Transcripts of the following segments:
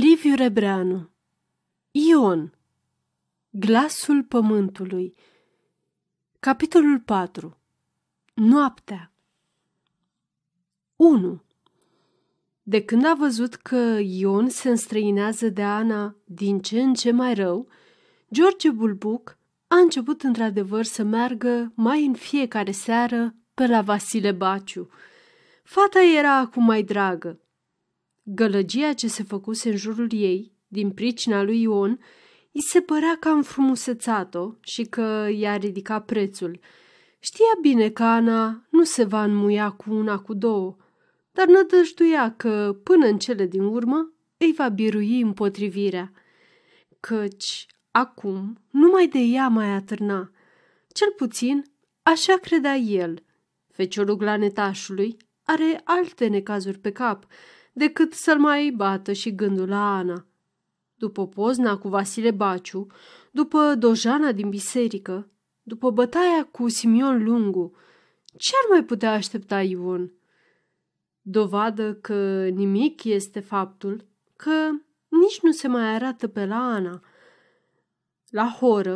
Liviu Rebreanu Ion Glasul pământului Capitolul 4 Noaptea 1. De când a văzut că Ion se înstrăinează de Ana din ce în ce mai rău, George Bulbuc a început într-adevăr să meargă mai în fiecare seară pe la Vasile Baciu. Fata era acum mai dragă, Gălăgia ce se făcuse în jurul ei, din pricina lui Ion, îi se părea că a înfrumusețat-o și că i-a ridicat prețul. Știa bine că Ana nu se va înmuia cu una cu două, dar nădăjduia că, până în cele din urmă, îi va birui împotrivirea. Căci, acum, numai de ea mai atârna. Cel puțin, așa credea el. Feciorul glanetașului are alte necazuri pe cap – decât să-l mai bată și gândul la Ana. După pozna cu Vasile Baciu, după dojana din biserică, după bătaia cu Simion Lungu, ce ar mai putea aștepta Ivon? Dovadă că nimic este faptul că nici nu se mai arată pe la Ana. La horă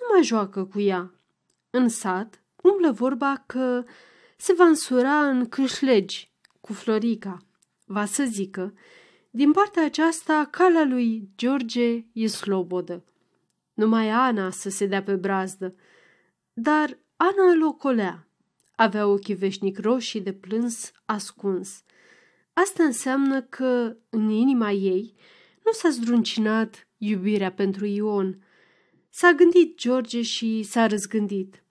nu mai joacă cu ea. În sat umblă vorba că se va însura în câșlegi cu Florica va să zică, din partea aceasta, calea lui George e slobodă. Numai Ana să se dea pe brazdă. Dar Ana îl ocolea. Avea ochii veșnic roșii de plâns ascuns. Asta înseamnă că, în inima ei, nu s-a zdruncinat iubirea pentru Ion. S-a gândit George și s-a răzgândit.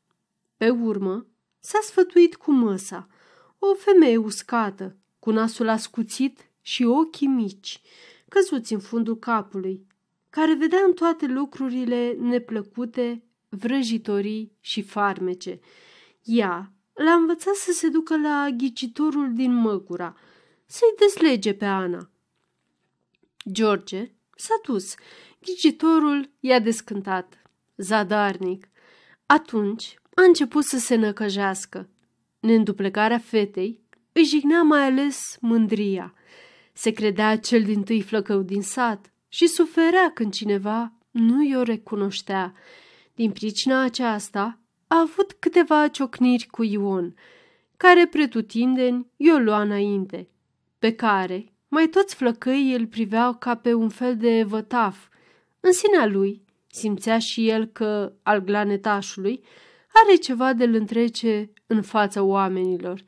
Pe urmă, s-a sfătuit cu măsa, o femeie uscată, cu nasul ascuțit și ochii mici, căzuți în fundul capului, care vedea în toate lucrurile neplăcute, vrăjitorii și farmece. Ea l-a învățat să se ducă la ghicitorul din Măgura, să-i deslege pe Ana. George s-a dus, ghicitorul i-a descântat, zadarnic. Atunci a început să se năcăjească. Neînduplecarea fetei îi jignea mai ales mândria. Se credea cel din tâi flăcău din sat și suferea când cineva nu i-o recunoștea. Din pricina aceasta a avut câteva ciocniri cu Ion, care pretutindeni i-o lua înainte, pe care mai toți flăcăii îl priveau ca pe un fel de vătaf. În sinea lui simțea și el că, al glanetașului, are ceva de-l întrece în fața oamenilor –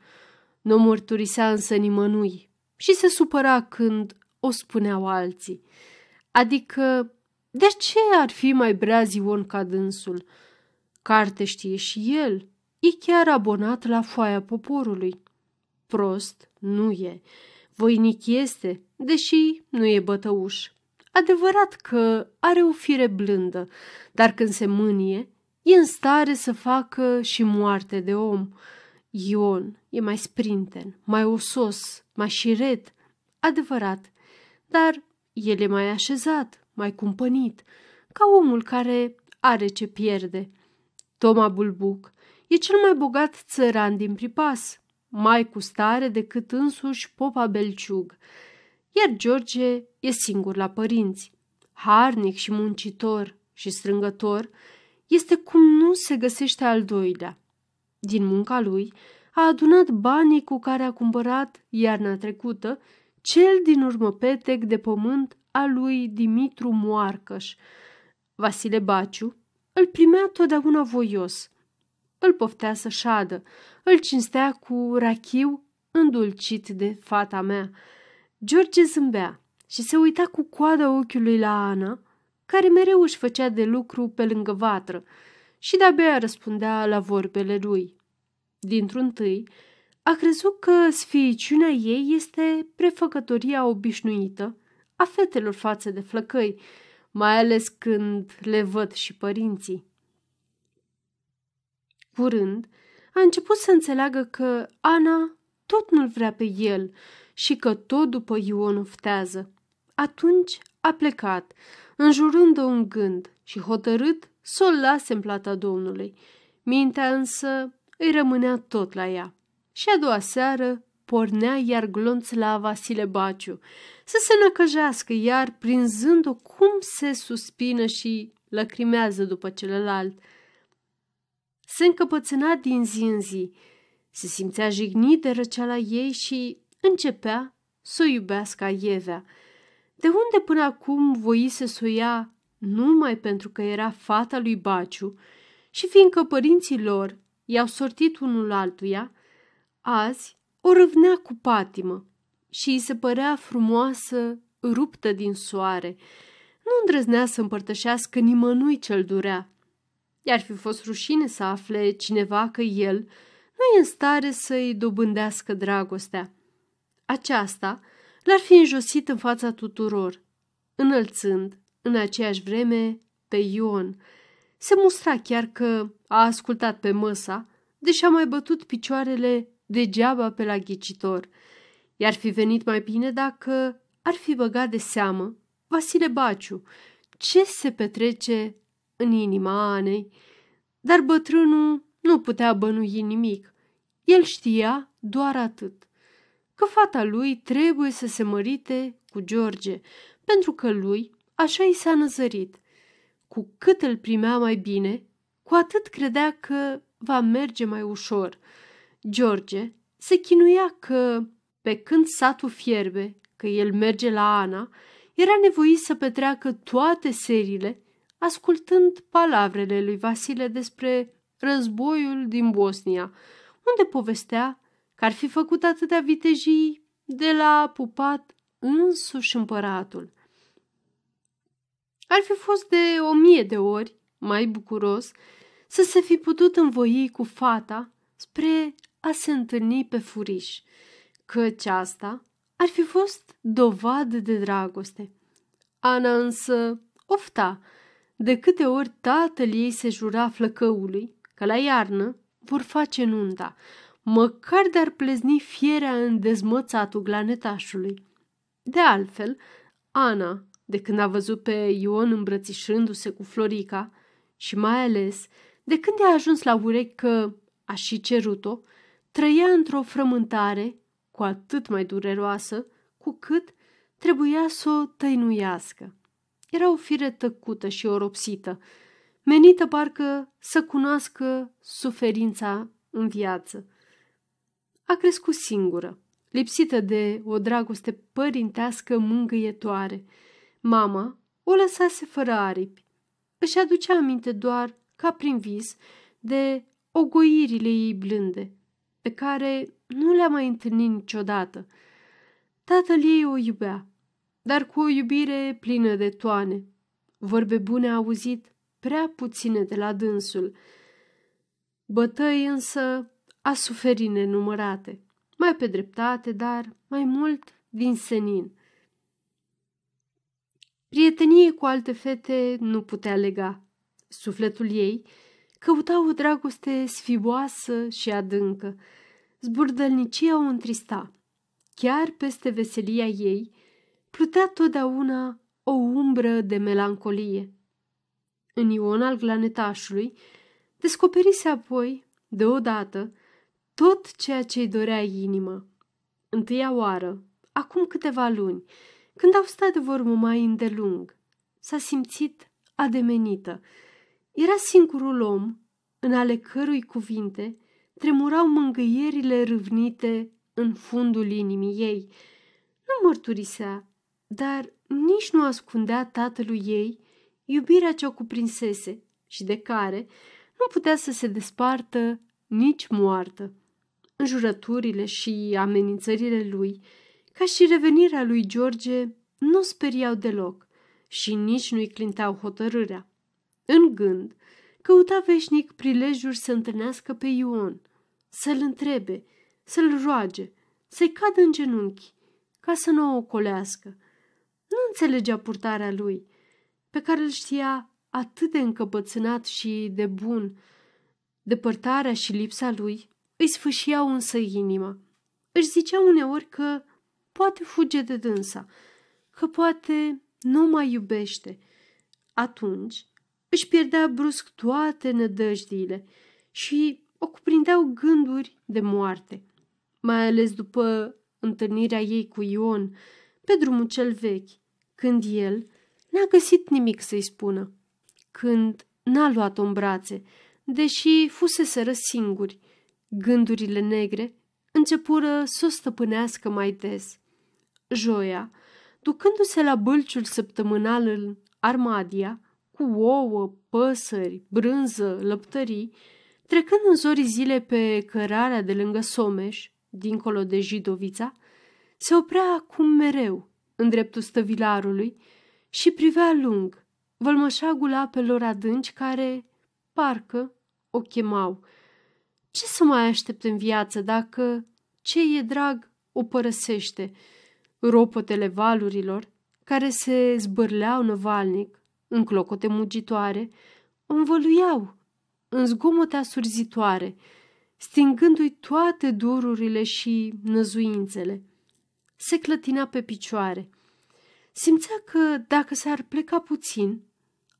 nu mărturisea însă nimănui și se supăra când o spuneau alții. Adică, de ce ar fi mai breaz Ion ca dânsul? Carte știe și el, e chiar abonat la foaia poporului. Prost nu e, voinic este, deși nu e bătăuș. Adevărat că are o fire blândă, dar când se mânie, e în stare să facă și moarte de om. Ion E mai sprinten, mai usos, mai șiret, adevărat, dar el e mai așezat, mai cumpănit, ca omul care are ce pierde. Toma Bulbuc e cel mai bogat țăran din pripas, mai cu stare decât însuși popa Belciug, iar George e singur la părinți. Harnic și muncitor și strângător, este cum nu se găsește al doilea. Din munca lui, a adunat banii cu care a cumpărat iarna trecută cel din urmă petec de pământ a lui Dimitru Moarcăș. Vasile Baciu îl primea totdeauna voios. Îl poftea să șadă, îl cinstea cu rachiu îndulcit de fata mea. George zâmbea și se uita cu coada ochiului la Ana, care mereu își făcea de lucru pe lângă vatră și de-abia răspundea la vorbele lui dintr-un tâi, a crezut că sfiiciunea ei este prefăcătoria obișnuită a fetelor față de flăcăi, mai ales când le văd și părinții. Curând, a început să înțeleagă că Ana tot nu-l vrea pe el și că tot după Ion oftează. Atunci a plecat, înjurând-o un gând și hotărât să o lase în plata Domnului. Mintea însă îi rămânea tot la ea. Și a doua seară pornea iar glonț la Vasile Baciu, să se năcăjească iar, prinzând-o cum se suspină și lăcrimează după celălalt. Se încăpățâna din zi în zi, se simțea jignit de răceala ei și începea să o iubească Ievea. De unde până acum voise să o ia numai pentru că era fata lui Baciu și fiindcă părinții lor i-au sortit unul altuia, azi o răvnea cu patimă și îi se părea frumoasă, ruptă din soare. Nu îndrăznea să împărtășească nimănui ce-l durea. I-ar fi fost rușine să afle cineva că el nu e în stare să-i dobândească dragostea. Aceasta l-ar fi înjosit în fața tuturor, înălțând, în aceeași vreme, pe Ion, se mustra chiar că a ascultat pe măsa, deși a mai bătut picioarele degeaba pe la ghicitor. I-ar fi venit mai bine dacă ar fi băgat de seamă Vasile Baciu ce se petrece în inima Anei, dar bătrânul nu putea bănui nimic. El știa doar atât, că fata lui trebuie să se mărite cu George, pentru că lui așa i s-a năzărit – cu cât îl primea mai bine, cu atât credea că va merge mai ușor. George se chinuia că, pe când satul fierbe, că el merge la Ana, era nevoit să petreacă toate serile, ascultând palavrele lui Vasile despre războiul din Bosnia, unde povestea că ar fi făcut atâtea vitejii de la pupat însuși împăratul. Ar fi fost de o mie de ori mai bucuros să se fi putut învoi cu fata spre a se întâlni pe furiș, căci asta ar fi fost dovadă de dragoste. Ana însă ofta de câte ori tatăl ei se jura flăcăului că la iarnă vor face nunta, măcar de-ar plezni fierea în dezmățatul glanetașului. De altfel, Ana de când a văzut pe Ion îmbrățișându-se cu Florica și mai ales de când i-a ajuns la urechi că a și cerut-o, trăia într-o frământare cu atât mai dureroasă cu cât trebuia să o tăinuiască. Era o fire tăcută și oropsită, menită parcă să cunoască suferința în viață. A crescut singură, lipsită de o dragoste părintească mângâietoare, Mama o lăsase fără aripi. Își aducea aminte doar, ca prin vis, de ogoirile ei blânde, pe care nu le-a mai întâlnit niciodată. Tatăl ei o iubea, dar cu o iubire plină de toane. Vorbe bune a auzit prea puține de la dânsul. Bătăi însă a suferit nenumărate, mai pe dreptate, dar mai mult din senin. Prietenie cu alte fete nu putea lega. Sufletul ei căuta o dragoste sfiboasă și adâncă. Zburdălnicia o întrista. Chiar peste veselia ei plutea totdeauna o umbră de melancolie. În Ion al glanetașului descoperise apoi, deodată, tot ceea ce-i dorea inima. Întâia oară, acum câteva luni, când au stat de vorbă mai îndelung, s-a simțit ademenită. Era singurul om în ale cărui cuvinte tremurau mângâierile râvnite în fundul inimii ei. Nu mărturisea, dar nici nu ascundea tatălui ei iubirea ce o cuprinsese și de care nu putea să se despartă nici moartă. jurăturile și amenințările lui – ca și revenirea lui George, nu speriau deloc și nici nu-i clinteau hotărârea. În gând, căuta veșnic prilejul să întâlnească pe Ion, să-l întrebe, să-l roage, să-i cadă în genunchi, ca să nu o ocolească. Nu înțelegea purtarea lui, pe care îl știa atât de încăpățânat și de bun. Depărtarea și lipsa lui îi sfâșiau însă inima. Își zicea uneori că poate fuge de dânsa, că poate nu mai iubește. Atunci își pierdea brusc toate nădăjdiile și o cuprindeau gânduri de moarte, mai ales după întâlnirea ei cu Ion, pe drumul cel vechi, când el n-a găsit nimic să-i spună, când n-a luat-o în brațe, deși fusese singuri. Gândurile negre începură să o stăpânească mai des joia, ducându-se la bălciul săptămânal în Armadia, cu ouă, păsări, brânză, lăptării, trecând în zorii zile pe cărarea de lângă Someș, dincolo de Jidovița, se oprea acum mereu în dreptul stăvilarului și privea lung, vălmășagul apelor adânci care, parcă, o chemau. Ce să mai aștept în viață dacă ce e drag o părăsește?' ropotele valurilor, care se zbârleau năvalnic, în clocote mugitoare, învăluiau în zgomote asurzitoare, stingându-i toate dururile și năzuințele. Se clătina pe picioare. Simțea că, dacă s-ar pleca puțin,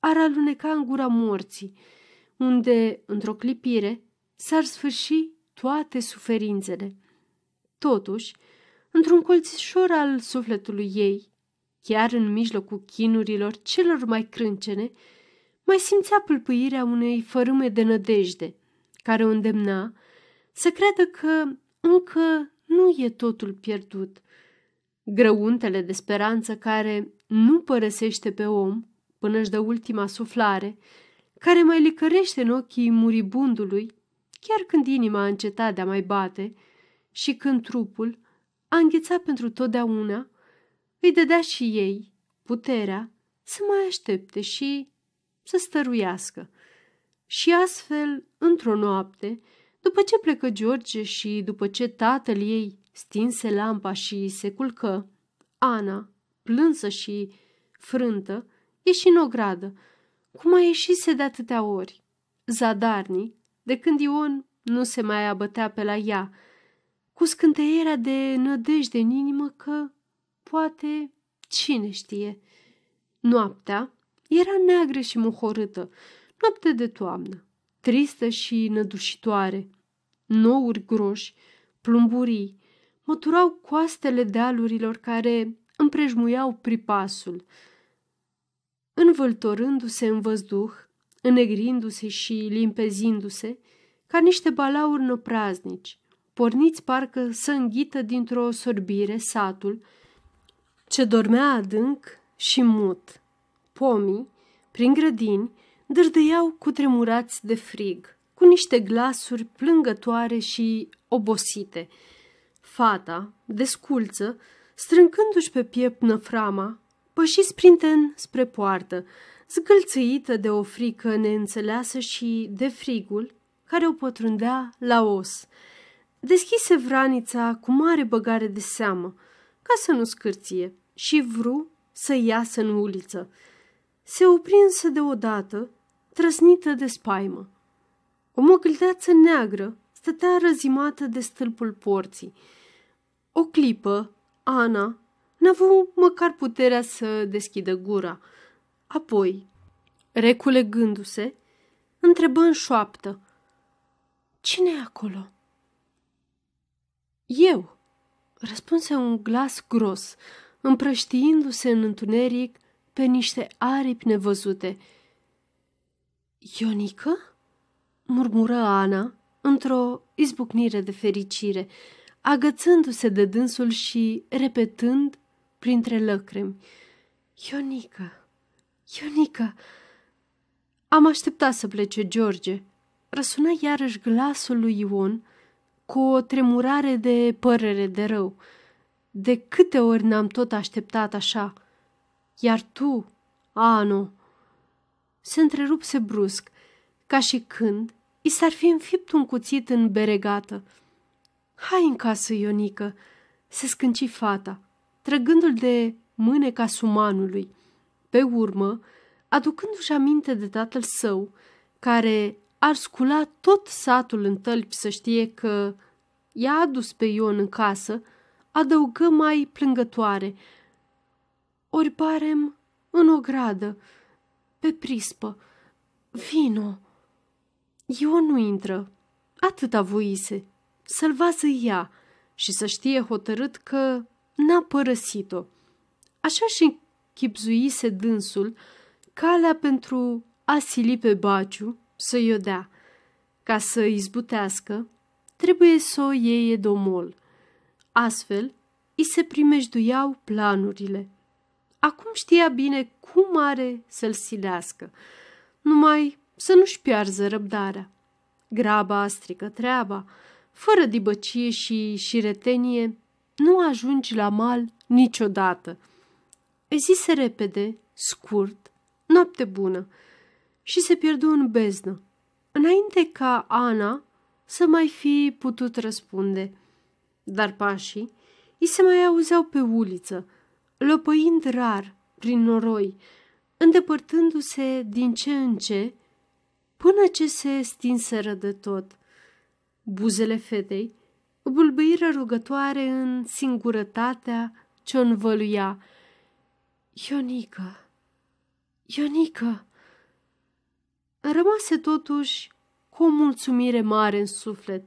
ar aluneca în gura morții, unde, într-o clipire, s-ar sfârși toate suferințele. Totuși, într-un colțișor al sufletului ei, chiar în mijlocul chinurilor celor mai crâncene, mai simțea pâlpâirea unei fărâme de nădejde, care o îndemna să creadă că încă nu e totul pierdut. Grăuntele de speranță care nu părăsește pe om până își dă ultima suflare, care mai licărește în ochii muribundului, chiar când inima a încetat de a mai bate și când trupul a înghețat pentru totdeauna, îi dădea și ei puterea să mai aștepte și să stăruiască. Și astfel, într-o noapte, după ce plecă George și după ce tatăl ei stinse lampa și se culcă, Ana, plânsă și frântă, ieși în ogradă, cum a ieșise de atâtea ori. Zadarnic, de când Ion nu se mai abătea pe la ea, cu scânteierea de nădejde în inimă că, poate, cine știe. Noaptea era neagră și muhorâtă, noapte de toamnă, tristă și nădușitoare. Nouri groși, plumburii, măturau coastele dealurilor care împrejmuiau pripasul. Învâltorându-se în văzduh, înegrindu-se și limpezindu-se, ca niște balauri năpraznici, porniți parcă să înghită dintr-o sorbire satul, ce dormea adânc și mut. Pomii, prin grădini, cu tremurați de frig, cu niște glasuri plângătoare și obosite. Fata, desculță, strâncându-și pe piept năframa, păși sprinten spre poartă, zgâlțâită de o frică neînțeleasă și de frigul care o pătrundea la os. Deschise vranița cu mare băgare de seamă, ca să nu scârție, și vru să iasă în uliță. Se oprinsă deodată, trăsnită de spaimă. O măgâldeață neagră stătea răzimată de stâlpul porții. O clipă, Ana n-a avut măcar puterea să deschidă gura. Apoi, reculegându-se, întrebă în șoaptă. Cine e acolo?" Eu!" răspunse un glas gros, împrăștiindu-se în întuneric pe niște aripi nevăzute. Ionică? murmură Ana, într-o izbucnire de fericire, agățându-se de dânsul și repetând printre lăcrimi. Ionică! Ionică! Am așteptat să plece George. Răsuna iarăși glasul lui Ion, cu o tremurare de părere de rău. De câte ori n-am tot așteptat așa? Iar tu, Anu, se întrerupse brusc, ca și când i s-ar fi înfipt un cuțit în beregată. Hai în casă, Ionică, se scânci fata, trăgându-l de mâneca sumanului. Pe urmă, aducându-și aminte de tatăl său, care ar scula tot satul în tălpi să știe că i-a adus pe Ion în casă, adăugă mai plângătoare. Ori parem în o gradă, pe prispă, vino. Ion nu intră, a voise, să-l vază ea și să știe hotărât că n-a părăsit-o. Așa și chipzuise dânsul calea pentru a sili pe Baciu, să-i o dea. Ca să izbutească, trebuie să o ieie domol. Astfel, îi se primejduiau planurile. Acum știa bine cum are să-l silească, numai să nu-și piarză răbdarea. Graba strică treaba, fără dibăcie și șiretenie, nu ajungi la mal niciodată. Îi zise repede, scurt, noapte bună, și se pierdu în beznă, înainte ca Ana să mai fi putut răspunde. Dar pașii îi se mai auzeau pe uliță, lăpăind rar prin noroi, îndepărtându-se din ce în ce, până ce se stinseră de tot. Buzele fetei bulbâiră rugătoare în singurătatea ce o învăluia. Ionică! Ionică! Rămase totuși cu o mulțumire mare în suflet.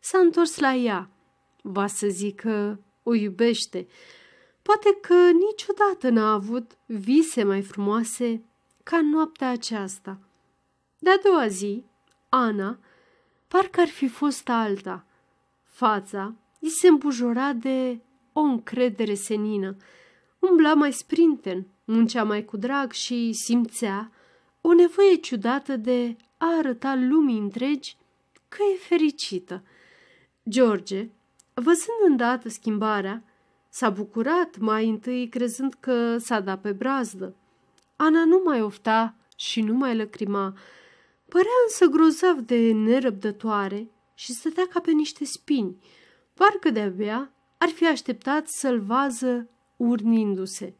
S-a întors la ea. Va să zică o iubește. Poate că niciodată n-a avut vise mai frumoase ca noaptea aceasta. De-a doua zi, Ana, parcă ar fi fost alta. Fața îi se îmbujora de o încredere senină. Umbla mai sprinten, muncea mai cu drag și simțea o nevoie ciudată de a arăta lumii întregi că e fericită. George, văzând îndată schimbarea, s-a bucurat mai întâi crezând că s-a dat pe brazdă. Ana nu mai ofta și nu mai lăcrima, părea însă grozav de nerăbdătoare și stătea ca pe niște spini, parcă de-abia ar fi așteptat să-l vază urnindu-se.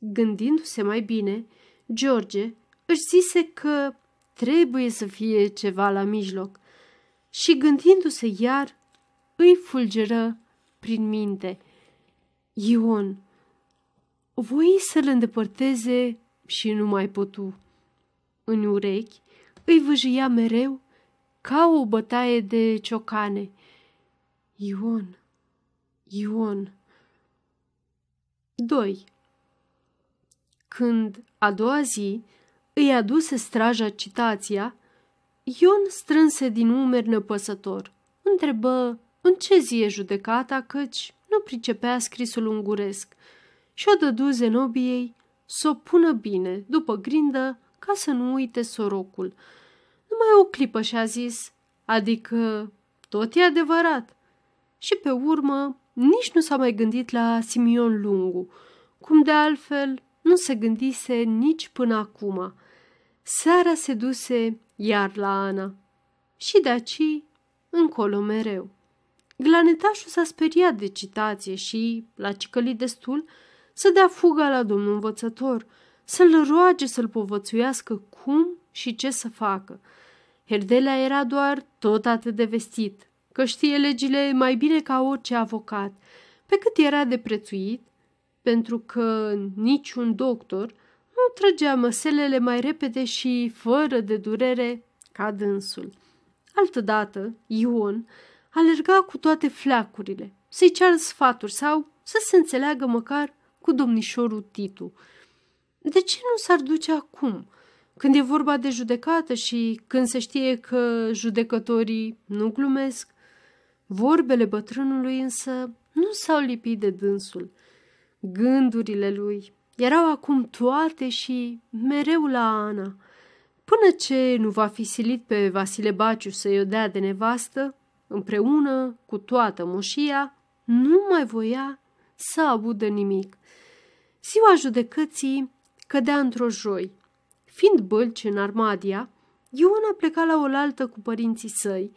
Gândindu-se mai bine, George își zise că trebuie să fie ceva la mijloc și gândindu-se iar, îi fulgeră prin minte. Ion, voi să-l îndepărteze și nu mai potu. În urechi îi vâjia mereu ca o bătaie de ciocane. Ion, Ion. 2. Când a doua zi îi aduse straja citația, Ion strânse din umeri năpăsător. Întrebă în ce zi e judecata, căci nu pricepea scrisul unguresc și o dădu Zenobiei să o pună bine, după grindă, ca să nu uite sorocul. Numai o clipă și-a zis, adică tot e adevărat. Și pe urmă nici nu s-a mai gândit la Simion Lungu, cum de altfel nu se gândise nici până acum. Seara se duse iar la Ana și de aici încolo mereu. Glanetașul s-a speriat de citație și, la cicălit destul, să dea fuga la domnul învățător, să-l roage să-l povățuiască cum și ce să facă. Herdelea era doar tot atât de vestit, că știe legile mai bine ca orice avocat, pe cât era de prețuit, pentru că niciun doctor nu trăgea măselele mai repede și, fără de durere, ca dânsul. Altădată, Ion alerga cu toate flacurile, să-i ceară sfaturi sau să se înțeleagă măcar cu domnișorul Titu. De ce nu s-ar duce acum, când e vorba de judecată și când se știe că judecătorii nu glumesc? Vorbele bătrânului însă nu s-au lipit de dânsul. Gândurile lui erau acum toate și mereu la Ana. Până ce nu va fi silit pe Vasile Baciu să-i o dea de nevastă, împreună cu toată moșia, nu mai voia să audă nimic. Ziua judecății cădea într-o joi. Fiind bălci în Armadia, Iona pleca la oaltă cu părinții săi,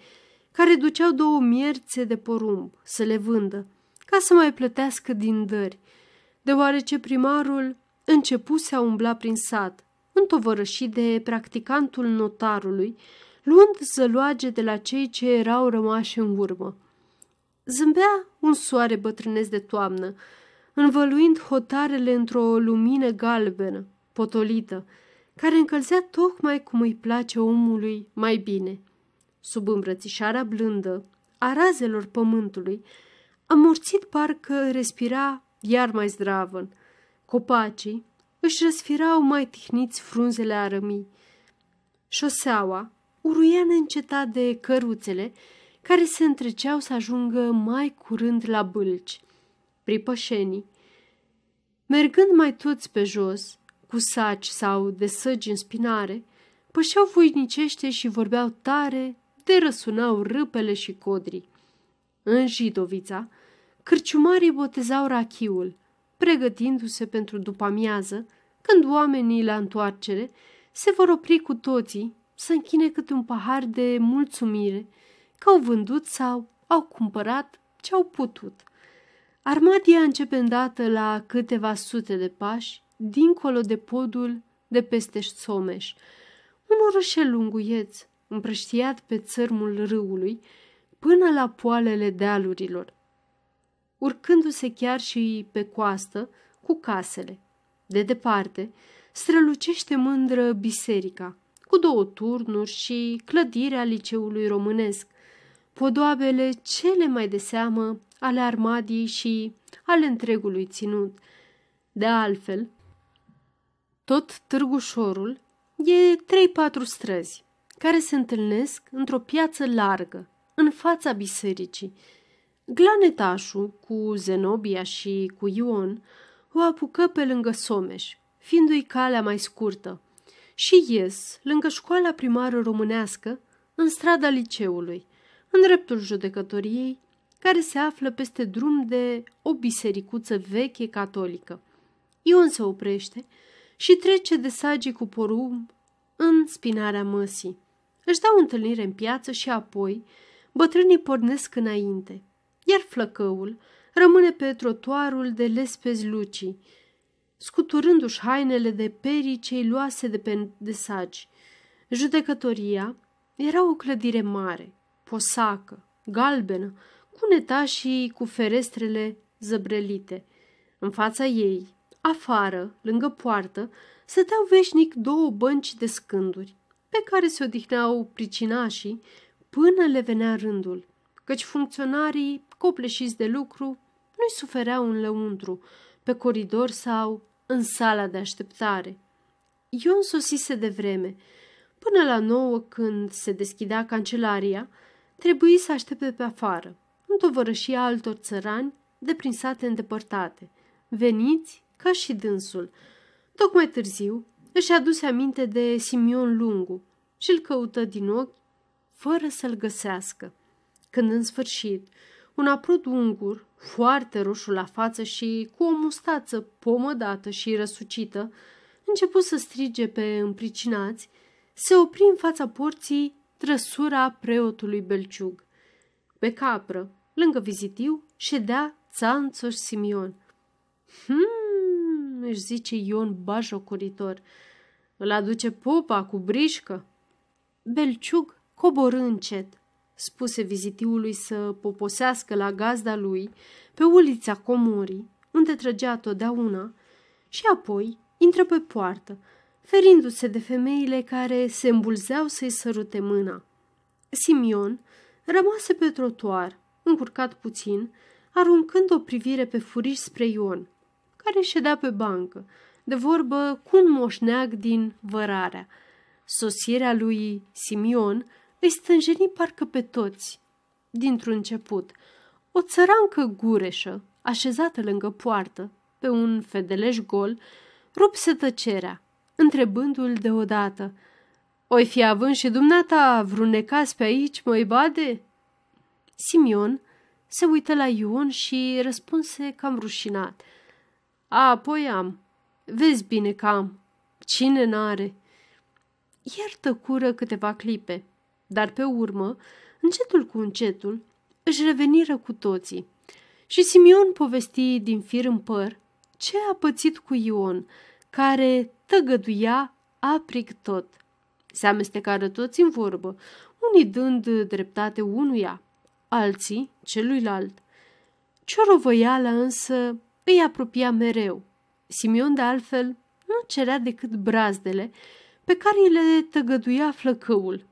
care duceau două mierțe de porumb să le vândă, ca să mai plătească din dări deoarece primarul începuse a umbla prin sat, întovărășit de practicantul notarului, luând zăloage de la cei ce erau rămași în urmă. Zâmbea un soare bătrânesc de toamnă, învăluind hotarele într-o lumină galbenă, potolită, care încălzea tocmai cum îi place omului mai bine. Sub îmbrățișarea blândă a razelor pământului, amorțit parcă respira iar mai zdravăn. Copacii își răsfirau mai tihniți frunzele arămii. Șoseaua uruia neîncetat de căruțele care se întreceau să ajungă mai curând la bâlci. Pripășenii, mergând mai toți pe jos, cu saci sau de săgi în spinare, pășeau voinicește și vorbeau tare, de răsunau râpele și codrii. În Jidovița, Cârciumarii botezau rachiul, pregătindu-se pentru după-amiază, când oamenii la întoarcere se vor opri cu toții să închine câte un pahar de mulțumire că au vândut sau au cumpărat ce au putut. Armadia începe îndată la câteva sute de pași, dincolo de podul de peste Someș, un orășel lunguieț, împrăștiat pe țărmul râului, până la poalele dealurilor urcându-se chiar și pe coastă cu casele. De departe, strălucește mândră biserica, cu două turnuri și clădirea liceului românesc, podoabele cele mai de seamă ale armadiei și ale întregului ținut. De altfel, tot târgușorul e trei-patru străzi care se întâlnesc într-o piață largă, în fața bisericii, Glanetașul, cu Zenobia și cu Ion, o apucă pe lângă Someș, fiindu-i calea mai scurtă, și ies lângă școala primară românească, în strada liceului, în dreptul judecătoriei, care se află peste drum de o bisericuță veche catolică. Ion se oprește și trece de sagii cu porumb în spinarea măsii. Își dau întâlnire în piață și apoi bătrânii pornesc înainte, iar flăcăul rămâne pe trotuarul de lespezi lucii, scuturându-și hainele de perii cei luase de pe de saci. Judecătoria era o clădire mare, posacă, galbenă, cu netașii cu ferestrele zăbrelite. În fața ei, afară, lângă poartă, stăteau veșnic două bănci de scânduri, pe care se odihneau pricinașii până le venea rândul, căci funcționarii copleșiți de lucru, nu-i sufereau în lăuntru, pe coridor sau în sala de așteptare. Ion sosise de vreme. Până la nouă, când se deschidea cancelaria, trebuie să aștepte pe afară, în tovărășia altor țărani de prin sate îndepărtate, veniți ca și dânsul. Tocmai târziu își aduse aminte de Simion Lungu și îl căută din ochi fără să-l găsească. Când în sfârșit un aprut ungur, foarte roșu la față și cu o mustață pomădată și răsucită, început să strige pe împricinați, se opri în fața porții trăsura preotului Belciug. Pe capră, lângă vizitiu, ședea Țanțoș Simion. Hmm, își zice Ion bajocoritor. Îl aduce popa cu brișcă. Belciug coborâ încet, spuse vizitiului să poposească la gazda lui pe ulița comorii, unde trăgea totdeauna, și apoi intră pe poartă, ferindu-se de femeile care se îmbulzeau să-i sărute mâna. Simion rămase pe trotuar, încurcat puțin, aruncând o privire pe furiș spre Ion, care ședea pe bancă, de vorbă cu un moșneag din vărarea. Sosirea lui Simion îi stânjeni parcă pe toți, dintr-un început, o țărancă gureșă, așezată lângă poartă, pe un fedeleș gol, rupse tăcerea, întrebându-l deodată, Oi fi având și dumneata vreun necaz pe aici, măi bade?" Simion se uită la Ion și răspunse cam rușinat. A, apoi am. Vezi bine că am. Cine n-are?" Iar tăcură câteva clipe, dar pe urmă, încetul cu încetul, își reveniră cu toții. Și Simion povesti din fir în păr ce a pățit cu Ion, care tăgăduia apric tot. Se amestecară toți în vorbă, unii dând dreptate unuia, alții celuilalt. Ciorovăiala însă îi apropia mereu. Simion, de altfel, nu cerea decât brazdele pe care le tăgăduia flăcăul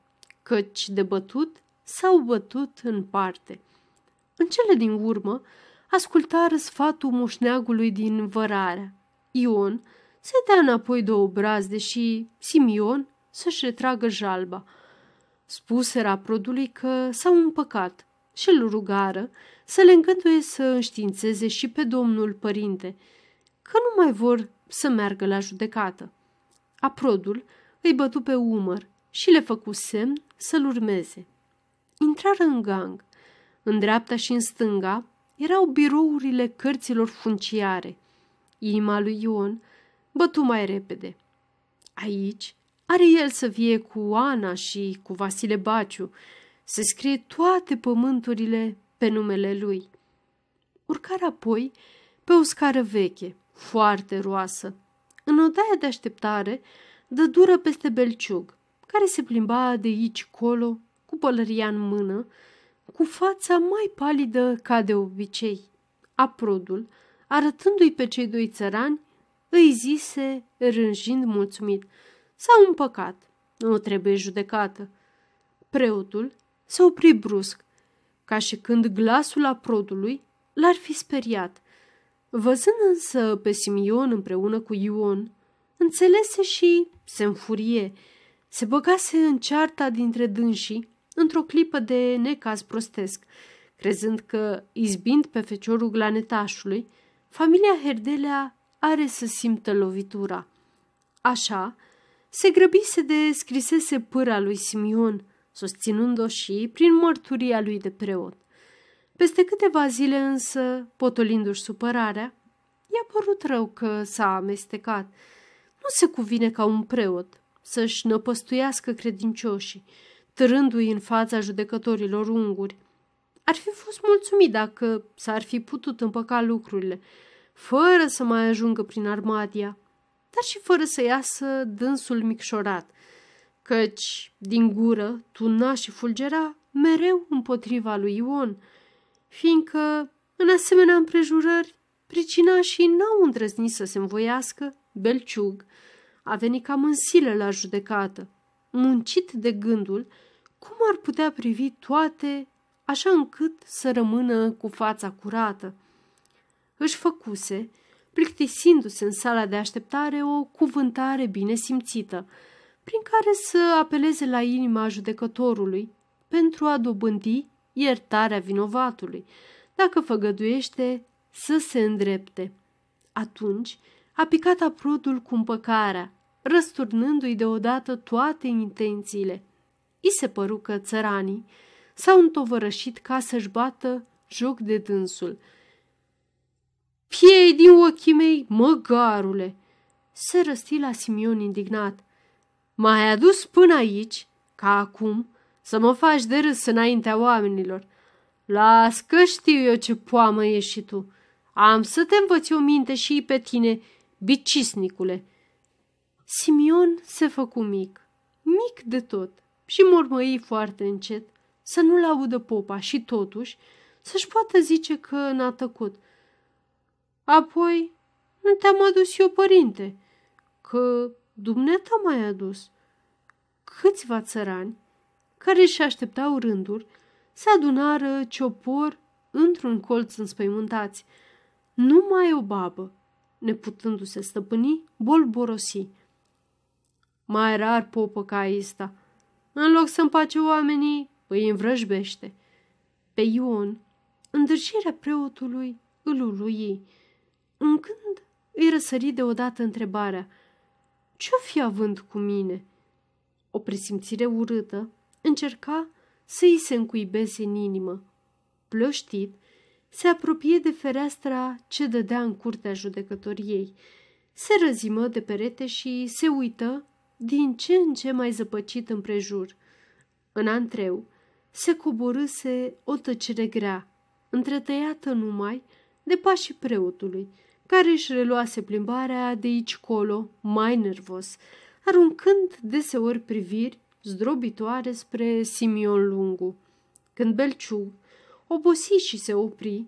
căci de bătut s-au bătut în parte. În cele din urmă, asculta răsfatul moșneagului din Vărarea. Ion se dea înapoi două brazde și Simion să-și retragă jalba. Spusera prodului că s-au împăcat și îl rugară să le îngăduie să înștiințeze și pe domnul părinte, că nu mai vor să meargă la judecată. Aprodul îi bătu pe umăr și le făcu semn să-l urmeze. Intrară în gang. În dreapta și în stânga erau birourile cărților funciare. Inima lui Ion bătu mai repede. Aici are el să vie cu Ana și cu Vasile Baciu, să scrie toate pământurile pe numele lui. Urcare apoi pe o scară veche, foarte roasă. În odaia de așteptare, dă dură peste belciug care se plimba de aici colo, cu pălăria în mână, cu fața mai palidă ca de obicei. Aprodul, arătându-i pe cei doi țărani, îi zise, rânjind mulțumit, S-a împăcat, nu trebuie judecată. Preotul se opri brusc, ca și când glasul aprodului l-ar fi speriat. Văzând însă pe Simion împreună cu Ion, înțelese și se înfurie, se băgase în cearta dintre dânsii, într-o clipă de necaz prostesc, crezând că, izbind pe feciorul glanetașului, familia Herdelea are să simtă lovitura. Așa, se grăbise de scrisese pâra lui Simion, susținând-o și prin mărturia lui de preot. Peste câteva zile însă, potolindu-și supărarea, i-a părut rău că s-a amestecat. Nu se cuvine ca un preot să-și năpăstuiască credincioșii, târându-i în fața judecătorilor unguri. Ar fi fost mulțumit dacă s-ar fi putut împăca lucrurile, fără să mai ajungă prin Armadia, dar și fără să iasă dânsul micșorat, căci din gură tuna și fulgera mereu împotriva lui Ion, fiindcă, în asemenea împrejurări, pricina și n-au îndrăznit să se învoiască belciug, a venit cam în silă la judecată, muncit de gândul cum ar putea privi toate așa încât să rămână cu fața curată. Își făcuse, plictisindu-se în sala de așteptare, o cuvântare bine simțită, prin care să apeleze la inima judecătorului pentru a dobândi iertarea vinovatului, dacă făgăduiește să se îndrepte. Atunci a picat aprodul cu împăcarea, răsturnându-i deodată toate intențiile. I se păru că țăranii s-au întovărășit ca să-și bată joc de dânsul. Piei din ochii mei, măgarule!" se răsti la Simion indignat. M-ai adus până aici, ca acum, să mă faci de râs înaintea oamenilor. Las că știu eu ce poamă ești și tu. Am să te învăț eu minte și pe tine, bicisnicule!" Simion se făcu mic, mic de tot, și mormăi foarte încet, să nu-l audă popa și totuși să-și poată zice că n-a tăcut. Apoi, nu te-am adus eu, părinte, că dumneata m m-ai adus. Câțiva țărani, care își așteptau rândul, se adunară ciopor într-un colț înspăimântați. Numai o babă, neputându-se stăpâni, bolborosi mai rar popă ca asta. În loc să împace oamenii, îi învrăjbește. Pe Ion, îndârșirea preotului îl ului. În când îi răsări deodată întrebarea, ce-o fi având cu mine? O presimțire urâtă încerca să îi se încuibeze în inimă. Plăștit, se apropie de fereastra ce dădea în curtea judecătoriei. Se răzimă de perete și se uită din ce în ce mai zăpăcit împrejur. În antreu se coborâse o tăcere grea, întretăiată numai de pașii preotului, care își reluase plimbarea de aici colo, mai nervos, aruncând deseori priviri zdrobitoare spre Simion Lungu. Când Belciug obosi și se opri,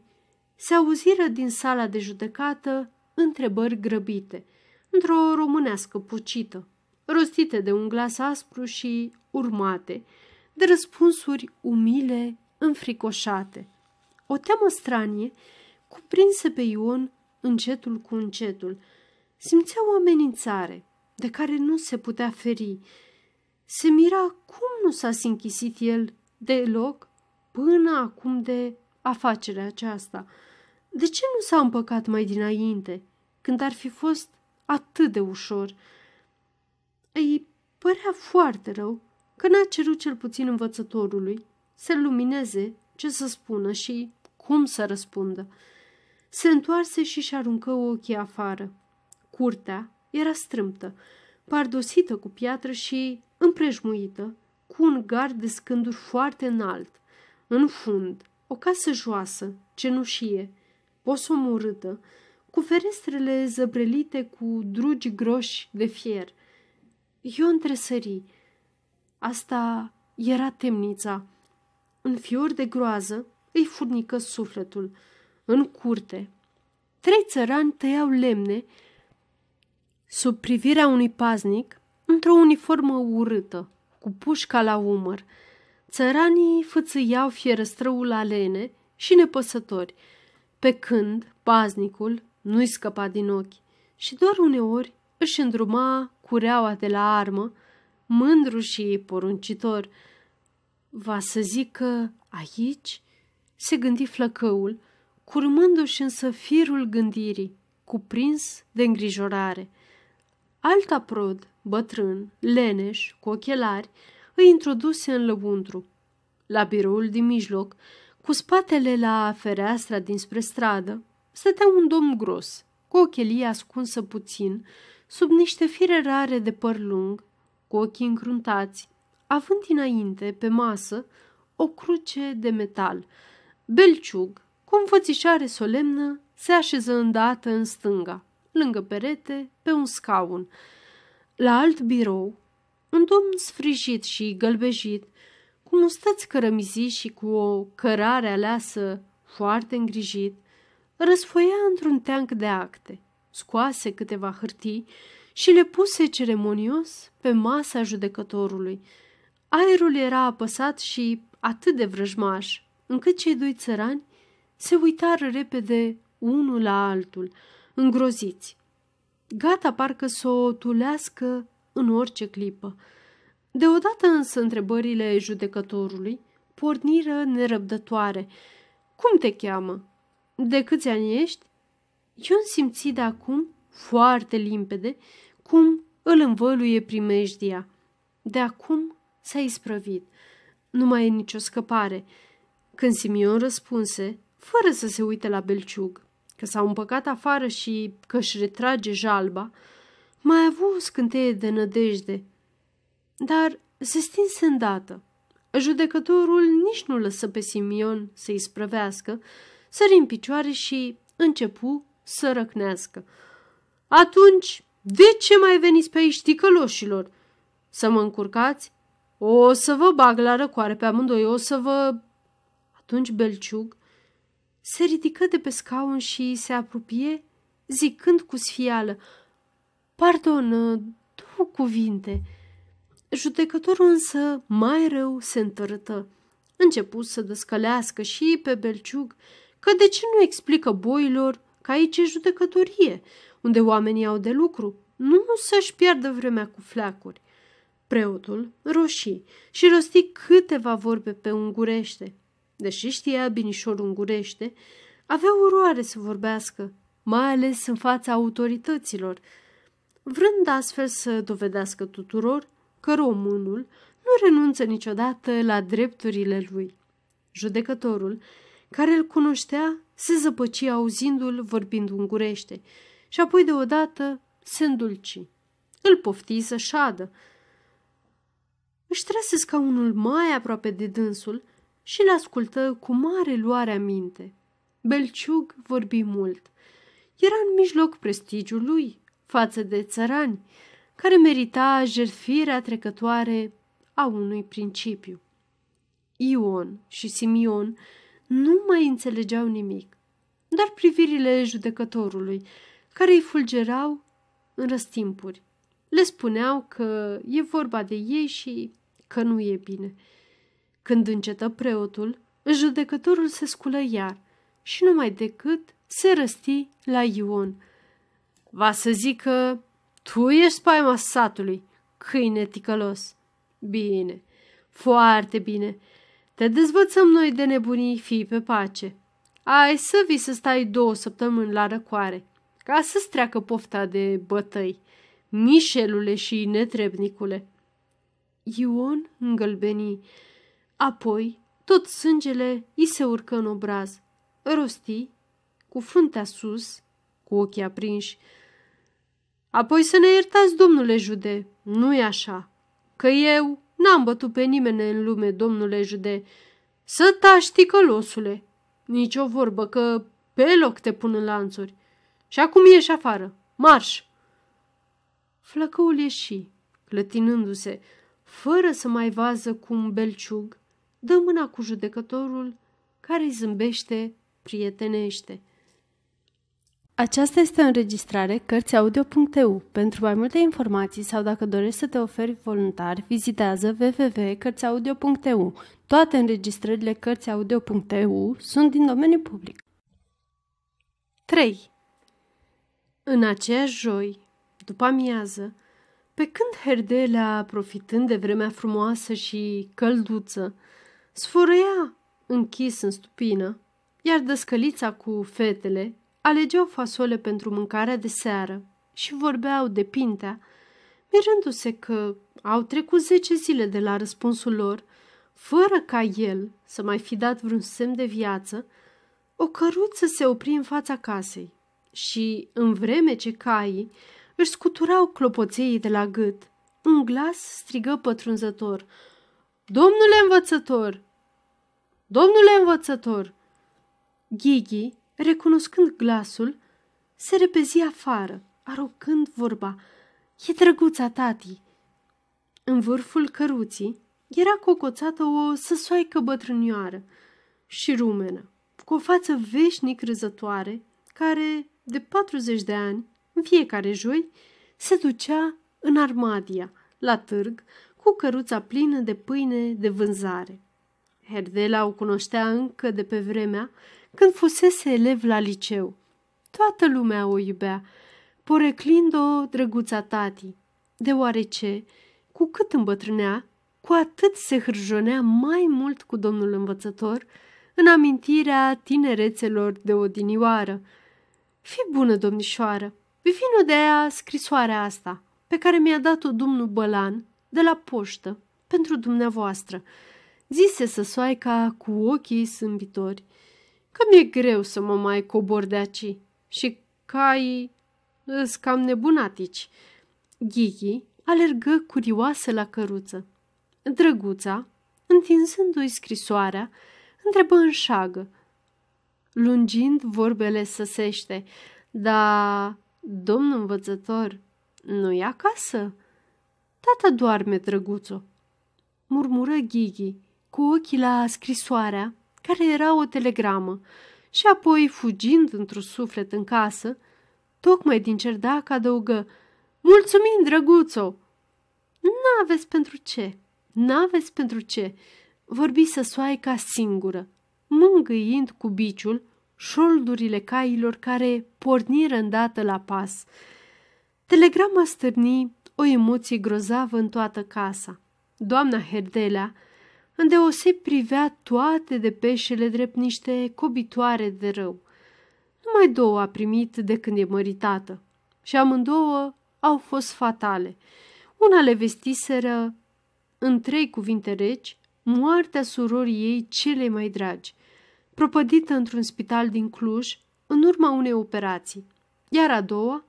se auziră din sala de judecată întrebări grăbite, într-o românească pucită rostite de un glas aspru și urmate, de răspunsuri umile, înfricoșate. O teamă stranie cuprinse pe Ion încetul cu încetul. Simțea o amenințare de care nu se putea feri. Se mira cum nu s-a sinchisit el deloc până acum de afacerea aceasta. De ce nu s-a împăcat mai dinainte, când ar fi fost atât de ușor?' Îi părea foarte rău că n-a cerut cel puțin învățătorului să lumineze ce să spună și cum să răspundă. Se întoarse și și aruncă ochii afară. Curtea era strâmtă, pardosită cu piatră și împrejmuită, cu un gard de scânduri foarte înalt. În fund, o casă joasă, cenușie, posomorâtă, cu ferestrele zăbrelite cu drugi groși de fier. Eu sări. Asta era temnița. În fior de groază îi furnică sufletul. În curte. Trei țărani tăiau lemne sub privirea unui paznic într-o uniformă urâtă, cu pușca la umăr. Țăranii fățâiau fierăstrăul alene și nepăsători, pe când paznicul nu-i scăpa din ochi și doar uneori își îndruma cureaua de la armă, mândru și poruncitor. Va să zică aici? Se gândi flăcăul, curmându-și însă firul gândirii, cuprins de îngrijorare. Alta prod, bătrân, leneș, cu ochelari, îi introduse în lăuntru, la biroul din mijloc, cu spatele la fereastra dinspre stradă, stătea un domn gros, cu ochelia ascunsă puțin sub niște fire rare de păr lung, cu ochii încruntați, având înainte, pe masă, o cruce de metal. Belciug, cu înfățișare solemnă, se așeză îndată în stânga, lângă perete, pe un scaun. La alt birou, un domn sfrijit și gălbejit, cu mustăți cărămizi și cu o cărare aleasă foarte îngrijit, răsfoia într-un teanc de acte – scoase câteva hârtii și le puse ceremonios pe masa judecătorului. Aerul era apăsat și atât de vrăjmaș, încât cei doi țărani se uitară repede unul la altul, îngroziți. Gata parcă să o tulească în orice clipă. Deodată însă întrebările judecătorului porniră nerăbdătoare. Cum te cheamă? De câți ani ești? Ion simți de acum, foarte limpede, cum îl învăluie primejdia. De acum s-a isprăvit. Nu mai e nicio scăpare. Când Simion răspunse, fără să se uite la belciug, că s-a împăcat afară și că își retrage jalba, mai a avut o scânteie de nădejde. Dar se stinse îndată. Judecătorul nici nu lăsă pe Simion să-i sprăvească, sări în picioare și începu să răcnească. Atunci, de ce mai veniți pe aici, ticăloșilor? Să mă încurcați? O să vă bag la răcoare pe amândoi, o să vă... Atunci Belciug se ridică de pe scaun și se apropie, zicând cu sfială, Pardon, două cuvinte. Judecătorul însă mai rău se întărâtă. Început să descălească și pe Belciug că de ce nu explică boilor că aici e judecătorie, unde oamenii au de lucru, nu să-și pierdă vremea cu fleacuri. Preotul roșii și rosti câteva vorbe pe ungurește. Deși știa binișor ungurește, avea uroare să vorbească, mai ales în fața autorităților, vrând astfel să dovedească tuturor că românul nu renunță niciodată la drepturile lui. Judecătorul care îl cunoștea, se zăpăci auzindu-l vorbind ungurește și apoi deodată se îndulci. Îl pofti să șadă. Își trase scaunul mai aproape de dânsul și îl ascultă cu mare luare aminte. Belciug vorbi mult. Era în mijloc prestigiul lui față de țărani, care merita jertfirea trecătoare a unui principiu. Ion și Simion nu mai înțelegeau nimic, dar privirile judecătorului, care îi fulgerau în răstimpuri, le spuneau că e vorba de ei și că nu e bine. Când încetă preotul, judecătorul se sculă iar și numai decât se răsti la Ion. Va să zică, tu ești spaima satului, câine ticălos. Bine, foarte bine, te dezvățăm noi de nebunii fii pe pace. Ai să vii să stai două săptămâni la răcoare, ca să-ți treacă pofta de bătăi, mișelule și netrebnicule. Ion îngălbeni, apoi tot sângele i se urcă în obraz. Rosti, cu fruntea sus, cu ochii aprinși, Apoi să ne iertați, domnule jude, nu e așa, că eu N-am bătut pe nimeni în lume, domnule jude. Să tași, ticălosule! Nici o vorbă, că pe loc te pun în lanțuri. Și acum ieși afară. Marș! Flăcăul ieși, clătinându-se, fără să mai vază cu un belciug, dă mâna cu judecătorul care îi zâmbește prietenește. Aceasta este o înregistrare Cărțiaudio.eu. Pentru mai multe informații sau dacă dorești să te oferi voluntar, vizitează www.cărțiaudio.eu. Toate înregistrările Cărțiaudio.eu sunt din domeniu public. 3. În aceeași joi, după amiază, pe când Herdelea, profitând de vremea frumoasă și călduță, sfărâia închis în stupină, iar dăscălița cu fetele Alegeau fasole pentru mâncarea de seară și vorbeau de pintea, mirându-se că au trecut zece zile de la răspunsul lor, fără ca el să mai fi dat vreun semn de viață, o căruță se opri în fața casei și, în vreme ce caii își scuturau clopoței de la gât, un glas strigă pătrunzător, Domnule învățător! Domnule învățător! Ghighi recunoscând glasul, se repezi afară, arocând vorba. E drăguța, tati!" În vârful căruții era cocoțată o săsoaică bătrânioară și rumenă, cu o față veșnic râzătoare, care, de 40 de ani, în fiecare joi, se ducea în Armadia, la târg, cu căruța plină de pâine de vânzare. Herdela o cunoștea încă de pe vremea când fusese elev la liceu. Toată lumea o iubea, poreclind-o drăguța tati, deoarece, cu cât îmbătrânea, cu atât se hârjonea mai mult cu domnul învățător în amintirea tinerețelor de odinioară. Fi bună, domnișoară, vină de aia scrisoarea asta, pe care mi-a dat-o domnul Bălan de la poștă, pentru dumneavoastră zise săsoaica cu ochii sâmbitori, că mi-e greu să mă mai cobor de aici și cai îs cam nebunatici. Ghichi alergă curioasă la căruță. Drăguța, întinzându-i scrisoarea, întrebă în șagă, lungind vorbele săsește, da domnul învățător, nu e acasă? Tata doarme, drăguțo, murmură Ghighi, cu ochii la scrisoarea, care era o telegramă, și apoi, fugind într-un suflet în casă, tocmai din cerdac adăugă Mulțumim, drăguțo!" N-aveți pentru ce, n-aveți pentru ce!" vorbi săsoaica singură, mângâind cu biciul șoldurile cailor care porniră îndată la pas. Telegrama stârni o emoție grozavă în toată casa. Doamna Herdelea îndeoseb privea toate de peșele drept niște cobitoare de rău. Numai două a primit de când e măritată și amândouă au fost fatale. Una le vestiseră în trei cuvinte reci moartea surorii ei cele mai dragi, propădită într-un spital din Cluj în urma unei operații, iar a doua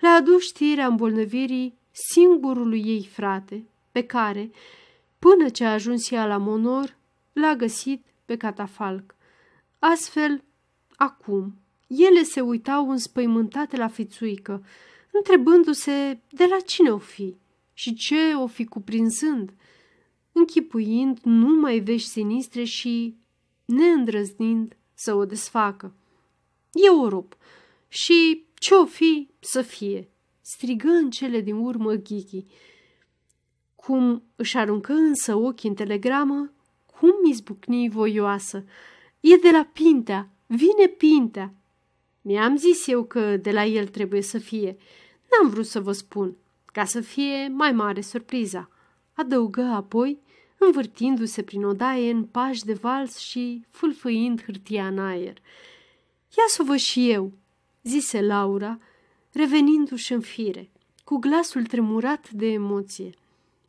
le-a adus știrea îmbolnăvirii singurului ei frate, pe care Până ce a ajuns ea la Monor, l-a găsit pe catafalc. Astfel, acum, ele se uitau înspăimântate la fițuică, întrebându-se de la cine o fi și ce o fi cuprinzând, închipuind numai vești sinistre și neîndrăznind să o desfacă. E o rup și ce o fi să fie, strigă în cele din urmă Ghichii. Cum își aruncă însă ochii în telegramă, cum mi izbucni voioasă. E de la Pintea, vine Pintea. Mi-am zis eu că de la el trebuie să fie. N-am vrut să vă spun, ca să fie mai mare surpriza. Adăugă apoi, învârtindu-se prin odaie în pași de vals și fâlfâind hârtia în aer. Ia să vă și eu, zise Laura, revenindu-și în fire, cu glasul tremurat de emoție.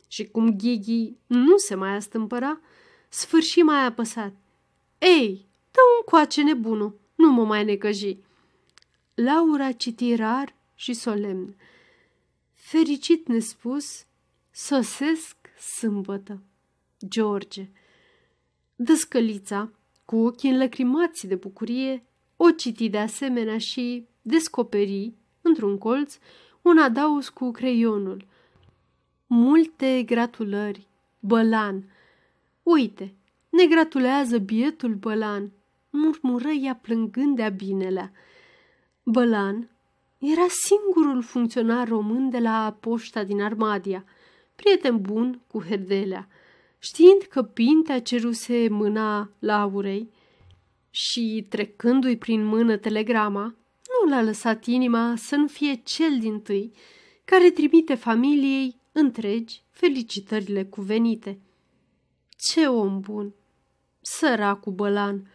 Și cum Ghighi nu se mai astâmpăra, sfârși mai apăsat. Ei, dă un coace nebunul, nu mă mai necăji. Laura citi rar și solemn. Fericit nespus, sosesc sâmbătă. George. Dăscălița, cu ochii înlăcrimați de bucurie, o citi de asemenea și descoperi, într-un colț, un adaus cu creionul – multe gratulări, bălan. Uite, ne gratulează bietul bălan, murmură ea plângând de-a binelea. Bălan era singurul funcționar român de la poșta din Armadia, prieten bun cu Herdelea. Știind că Pintea ceruse mâna Laurei și trecându-i prin mână telegrama, nu l-a lăsat inima să nu fie cel din tâi care trimite familiei întregi felicitările cuvenite. Ce om bun! Săracul bălan,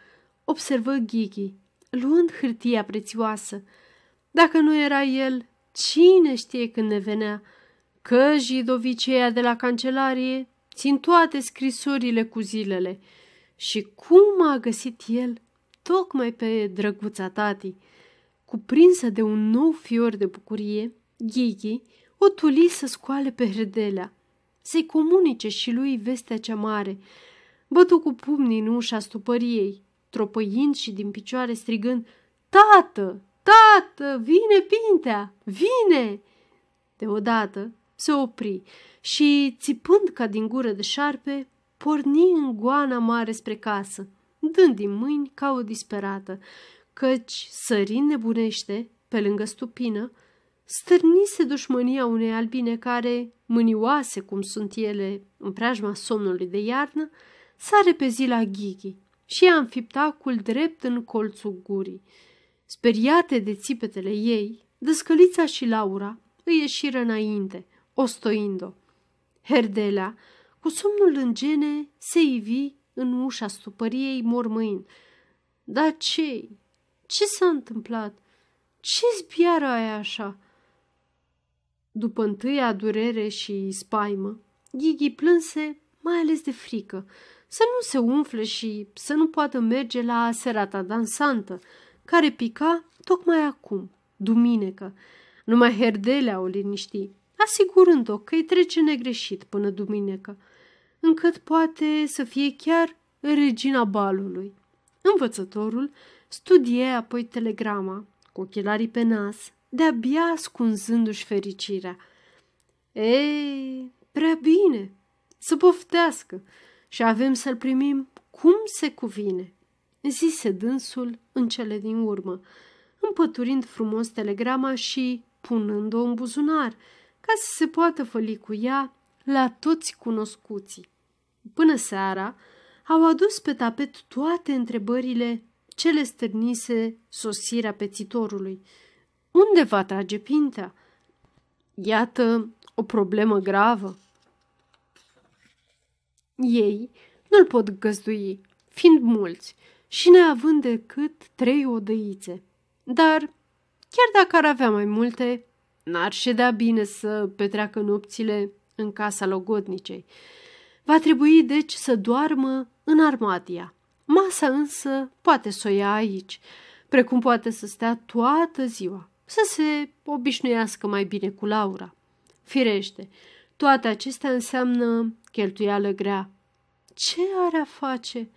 observă Ghighi, luând hârtia prețioasă. Dacă nu era el, cine știe când ne venea? Că jidoviceia de la cancelarie țin toate scrisorile cu zilele. Și cum a găsit el? Tocmai pe drăguța tati. Cuprinsă de un nou fior de bucurie, Ghighi o tuli să scoale pe herdelea, să-i comunice și lui vestea cea mare. Bătu cu pumnii în ușa stupăriei, tropăind și din picioare strigând, Tată! Tată! Vine pintea! Vine!" Deodată se opri și, țipând ca din gură de șarpe, porni în goana mare spre casă, dând din mâini ca o disperată, căci sări nebunește, pe lângă stupină, stârnise dușmânia unei albine care, mânioase cum sunt ele în preajma somnului de iarnă, s-a repezit la Ghighi și a înfiptat înfiptacul drept în colțul gurii. Speriate de țipetele ei, dăscălița și Laura îi ieșiră înainte, ostoind-o. Herdela, cu somnul în gene, se ivi în ușa stupăriei mormâind. Dar ce Ce s-a întâmplat? Ce zbiară ai așa?" După întâia durere și spaimă, Gigi plânse mai ales de frică, să nu se umfle și să nu poată merge la serata dansantă, care pica tocmai acum, duminică. Numai herdelea o liniști, asigurând-o că îi trece negreșit până duminică, încât poate să fie chiar regina balului. Învățătorul studie apoi telegrama, cu ochelarii pe nas, de-abia ascunzându-și fericirea. Ei, prea bine, să poftească și avem să-l primim cum se cuvine, zise dânsul în cele din urmă, împăturind frumos telegrama și punând-o în buzunar, ca să se poată făli cu ea la toți cunoscuții. Până seara, au adus pe tapet toate întrebările ce le stârnise sosirea pețitorului, unde va trage pintea? Iată o problemă gravă. Ei nu-l pot găzdui, fiind mulți și neavând decât trei odăițe. Dar, chiar dacă ar avea mai multe, n-ar ședea bine să petreacă nopțile în casa logodnicei. Va trebui, deci, să doarmă în armadia. Masa însă poate să o ia aici, precum poate să stea toată ziua să se obișnuiască mai bine cu Laura. Firește, toate acestea înseamnă cheltuială grea. Ce are a face?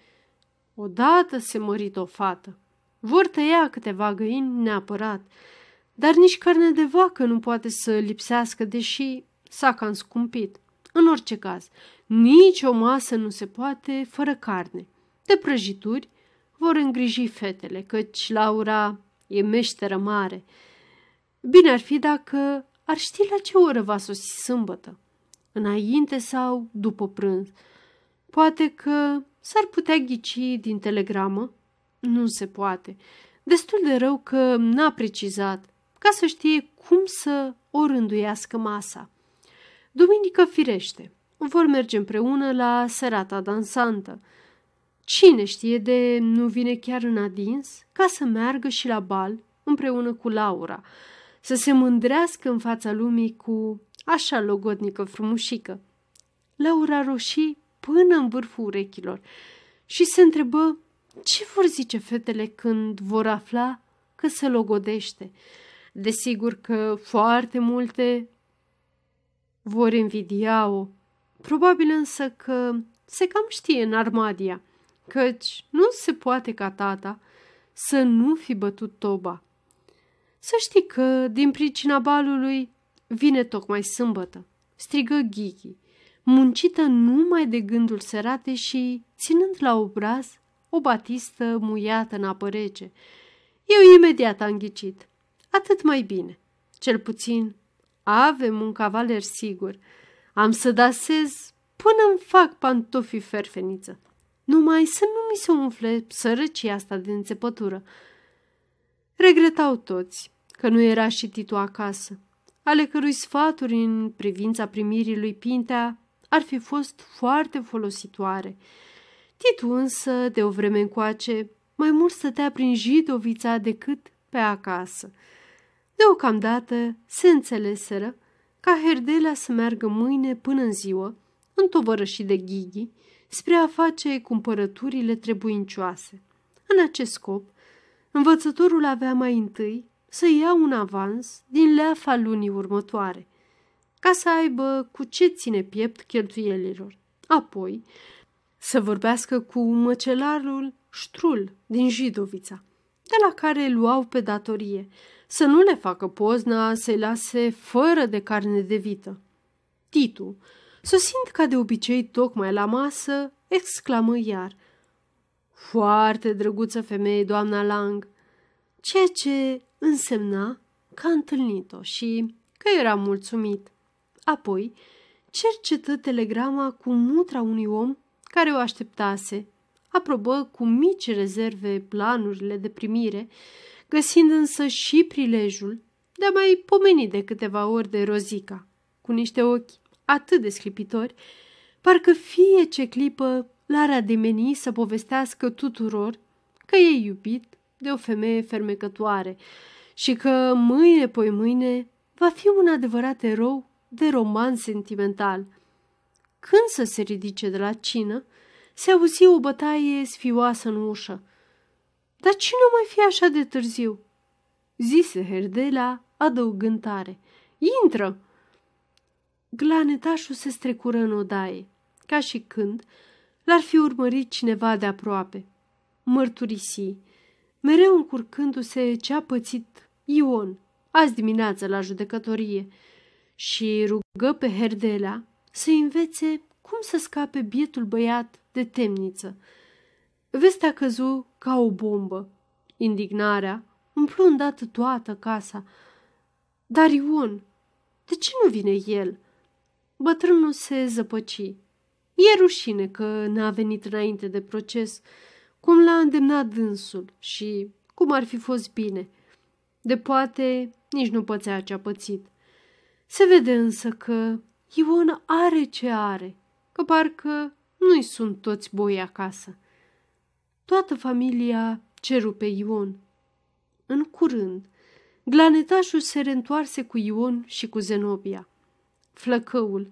Odată se mărit o fată. Vor tăia câteva găini neapărat, dar nici carne de vacă nu poate să lipsească, deși s-a cam scumpit. În orice caz, nici o masă nu se poate fără carne. De prăjituri vor îngriji fetele, căci Laura e meșteră mare – Bine ar fi dacă ar ști la ce oră va sosi sâmbătă, înainte sau după prânz. Poate că s-ar putea ghici din telegramă? Nu se poate. Destul de rău că n-a precizat, ca să știe cum să o rânduiască masa. Duminică firește. Vor merge împreună la serata dansantă. Cine știe de nu vine chiar în adins ca să meargă și la bal împreună cu Laura – să se mândrească în fața lumii cu așa logodnică frumușică. Laura roșii până în vârful urechilor și se întrebă ce vor zice fetele când vor afla că se logodește. Desigur că foarte multe vor invidia-o, probabil însă că se cam știe în Armadia, căci nu se poate ca tata să nu fi bătut toba. Să știi că, din pricina balului, vine tocmai sâmbătă, strigă Ghichi, muncită numai de gândul sărate și, ținând la obraz, o batistă muiată în apă rece. Eu imediat am ghicit. Atât mai bine. Cel puțin avem un cavaler sigur. Am să dasez până îmi fac pantofii ferfeniță. Numai să nu mi se umfle sărăcia asta de înțepătură. Regretau toți că nu era și Titu acasă, ale cărui sfaturi în privința primirii lui Pintea ar fi fost foarte folositoare. Titu însă, de o vreme încoace, mai mult stătea prin Jidovița decât pe acasă. Deocamdată se înțeleseră ca Herdelea să meargă mâine până în ziua, întovărășit de Ghighi, spre a face cumpărăturile trebuincioase. În acest scop, Învățătorul avea mai întâi să ia un avans din leafa lunii următoare, ca să aibă cu ce ține piept cheltuielilor. Apoi, să vorbească cu măcelarul Ștrul din Jidovița, de la care luau pe datorie, să nu le facă pozna să-i lase fără de carne de vită. Titu, sosind ca de obicei tocmai la masă, exclamă iar, foarte drăguță femeie, doamna Lang, ceea ce însemna că a întâlnit-o și că era mulțumit. Apoi cercetă telegrama cu mutra unui om care o așteptase. Aprobă cu mici rezerve planurile de primire, găsind însă și prilejul de a mai pomeni de câteva ori de Rozica, cu niște ochi atât de sclipitori, parcă fie ce clipă Lara meni să povestească tuturor că e iubit de o femeie fermecătoare și că mâine poi mâine va fi un adevărat erou de roman sentimental. Când să se ridice de la cină, se auzi o bătaie sfioasă în ușă. Dar cine o mai fi așa de târziu?" zise Herdela, adăugând tare. Intră!" Glanetașul se strecură în odaie, ca și când l-ar fi urmărit cineva de aproape. Mărturisi, mereu încurcându-se ce a pățit Ion, azi dimineață la judecătorie, și rugă pe Herdela să învețe cum să scape bietul băiat de temniță. Vestea căzu ca o bombă. Indignarea umplu îndată toată casa. Dar Ion, de ce nu vine el? Bătrânul se zăpăci E rușine că n-a venit înainte de proces, cum l-a îndemnat dânsul și cum ar fi fost bine. De poate nici nu pățea ce-a pățit. Se vede însă că Ion are ce are, că parcă nu-i sunt toți boi acasă. Toată familia ceru pe Ion. În curând, glanetașul se reîntoarse cu Ion și cu Zenobia. Flăcăul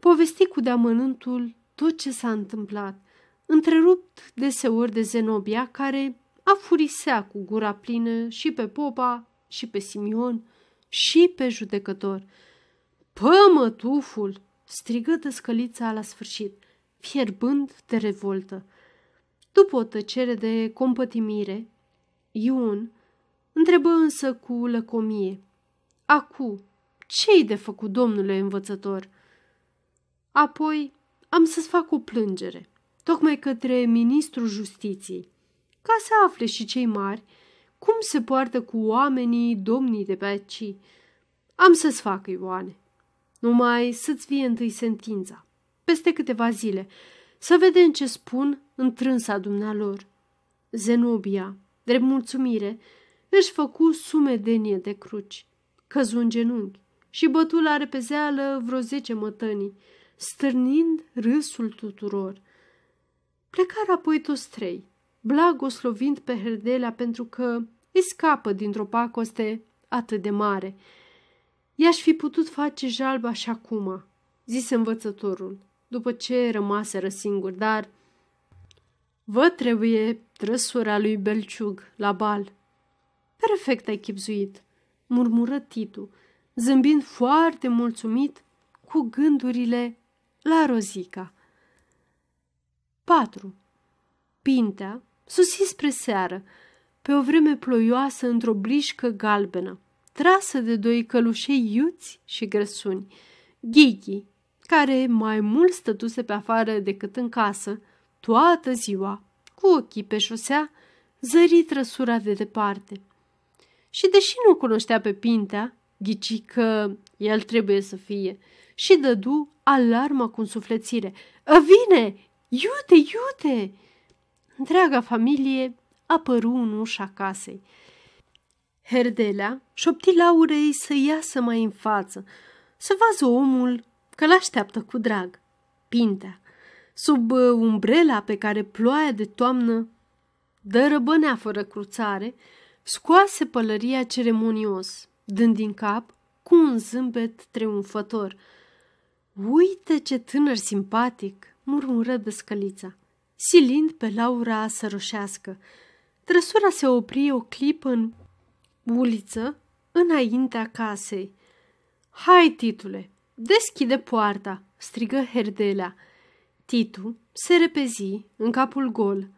povesti cu deamănântul tot ce s-a întâmplat, întrerupt deseori de Zenobia, care afurisea cu gura plină și pe popa, și pe Simion, și pe judecător. Pămă, tuful!" strigă tăscălița la sfârșit, fierbând de revoltă. După o tăcere de compătimire, Iun întrebă însă cu lăcomie. Acu, ce-i de făcut, domnule învățător?" Apoi am să-ți fac o plângere, tocmai către ministrul justiției, ca să afle și cei mari cum se poartă cu oamenii domnii de pe aici. Am să-ți fac, Ioane, numai să-ți fie întâi sentința, peste câteva zile, să vedem ce spun întrânsa dumnealor. Zenobia, drept mulțumire, își făcu sumedenie de cruci, căzu în genunchi și bătu la repezeală vreo zece mătănii, stârnind râsul tuturor. Plecară apoi toți trei, blagoslovind pe Herdelea pentru că îi scapă dintr-o pacoste atât de mare. I-aș fi putut face jalba și acum, zise învățătorul, după ce rămaseră singur, dar vă trebuie trăsura lui Belciug la bal. Perfect ai chipzuit, murmură Titu, zâmbind foarte mulțumit cu gândurile la Rozica. 4. Pintea susi spre seară, pe o vreme ploioasă într-o blișcă galbenă, trasă de doi călușei iuți și grăsuni, Ghighi, care mai mult stătuse pe afară decât în casă, toată ziua, cu ochii pe șosea, zări trăsura de departe. Și deși nu cunoștea pe Pintea, ghici că el trebuie să fie – și dădu alarma cu însuflețire. Vine! Iute, iute! Întreaga familie apăru în ușa casei. Herdelea șopti Laurei să iasă mai în față, să vază omul că l-așteaptă cu drag. Pintea, sub umbrela pe care ploaia de toamnă dărăbănea fără cruțare, scoase pălăria ceremonios, dând din cap cu un zâmbet triumfător – Uite ce tânăr simpatic!" murmură băscălița, silind pe Laura să roșească. Trăsura se opri o clipă în uliță, înaintea casei. Hai, Titule, deschide poarta!" strigă Herdelea. Titu se repezi în capul gol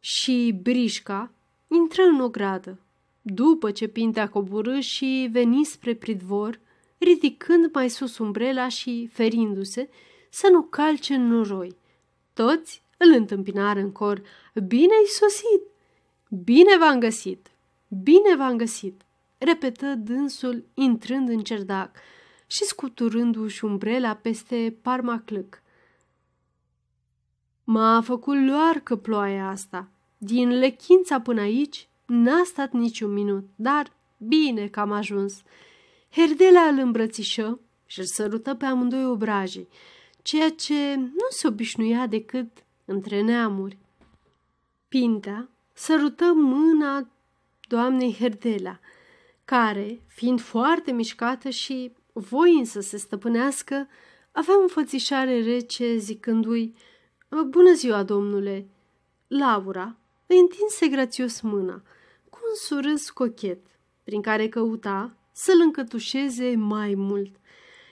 și Brișca intră în ogradă. După ce Pintea coborâ și veni spre pridvor, ridicând mai sus umbrela și ferindu-se să nu calce în noroi. Toți îl întâmpinară în cor. Bine-ai sosit! Bine v-am găsit! Bine v-am găsit! repetă dânsul intrând în cerdac și scuturându-și umbrela peste parmaclâc. M-a făcut că ploaia asta. Din lechința până aici n-a stat niciun minut, dar bine că am ajuns. Herdela îl îmbrățișă și îl sărută pe amândoi obrajii, ceea ce nu se obișnuia decât între neamuri. Pinta sărută mâna doamnei Herdela, care, fiind foarte mișcată și voind să se stăpânească, avea un fățișare rece zicându-i Bună ziua, domnule!" Laura îi întinse grațios mâna, cu un surâs cochet, prin care căuta să-l încătușeze mai mult.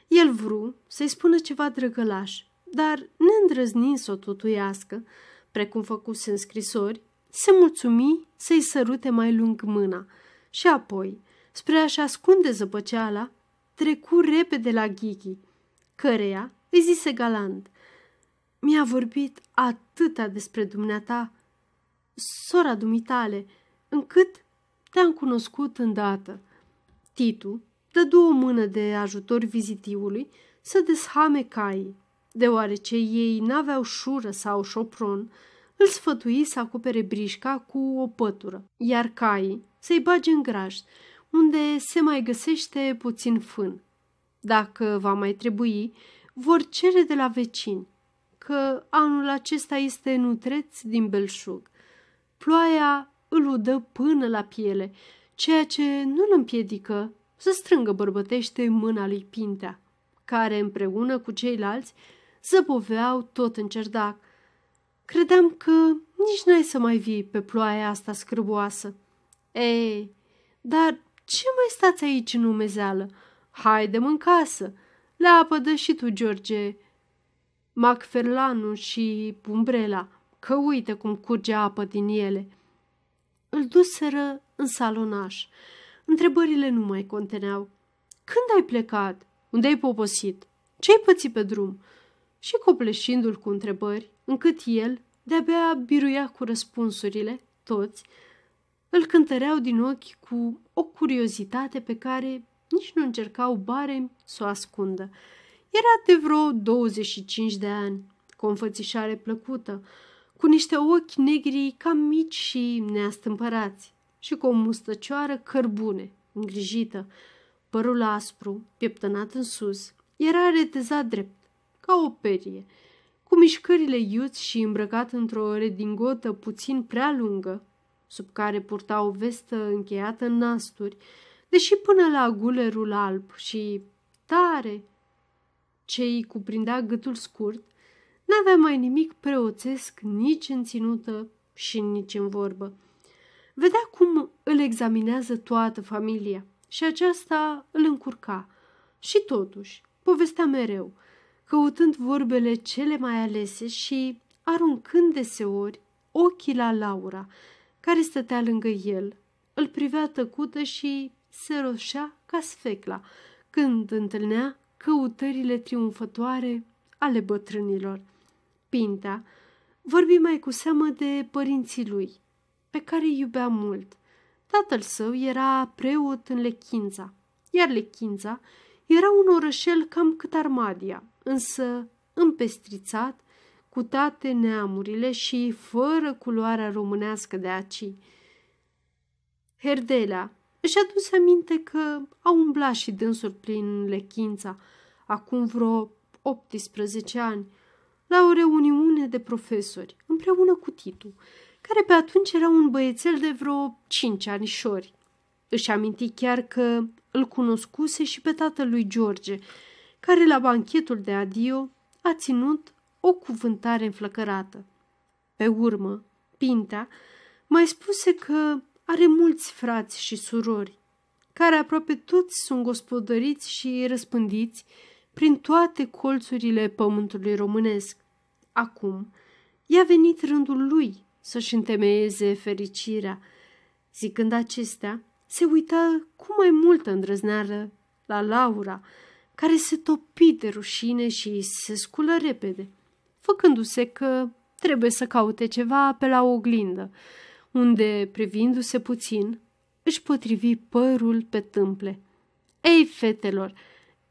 El vru să-i spună ceva drăgălaș, dar neîndrăznind să o tutuiască, precum făcuse în scrisori, se mulțumi să-i sărute mai lung mâna și apoi, spre a-și ascunde zăpăceala, trecu repede la Gigi, căreia îi zise galant, Mi-a vorbit atâta despre dumneata, sora dumitale, încât te-am cunoscut îndată. Titu dădu o mână de ajutor vizitiului să deshame caii. Deoarece ei n-aveau șură sau șopron, îl sfătui să acopere brișca cu o pătură, iar caii să-i bage în graj, unde se mai găsește puțin fân. Dacă va mai trebui, vor cere de la vecini, că anul acesta este nutreț din belșug. Ploaia îl udă până la piele ceea ce nu îl împiedică să strângă bărbătește mâna lui Pintea, care împreună cu ceilalți zăboveau tot în cerdac. Credeam că nici n-ai să mai vii pe ploaia asta scârboasă. Ei, dar ce mai stați aici în umezeală? Haide-mă în casă! Le apădă și tu, George, Macferlanu și umbrela, că uite cum curge apă din ele. Îl duseră în salonaș. Întrebările nu mai conteneau. Când ai plecat? Unde ai poposit? Ce-ai pățit pe drum? Și copleșindu-l cu întrebări, încât el de-abia biruia cu răspunsurile, toți, îl cântăreau din ochi cu o curiozitate pe care nici nu încercau bare să o ascundă. Era de vreo 25 de ani, cu o înfățișare plăcută, cu niște ochi negri cam mici și neastâmpărați, și cu o mustăcioară cărbune, îngrijită, părul aspru, pieptănat în sus, era retezat drept, ca o perie, cu mișcările iuți și îmbrăcat într-o redingotă puțin prea lungă, sub care purta o vestă încheiată în nasturi, deși până la gulerul alb și tare ce îi cuprindea gâtul scurt, n-avea mai nimic preoțesc nici în ținută și nici în vorbă. Vedea cum îl examinează toată familia și aceasta îl încurca. Și totuși, povestea mereu, căutând vorbele cele mai alese și aruncând deseori ochii la Laura, care stătea lângă el, îl privea tăcută și se roșea ca sfecla când întâlnea căutările triumfătoare ale bătrânilor. Pinta vorbi mai cu seamă de părinții lui, pe care îi iubea mult. Tatăl său era preot în Lechința, iar Lechința era un orășel cam cât Armadia, însă împestrițat cu toate neamurile și fără culoarea românească de aci. Herdela își aduse aminte că a umblat și dânsul prin Lechința, acum vreo 18 ani, la o reuniune de profesori, împreună cu Titu, care pe atunci era un băiețel de vreo cinci anișori. Își aminti chiar că îl cunoscuse și pe tatălui George, care la banchetul de adio a ținut o cuvântare înflăcărată. Pe urmă, pinta mai spuse că are mulți frați și surori, care aproape toți sunt gospodăriți și răspândiți prin toate colțurile pământului românesc. Acum i-a venit rândul lui să-și întemeieze fericirea. Zicând acestea, se uită cu mai multă îndrăzneală la Laura, care se topi de rușine și se sculă repede, făcându-se că trebuie să caute ceva pe la oglindă, unde, privindu-se puțin, își potrivi părul pe tâmple. Ei, fetelor!"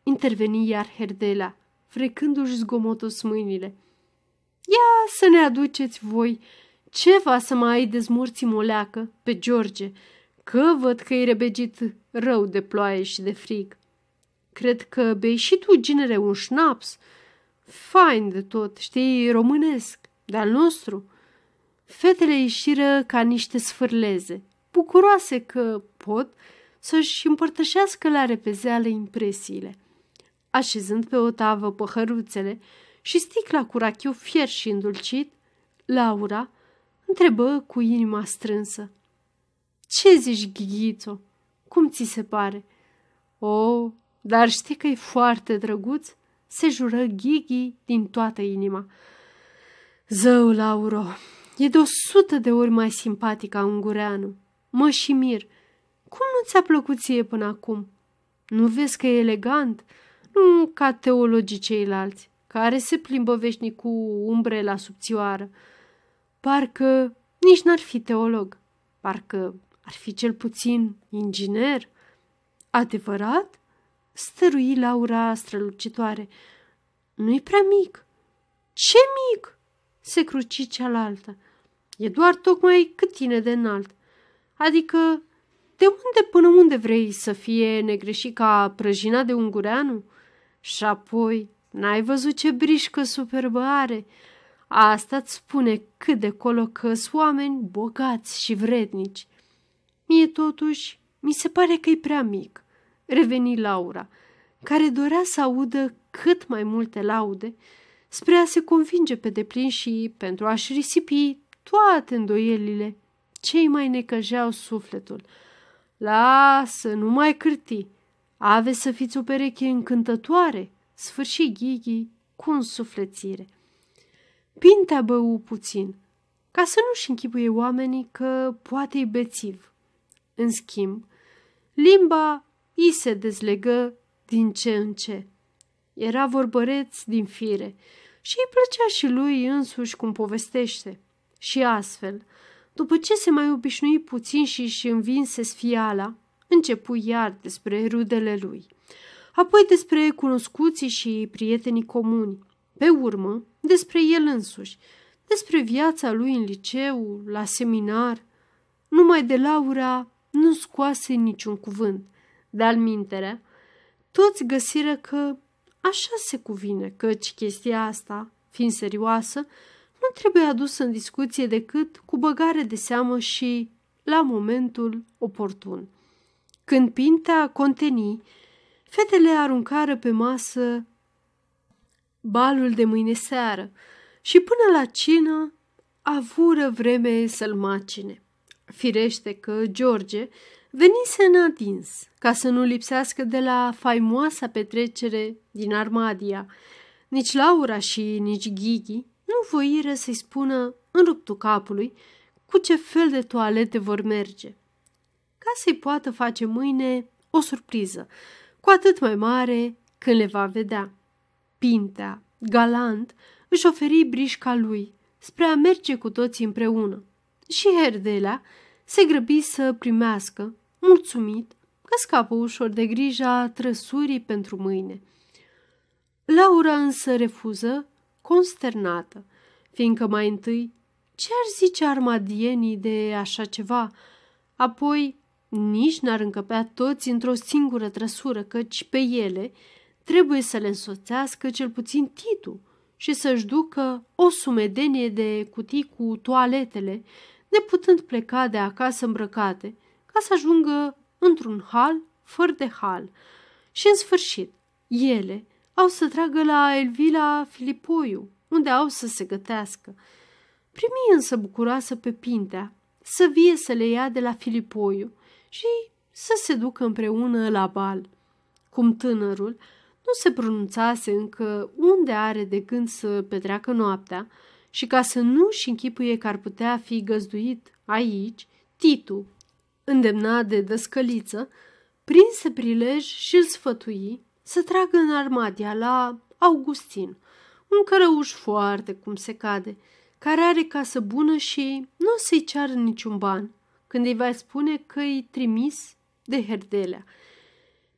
interveni iar Herdela, frecându-și zgomotos mâinile. Ia să ne aduceți voi ce va să mai dezmurți moleacă pe George, că văd că e rebegit rău de ploaie și de frig. Cred că bei și tu, ginere, un șnaps. Fain de tot, știi, românesc, de-al nostru. Fetele ieșiră ca niște sfârleze, bucuroase că pot să-și împărtășească la repezeală impresiile. Așezând pe o tavă păhăruțele și sticla cu rachiu fier și îndulcit, Laura întrebă cu inima strânsă. Ce zici, Ghighițo? Cum ți se pare?" O, oh, dar știi că e foarte drăguț?" se jură Ghighi din toată inima. Zău, Lauro, e de o sută de ori mai simpatic ca ungureanu. Mă și mir, cum nu ți-a plăcut ție până acum? Nu vezi că e elegant? Nu ca teologii ceilalți, care se plimbă veșnic cu la subțioară. Parcă nici n-ar fi teolog, parcă ar fi cel puțin inginer. Adevărat? Stărui Laura strălucitoare. Nu-i prea mic. Ce mic? Se cruci cealaltă. E doar tocmai cât tine de înalt. Adică, de unde până unde vrei să fie negreșit ca prăjina de ungureanu? Și apoi, n-ai văzut ce brișcă superbă are? Asta îți spune cât de colo căs oameni bogați și vrednici. Mie totuși, mi se pare că e prea mic, reveni Laura, care dorea să audă cât mai multe laude, spre a se convinge pe deplin și pentru a-și risipi toate îndoielile ce îi mai necăjeau sufletul. Lasă, nu mai cârti! Ave să fiți o pereche încântătoare!" sfârși Ghighi cu un sufletire. Pintea bău puțin, ca să nu-și închipuie oamenii că poate-i bețiv. În schimb, limba i se dezlegă din ce în ce. Era vorbăreț din fire și îi plăcea și lui însuși cum povestește. Și astfel, după ce se mai obișnui puțin și își învinse sfiala, începu iar despre rudele lui, apoi despre cunoscuții și prietenii comuni, pe urmă, despre el însuși, despre viața lui în liceu, la seminar. Numai de Laura nu scoase niciun cuvânt, dar minterea, toți găsiră că așa se cuvine, căci chestia asta, fiind serioasă, nu trebuie adusă în discuție decât cu băgare de seamă și la momentul oportun. Când pinta contenii, fetele aruncară pe masă balul de mâine seară și până la cină avură vreme să-l macine. Firește că George venise în atins ca să nu lipsească de la faimoasa petrecere din Armadia. Nici Laura și nici Ghigi nu voiră să-i spună în ruptul capului cu ce fel de toalete vor merge, ca să-i poată face mâine o surpriză, cu atât mai mare când le va vedea. Pintea, galant, își oferi brișca lui spre a merge cu toții împreună. Și Herdelea se grăbi să primească, mulțumit, că scapă ușor de grija trăsurii pentru mâine. Laura însă refuză, consternată, fiindcă mai întâi ce ar zice armadienii de așa ceva? Apoi nici n-ar încăpea toți într-o singură trăsură, căci pe ele trebuie să le însoțească cel puțin Titu și să-și ducă o sumedenie de cutii cu toaletele, neputând pleca de acasă îmbrăcate, ca să ajungă într-un hal fără de hal. Și în sfârșit, ele au să tragă la Elvila Filipoiu, unde au să se gătească. Primi însă bucuroasă pe Pintea să vie să le ia de la Filipoiu și să se ducă împreună la bal. Cum tânărul nu se pronunțase încă unde are de gând să petreacă noaptea și ca să nu-și închipuie că ar putea fi găzduit aici, Titu, îndemnat de dăscăliță, prinse prilej și îl sfătui să tragă în armadia la Augustin, un cărăuș foarte cum se cade, care are casă bună și nu o să-i ceară niciun ban, când îi va spune că îi trimis de herdelea –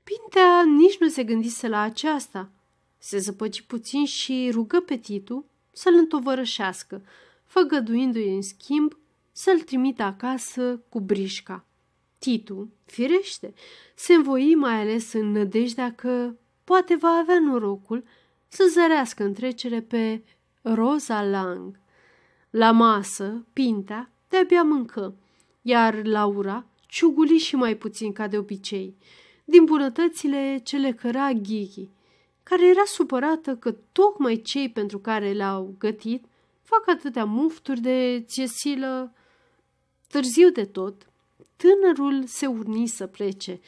Pintea nici nu se gândise la aceasta. Se zăpăci puțin și rugă pe Titu să-l întovărășească, făgăduindu-i în schimb să-l trimită acasă cu brișca. Titu, firește, se învoi mai ales în nădejdea că poate va avea norocul să zărească în trecere pe Rosa Lang. La masă, Pintea de-abia mâncă, iar Laura ciuguli și mai puțin ca de obicei – din bunătățile cele căra Ghighi, care era supărată că tocmai cei pentru care l-au gătit fac atâtea mufturi de țesilă. Târziu de tot, tânărul se urni să plece.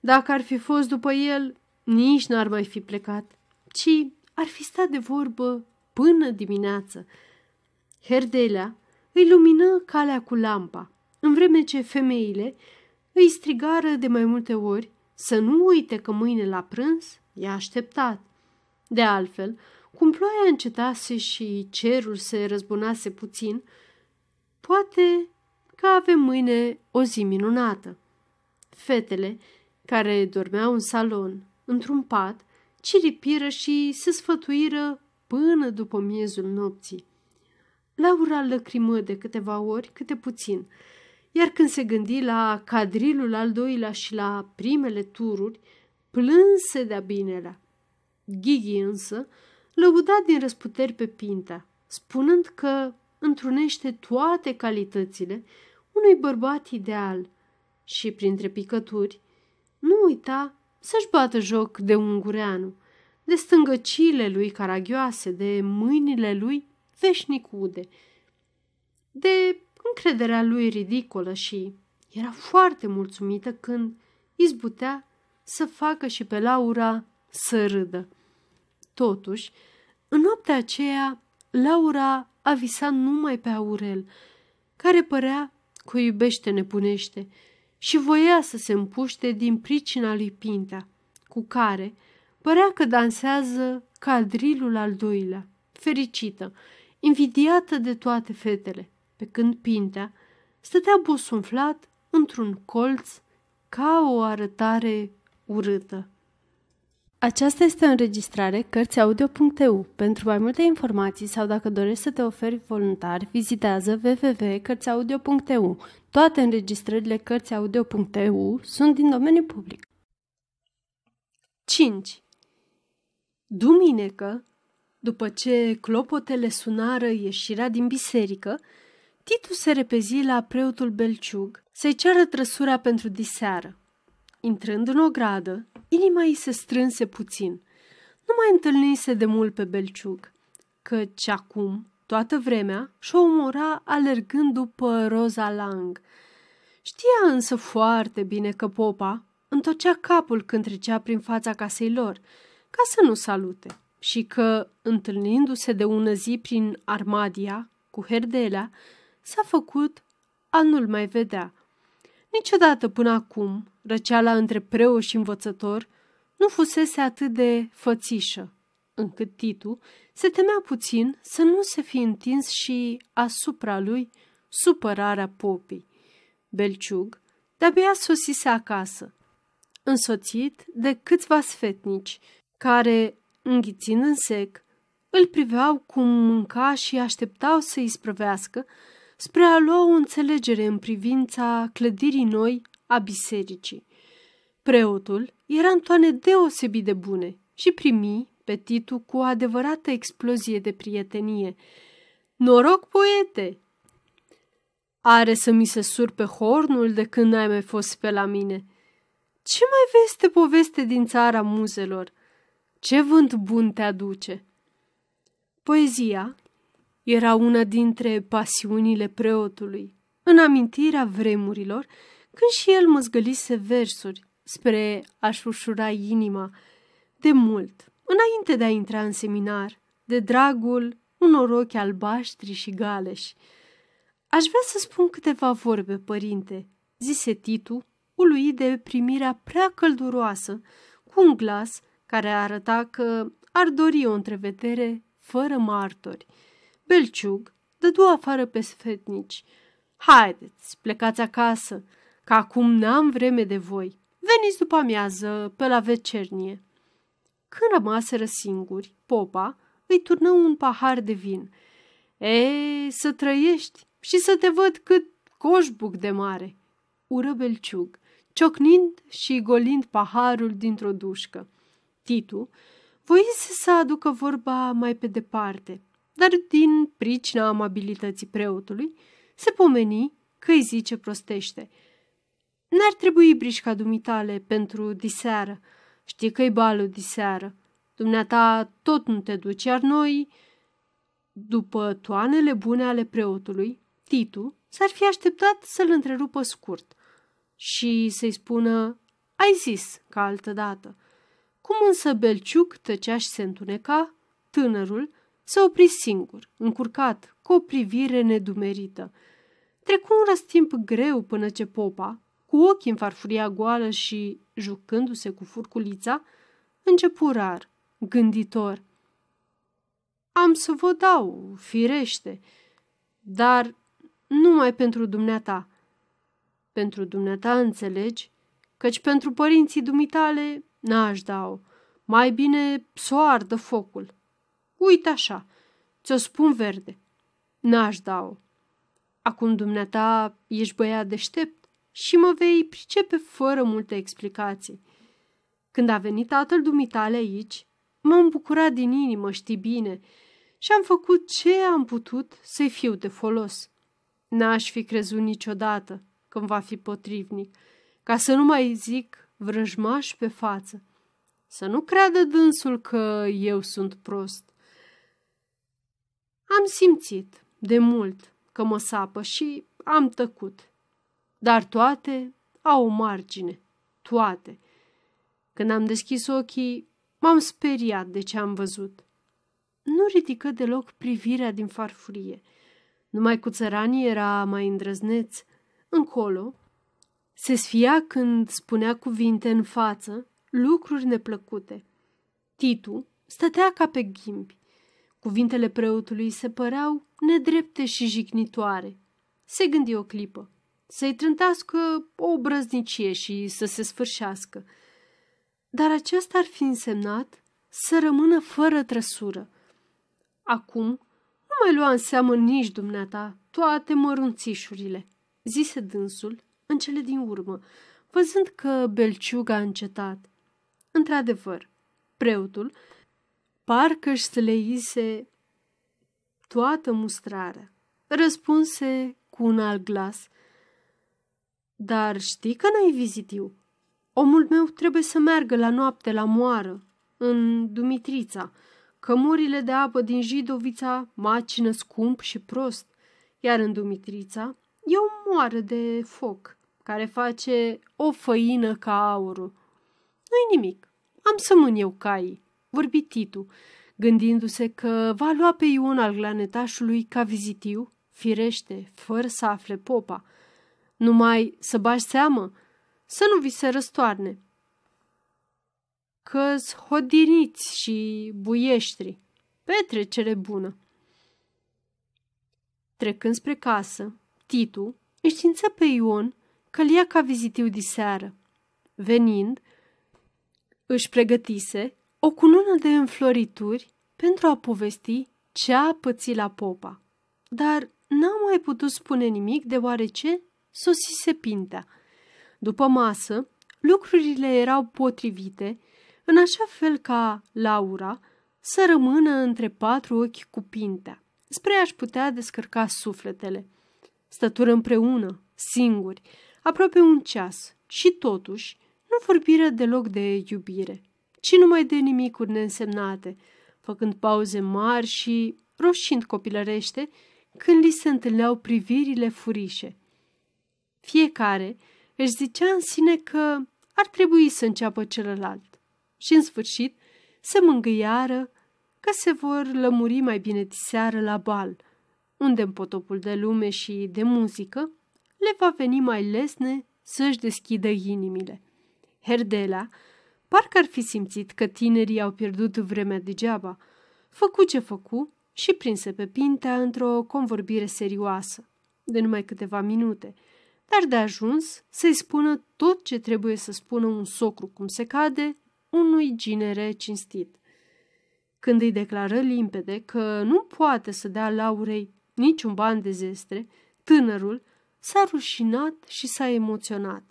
Dacă ar fi fost după el, nici n-ar mai fi plecat, ci ar fi stat de vorbă până dimineață. Herdelea îi lumină calea cu lampa, în vreme ce femeile îi strigară de mai multe ori să nu uite că mâine la prânz i-a așteptat. De altfel, cum ploaia încetase și cerul se răzbunase puțin, poate că avem mâine o zi minunată. Fetele, care dormeau în salon, într-un pat, ciripiră și se sfătuiră până după miezul nopții. Laura lăcrimă de câteva ori câte puțin, iar când se gândi la cadrilul al doilea și la primele tururi, plânse de-a binelea. Ghighi însă lăuda din răsputeri pe Pinta, spunând că întrunește toate calitățile unui bărbat ideal și, printre picături, nu uita să-și bată joc de ungureanu, de stângăcile lui caragioase, de mâinile lui veșnic ude, de încrederea lui ridicolă și era foarte mulțumită când izbutea să facă și pe Laura să râdă. Totuși, în noaptea aceea, Laura a visat numai pe Aurel, care părea că o iubește nepunește și voia să se împuște din pricina lui Pinta, cu care părea că dansează cadrilul al doilea, fericită, invidiată de toate fetele pe când Pintea stătea bosunflat într-un colț ca o arătare urâtă. Aceasta este o înregistrare Cărțiaudio.eu. Pentru mai multe informații sau dacă dorești să te oferi voluntar, vizitează www.cărțiaudio.eu. Toate înregistrările Cărțiaudio.eu sunt din domeniu public. 5. Duminică, după ce clopotele sunară ieșirea din biserică, Titu se repezi la preotul Belciug să-i ceară trăsura pentru diseară. Intrând în gradă, inima îi se strânse puțin. Nu mai întâlnise de mult pe Belciug, căci acum, toată vremea, și-o omora alergând după Roza Lang. Știa însă foarte bine că popa întocea capul când trecea prin fața casei lor, ca să nu salute, și că, întâlnindu-se de ună zi prin Armadia, cu Herdelea, s-a făcut a nu-l mai vedea. Niciodată până acum, răceala între preo și învățător nu fusese atât de fățișă, încât Titu se temea puțin să nu se fi întins și asupra lui supărarea popii. Belciug de-abia sosise acasă, însoțit de câțiva sfetnici, care, înghițind în sec, îl priveau cum mânca și așteptau să-i sprăvească spre a lua o înțelegere în privința clădirii noi a bisericii. Preotul era în toane deosebit de bune și primi pe Titu cu o adevărată explozie de prietenie. Noroc, poete! Are să mi se surpe hornul de când ai mai fost pe la mine. Ce mai veste poveste din țara muzelor? Ce vânt bun te aduce? Poezia era una dintre pasiunile preotului. În amintirea vremurilor, când și el măzgălise versuri spre a-și ușura inima, de mult, înainte de a intra în seminar, de dragul unor ochi albaștri și galeși. Aș vrea să spun câteva vorbe, părinte, zise Titu, uluit de primirea prea călduroasă, cu un glas care arăta că ar dori o întrevedere fără martori. Belciug dădu afară pe sfetnici. Haideți, plecați acasă, că acum n-am vreme de voi. Veniți după amiază, pe la vecernie. Când rămaseră singuri, popa îi turnă un pahar de vin. Ei, să trăiești și să te văd cât coșbuc de mare, ură Belciug, ciocnind și golind paharul dintr-o dușcă. Titu voise să aducă vorba mai pe departe – dar din pricina amabilității preotului, se pomeni că îi zice prostește. N-ar trebui brișca dumitale pentru diseară. Știi că-i balul diseară. Dumneata tot nu te duci, iar noi... După toanele bune ale preotului, Titu s-ar fi așteptat să-l întrerupă scurt și să-i spună ai zis ca altă dată. Cum însă Belciuc tăcea și se întuneca, tânărul se opri singur, încurcat, cu o privire nedumerită. Trecu un răstimp greu până ce popa, cu ochii în farfuria goală și, jucându-se cu furculița, începu rar, gânditor. Am să vă dau, firește, dar numai pentru dumneata. Pentru dumneata înțelegi, căci pentru părinții dumitale n-aș dau. Mai bine soardă focul. Uite așa, ți-o spun verde. N-aș da-o. Acum dumneata ești băiat deștept și mă vei pricepe fără multe explicații. Când a venit tatăl dumitale aici, m-am bucurat din inimă, știi bine, și am făcut ce am putut să-i fiu de folos. N-aș fi crezut niciodată când va fi potrivnic, ca să nu mai zic vrăjmaș pe față. Să nu creadă dânsul că eu sunt prost. Am simțit, de mult, că mă sapă și am tăcut. Dar toate au o margine, toate. Când am deschis ochii, m-am speriat de ce am văzut. Nu ridică deloc privirea din farfurie. Numai cu țăranii era mai îndrăzneț. Încolo, se sfia când spunea cuvinte în față, lucruri neplăcute. Titu stătea ca pe ghimbi, Cuvintele preotului se păreau nedrepte și jignitoare. Se gândi o clipă să-i trântească o brăznicie și să se sfârșească. Dar aceasta ar fi însemnat să rămână fără trăsură. Acum nu mai lua în seamă nici dumneata toate mărunțișurile, zise dânsul în cele din urmă, văzând că belciuga a încetat. Într-adevăr, preotul parcă își sleise toată mustrarea. Răspunse cu un alt glas. Dar știi că n-ai vizitiu. Omul meu trebuie să meargă la noapte la moară, în Dumitrița. Cămurile de apă din Jidovița macină scump și prost, iar în Dumitrița e o moară de foc care face o făină ca aurul. Nu-i nimic, am să mân eu caii vorbi Titu, gândindu-se că va lua pe Ion al glanetașului ca vizitiu, firește, fără să afle popa. Numai să bași seamă, să nu vi se răstoarne. că hodiniți și buieștri, petrecere bună. Trecând spre casă, Titu înștiință pe Ion că ia ca vizitiu diseară. Venind, își pregătise o cunună de înflorituri pentru a povesti ce a pățit la popa. Dar n-a mai putut spune nimic deoarece sosise pintea. După masă, lucrurile erau potrivite, în așa fel ca Laura să rămână între patru ochi cu pintea, spre a-și putea descărca sufletele. Stătură împreună, singuri, aproape un ceas și totuși nu vorbiră deloc de iubire ci numai de nimicuri neînsemnate, făcând pauze mari și roșind copilărește când li se întâlneau privirile furișe. Fiecare își zicea în sine că ar trebui să înceapă celălalt și, în sfârșit, se mângâiară că se vor lămuri mai bine diseară la bal, unde în potopul de lume și de muzică le va veni mai lesne să-și deschidă inimile. Herdela Parcă ar fi simțit că tinerii au pierdut vremea degeaba. Făcu ce făcu și prinse pe pintea într-o convorbire serioasă, de numai câteva minute, dar de ajuns să-i spună tot ce trebuie să spună un socru cum se cade unui ginere cinstit. Când îi declară limpede că nu poate să dea Laurei niciun ban de zestre, tânărul s-a rușinat și s-a emoționat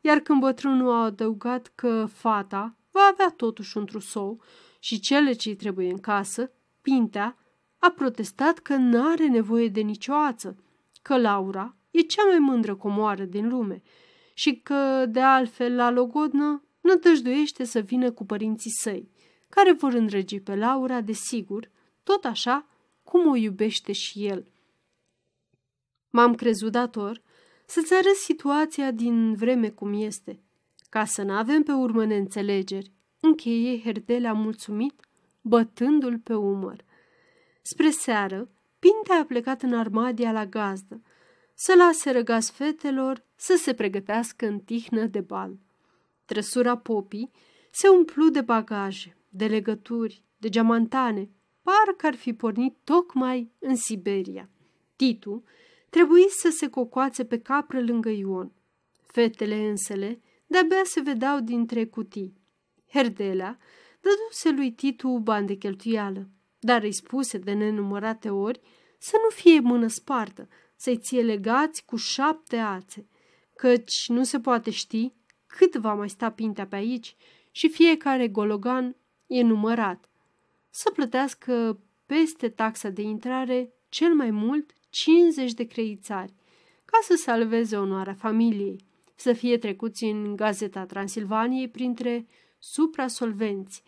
iar când bătrânul a adăugat că fata va avea totuși un trusou și cele ce i trebuie în casă, Pintea a protestat că n-are nevoie de nicio ață, că Laura e cea mai mândră comoară din lume și că, de altfel, la logodnă nădăjduiește să vină cu părinții săi, care vor îndrăgi pe Laura, desigur, tot așa cum o iubește și el. M-am crezut dator să-ți arăt situația din vreme cum este, ca să nu avem pe urmă neînțelegeri, încheie Herdelea mulțumit, bătându-l pe umăr. Spre seară, pinte a plecat în armadia la gazdă, să lase răgaz fetelor să se pregătească în tihnă de bal. Trăsura popii se umplu de bagaje, de legături, de geamantane, parcă ar fi pornit tocmai în Siberia. Titu Trebuie să se cocoațe pe capră lângă Ion. Fetele însele de-abia se vedeau dintre cutii. Herdela dăduse lui Titu bani de cheltuială, dar îi spuse de nenumărate ori să nu fie mână spartă, să-i ție legați cu șapte ațe, căci nu se poate ști cât va mai sta pintea pe aici și fiecare gologan e numărat. Să plătească peste taxa de intrare cel mai mult 50 de creițari, ca să salveze onoarea familiei, să fie trecuți în Gazeta Transilvaniei printre suprasolvenți,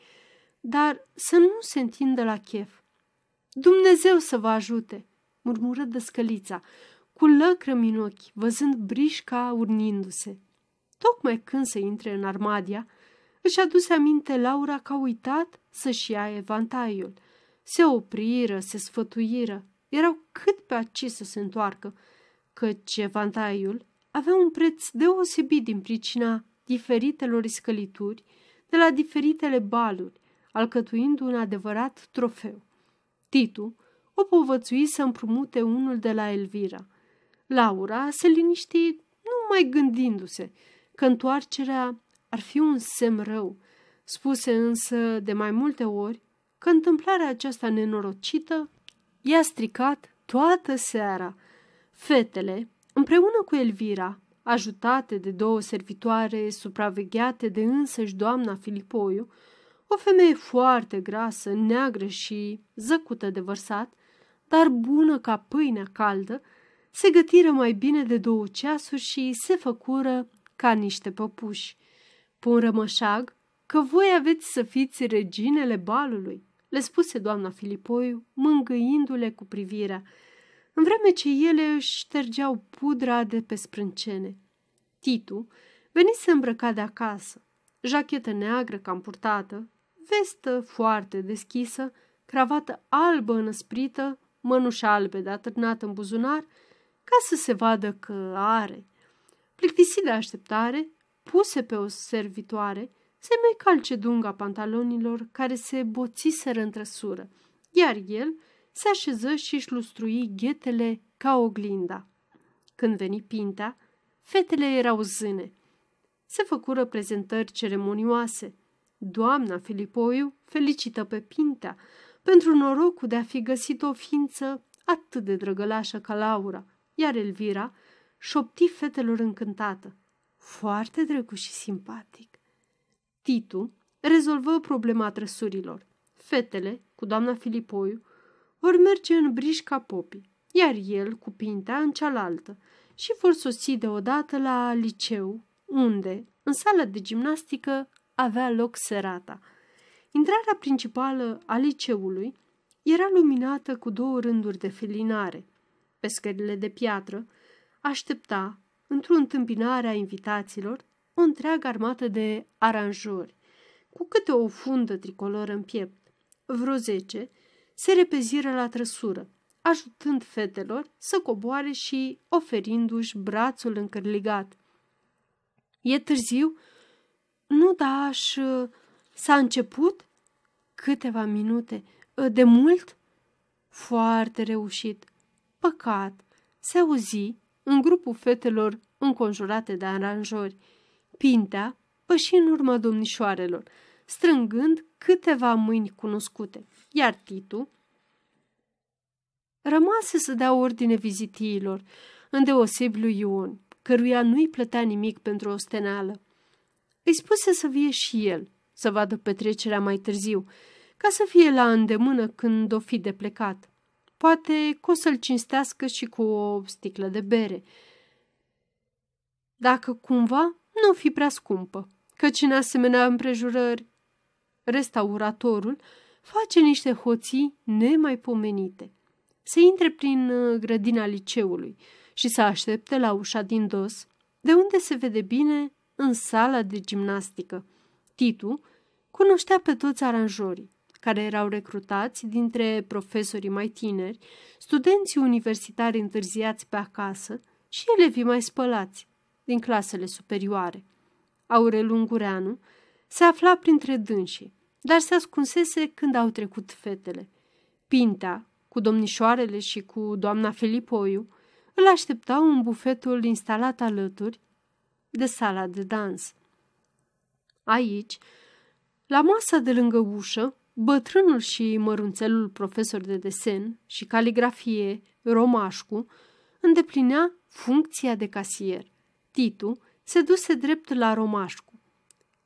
dar să nu se întindă la chef. Dumnezeu să vă ajute!" murmură dăscălița, cu lăcrămi în ochi, văzând brișca urnindu-se. Tocmai când se intre în armadia, își aduse aminte Laura că a uitat să-și ia evantaiul. Se opriră, se sfătuiră erau cât pe aci să se întoarcă, căci evantaiul avea un preț deosebit din pricina diferitelor scălituri de la diferitele baluri, alcătuind un adevărat trofeu. Titu o povățui să împrumute unul de la Elvira. Laura se liniști numai gândindu-se că întoarcerea ar fi un semn rău, spuse însă de mai multe ori că întâmplarea aceasta nenorocită I-a stricat toată seara. Fetele, împreună cu Elvira, ajutate de două servitoare supravegheate de însăși doamna Filipoiu, o femeie foarte grasă, neagră și zăcută de vărsat, dar bună ca pâinea caldă, se gătiră mai bine de două ceasuri și se făcură ca niște păpuși. Pun rămășag că voi aveți să fiți reginele balului le spuse doamna Filipoiu, mângâindu-le cu privirea, în vreme ce ele își ștergeau pudra de pe sprâncene. Titu veni să îmbrăca de acasă, jachetă neagră cam purtată, vestă foarte deschisă, cravată albă înăsprită, mănușa de atârnat în buzunar, ca să se vadă că are. Plictisit de așteptare, puse pe o servitoare – se mai calce dunga pantalonilor care se boțiseră în trăsură, iar el se așeză și își lustrui ghetele ca oglinda. Când veni pinta, fetele erau zâne. Se făcură prezentări ceremonioase. Doamna Filipoiu felicită pe pinta pentru norocul de a fi găsit o ființă atât de drăgălașă ca Laura, iar Elvira șopti fetelor încântată. Foarte drăguț și simpatic. Titu rezolvă problema trăsurilor. Fetele, cu doamna Filipoiu, vor merge în brișca popii, iar el cu pintea, în cealaltă și vor sosi deodată la liceu, unde, în sala de gimnastică, avea loc serata. Intrarea principală a liceului era luminată cu două rânduri de felinare. Pe scările de piatră aștepta, într-o întâmpinare a invitaților, o întreagă armată de aranjori, cu câte o fundă tricoloră în piept. Vreo zece se repeziră la trăsură, ajutând fetelor să coboare și oferindu-și brațul încărligat. E târziu? Nu, da, aș... S-a început? Câteva minute. De mult? Foarte reușit. Păcat. Se auzi în grupul fetelor înconjurate de aranjori – Pintea păși în urmă domnișoarelor, strângând câteva mâini cunoscute, iar Titu rămase să dea ordine vizitiilor, îndeosebi lui Ion, căruia nu-i plătea nimic pentru o steneală. Îi spuse să vie și el, să vadă petrecerea mai târziu, ca să fie la îndemână când o fi de plecat. Poate că o să-l cinstească și cu o sticlă de bere. Dacă cumva nu fi prea scumpă, căci în asemenea împrejurări restauratorul face niște hoții nemaipomenite. Se intre prin uh, grădina liceului și se aștepte la ușa din dos, de unde se vede bine în sala de gimnastică. Titu cunoștea pe toți aranjorii, care erau recrutați dintre profesorii mai tineri, studenții universitari întârziați pe acasă și elevii mai spălați din clasele superioare. Aurel Ungureanu se afla printre dânsii, dar se ascunsese când au trecut fetele. Pinta, cu domnișoarele și cu doamna Filipoiu, îl așteptau în bufetul instalat alături de sala de dans. Aici, la masa de lângă ușă, bătrânul și mărunțelul profesor de desen și caligrafie, Romașcu, îndeplinea funcția de casier. Titu se duse drept la Romașcu,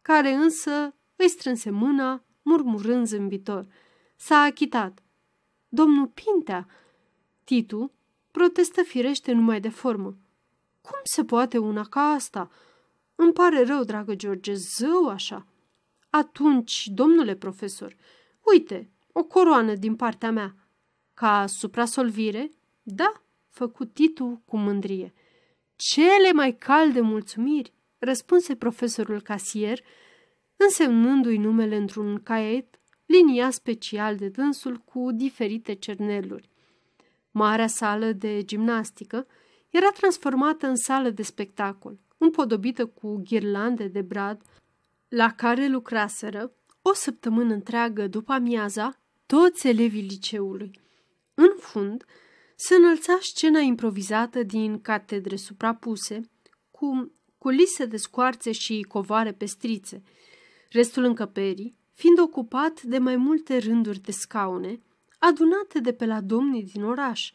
care însă îi strânse mâna, murmurând zâmbitor. S-a achitat. Domnul Pintea! Titu protestă firește numai de formă. Cum se poate una ca asta? Îmi pare rău, dragă George, zău așa. Atunci, domnule profesor, uite, o coroană din partea mea. Ca suprasolvire? Da, făcut Titu cu mândrie cele mai calde mulțumiri, răspunse profesorul casier, însemnându-i numele într-un caiet, linia special de dânsul cu diferite cerneluri. Marea sală de gimnastică era transformată în sală de spectacol, împodobită cu ghirlande de brad, la care lucraseră, o săptămână întreagă după amiaza, toți elevii liceului. În fund, se înălța scena improvizată din catedre suprapuse, cu culise de scoarțe și covoare pestrițe, restul încăperii fiind ocupat de mai multe rânduri de scaune, adunate de pe la domnii din oraș,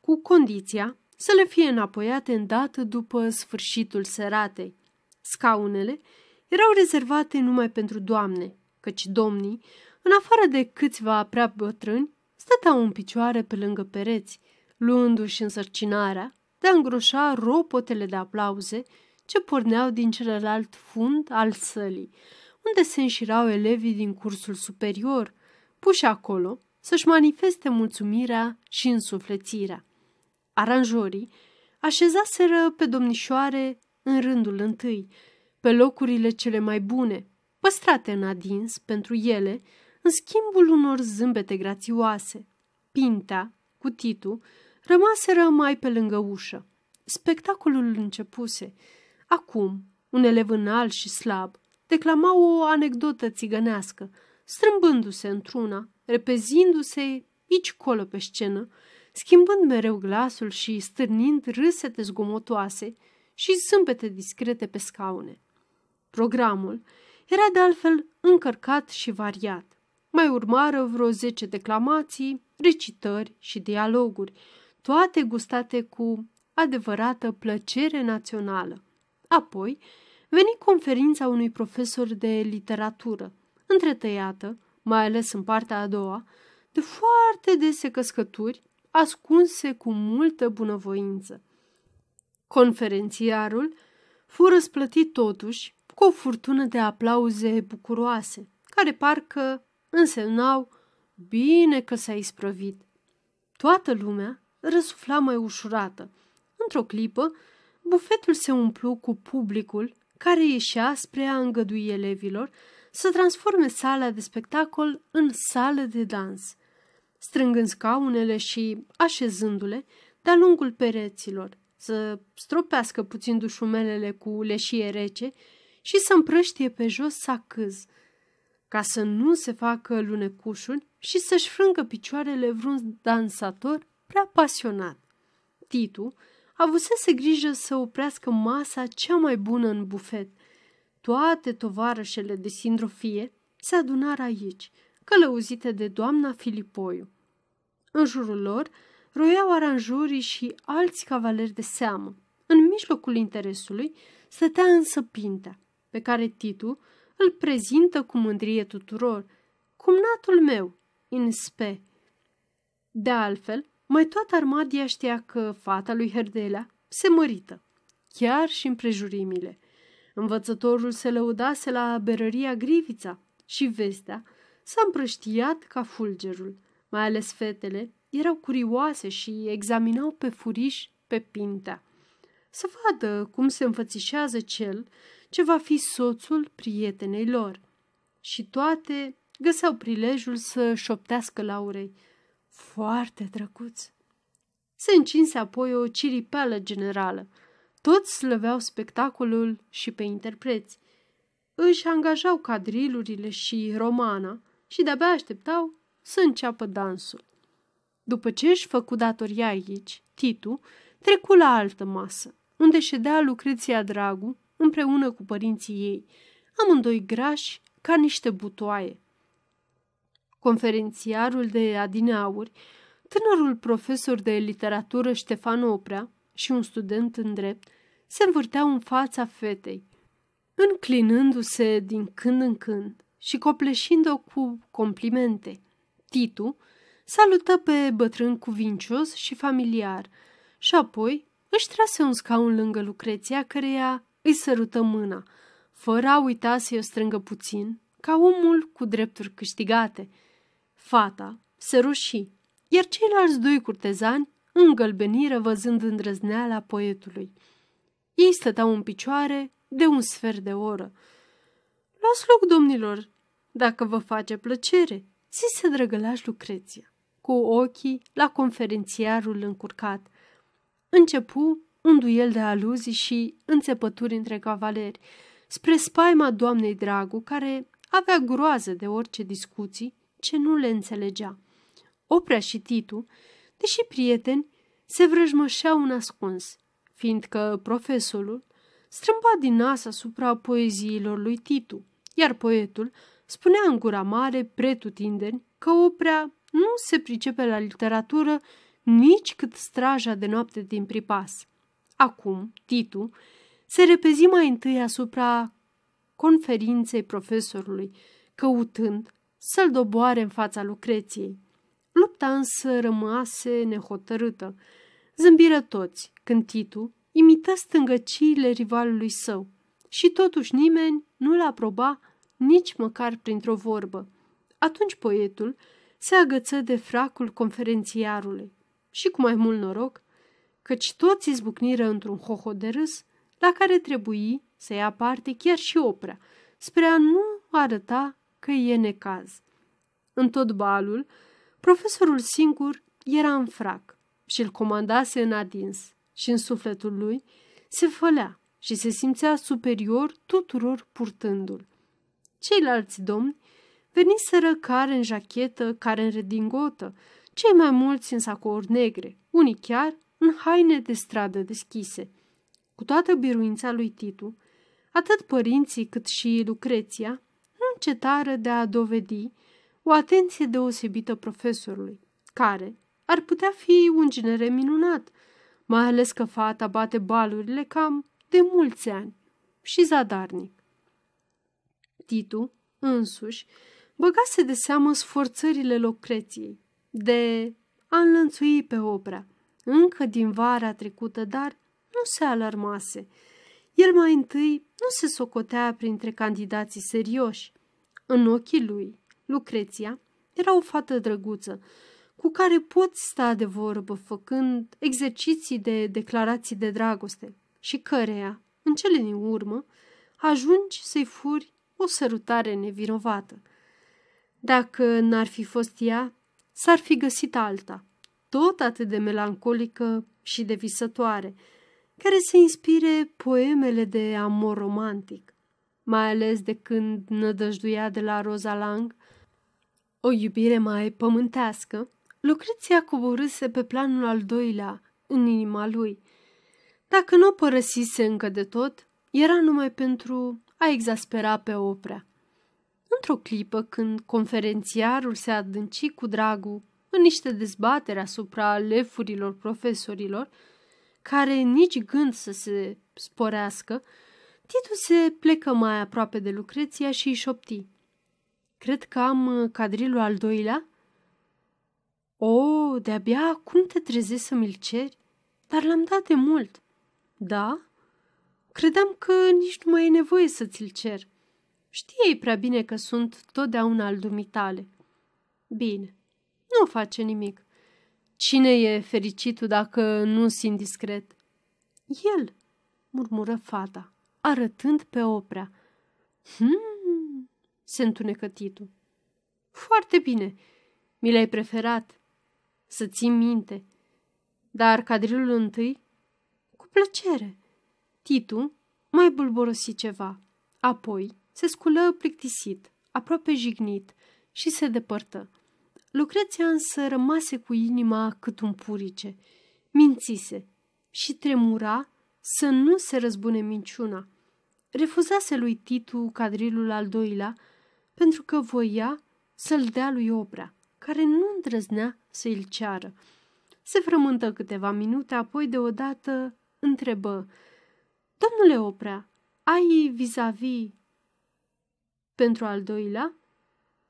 cu condiția să le fie înapoiate dată după sfârșitul seratei. Scaunele erau rezervate numai pentru doamne, căci domnii, în afară de câțiva prea bătrâni, stăteau în picioare pe lângă pereți – luându-și însărcinarea de a îngroșa ropotele de aplauze ce porneau din celălalt fund al sălii, unde se înșirau elevii din cursul superior, puși acolo să-și manifeste mulțumirea și însuflețirea. Aranjorii așezaseră pe domnișoare în rândul întâi, pe locurile cele mai bune, păstrate în adins pentru ele, în schimbul unor zâmbete grațioase. Pinta, Titu, rămaseră mai pe lângă ușă. Spectacolul începuse. Acum, un elev înalt și slab declama o anecdotă țigănească, strâmbându-se într-una, repezindu-se aici colo pe scenă, schimbând mereu glasul și stârnind râsete zgomotoase și zâmbete discrete pe scaune. Programul era de altfel încărcat și variat. Mai urmară vreo zece declamații, recitări și dialoguri, toate gustate cu adevărată plăcere națională. Apoi veni conferința unui profesor de literatură, întretăiată, mai ales în partea a doua, de foarte dese căscături ascunse cu multă bunăvoință. Conferențiarul fu răsplătit totuși cu o furtună de aplauze bucuroase, care parcă însemnau bine că s-a isprăvit. Toată lumea răsufla mai ușurată. Într-o clipă, bufetul se umplu cu publicul care ieșea spre a îngădui elevilor să transforme sala de spectacol în sală de dans. Strângând scaunele și așezându-le de-a lungul pereților, să stropească puțin dușumelele cu leșie rece și să împrăștie pe jos sacâz, ca să nu se facă lunecușuri și să-și frângă picioarele vreun dansator prea pasionat. Titu avusese grijă să oprească masa cea mai bună în bufet. Toate tovarășele de sindrofie se adunară aici, călăuzite de doamna Filipoiu. În jurul lor roiau aranjurii și alți cavaleri de seamă. În mijlocul interesului stătea însă Pintea, pe care Titu îl prezintă cu mândrie tuturor. Cumnatul meu, spe. De altfel, mai toată armadia știa că fata lui Herdelea se mărită, chiar și împrejurimile. Învățătorul se lăudase la berăria Grivița și vestea s-a împrăștiat ca fulgerul. Mai ales fetele erau curioase și examinau pe furiș pe pintea. Să vadă cum se înfățișează cel ce va fi soțul prietenei lor. Și toate găseau prilejul să șoptească la urei foarte drăguț. Se încinse apoi o ciripeală generală. Toți slăveau spectacolul și pe interpreți. Își angajau cadrilurile și romana și de-abia așteptau să înceapă dansul. După ce își făcu datoria aici, Titu trecu la altă masă, unde ședea Lucreția Dragu împreună cu părinții ei, amândoi grași ca niște butoaie conferențiarul de adineauri, tânărul profesor de literatură Ștefan Oprea și un student în drept se învârteau în fața fetei, înclinându-se din când în când și copleșind-o cu complimente. Titu salută pe bătrân cuvincios și familiar și apoi își trase un scaun lângă Lucreția, căreia îi sărută mâna, fără a uita să-i o strângă puțin, ca omul cu drepturi câștigate – Fata se roșii, iar ceilalți doi curtezani îngălbeniră văzând îndrăzneala poetului. Ei stăteau în picioare de un sfert de oră. Luați loc, domnilor, dacă vă face plăcere, zise drăgălaș Lucreția, cu ochii la conferențiarul încurcat. Începu un duel de aluzii și înțepături între cavaleri, spre spaima doamnei Dragu, care avea groază de orice discuții ce nu le înțelegea. Oprea și Titu, deși prieteni, se vrăjmășeau în ascuns, fiindcă profesorul strâmba din nas asupra poeziilor lui Titu, iar poetul spunea în gura mare pretutindeni că oprea nu se pricepe la literatură nici cât straja de noapte din pripas. Acum, Titu se repezi mai întâi asupra conferinței profesorului, căutând să-l doboare în fața lucreției. Lupta însă rămase nehotărâtă. Zâmbiră toți când Titu imită stângăciile rivalului său și totuși nimeni nu-l aproba nici măcar printr-o vorbă. Atunci poetul se agăță de fracul conferențiarului și cu mai mult noroc, căci toți izbucniră într-un hoho de râs la care trebuie să ia parte chiar și oprea, spre a nu arăta că e necaz. În tot balul, profesorul singur era în frac și îl comandase în adins și în sufletul lui se fălea și se simțea superior tuturor purtându-l. Ceilalți domni veniseră care în jachetă, care în redingotă, cei mai mulți în sacouri negre, unii chiar în haine de stradă deschise. Cu toată biruința lui Titu, atât părinții cât și Lucreția încetară de a dovedi o atenție deosebită profesorului, care ar putea fi un genere minunat, mai ales că fata bate balurile cam de mulți ani și zadarnic. Titu, însuși, băgase de seamă sforțările Locreției de a înlănțui pe opera, încă din vara trecută, dar nu se alarmase. El mai întâi nu se socotea printre candidații serioși, în ochii lui, Lucreția era o fată drăguță, cu care poți sta de vorbă făcând exerciții de declarații de dragoste și căreia, în cele din urmă, ajungi să-i furi o sărutare nevinovată. Dacă n-ar fi fost ea, s-ar fi găsit alta, tot atât de melancolică și de visătoare, care să inspire poemele de amor romantic mai ales de când nădăjduia de la Roza Lang, o iubire mai pământească, Lucreția coborâse pe planul al doilea, în inima lui. Dacă nu o părăsise încă de tot, era numai pentru a exaspera pe oprea. Într-o clipă, când conferențiarul se adânci cu dragul în niște dezbateri asupra lefurilor profesorilor, care nici gând să se sporească, Titu se plecă mai aproape de Lucreția și îi șopti. Cred că am uh, cadrilul al doilea?" O, oh, de-abia acum te trezesc să mi-l ceri? Dar l-am dat de mult." Da? Credeam că nici nu mai e nevoie să ți-l cer. Știi prea bine că sunt totdeauna al dumitale." Bine, nu face nimic. Cine e fericitul dacă nu sunt discret? El, murmură fata arătând pe oprea. Hmm, se întunecă Titu. Foarte bine, mi l-ai preferat, să țin minte. Dar cadrilul întâi? Cu plăcere. Titu mai bulborosi ceva, apoi se sculă plictisit, aproape jignit și se depărtă. Lucreția însă rămase cu inima cât un purice. Mințise și tremura să nu se răzbune minciuna – refuzase lui Titu cadrilul al doilea pentru că voia să-l dea lui Oprea, care nu îndrăznea să-l ceară. Se frământă câteva minute, apoi deodată întrebă Domnule Oprea, ai vis-a-vis pentru al doilea?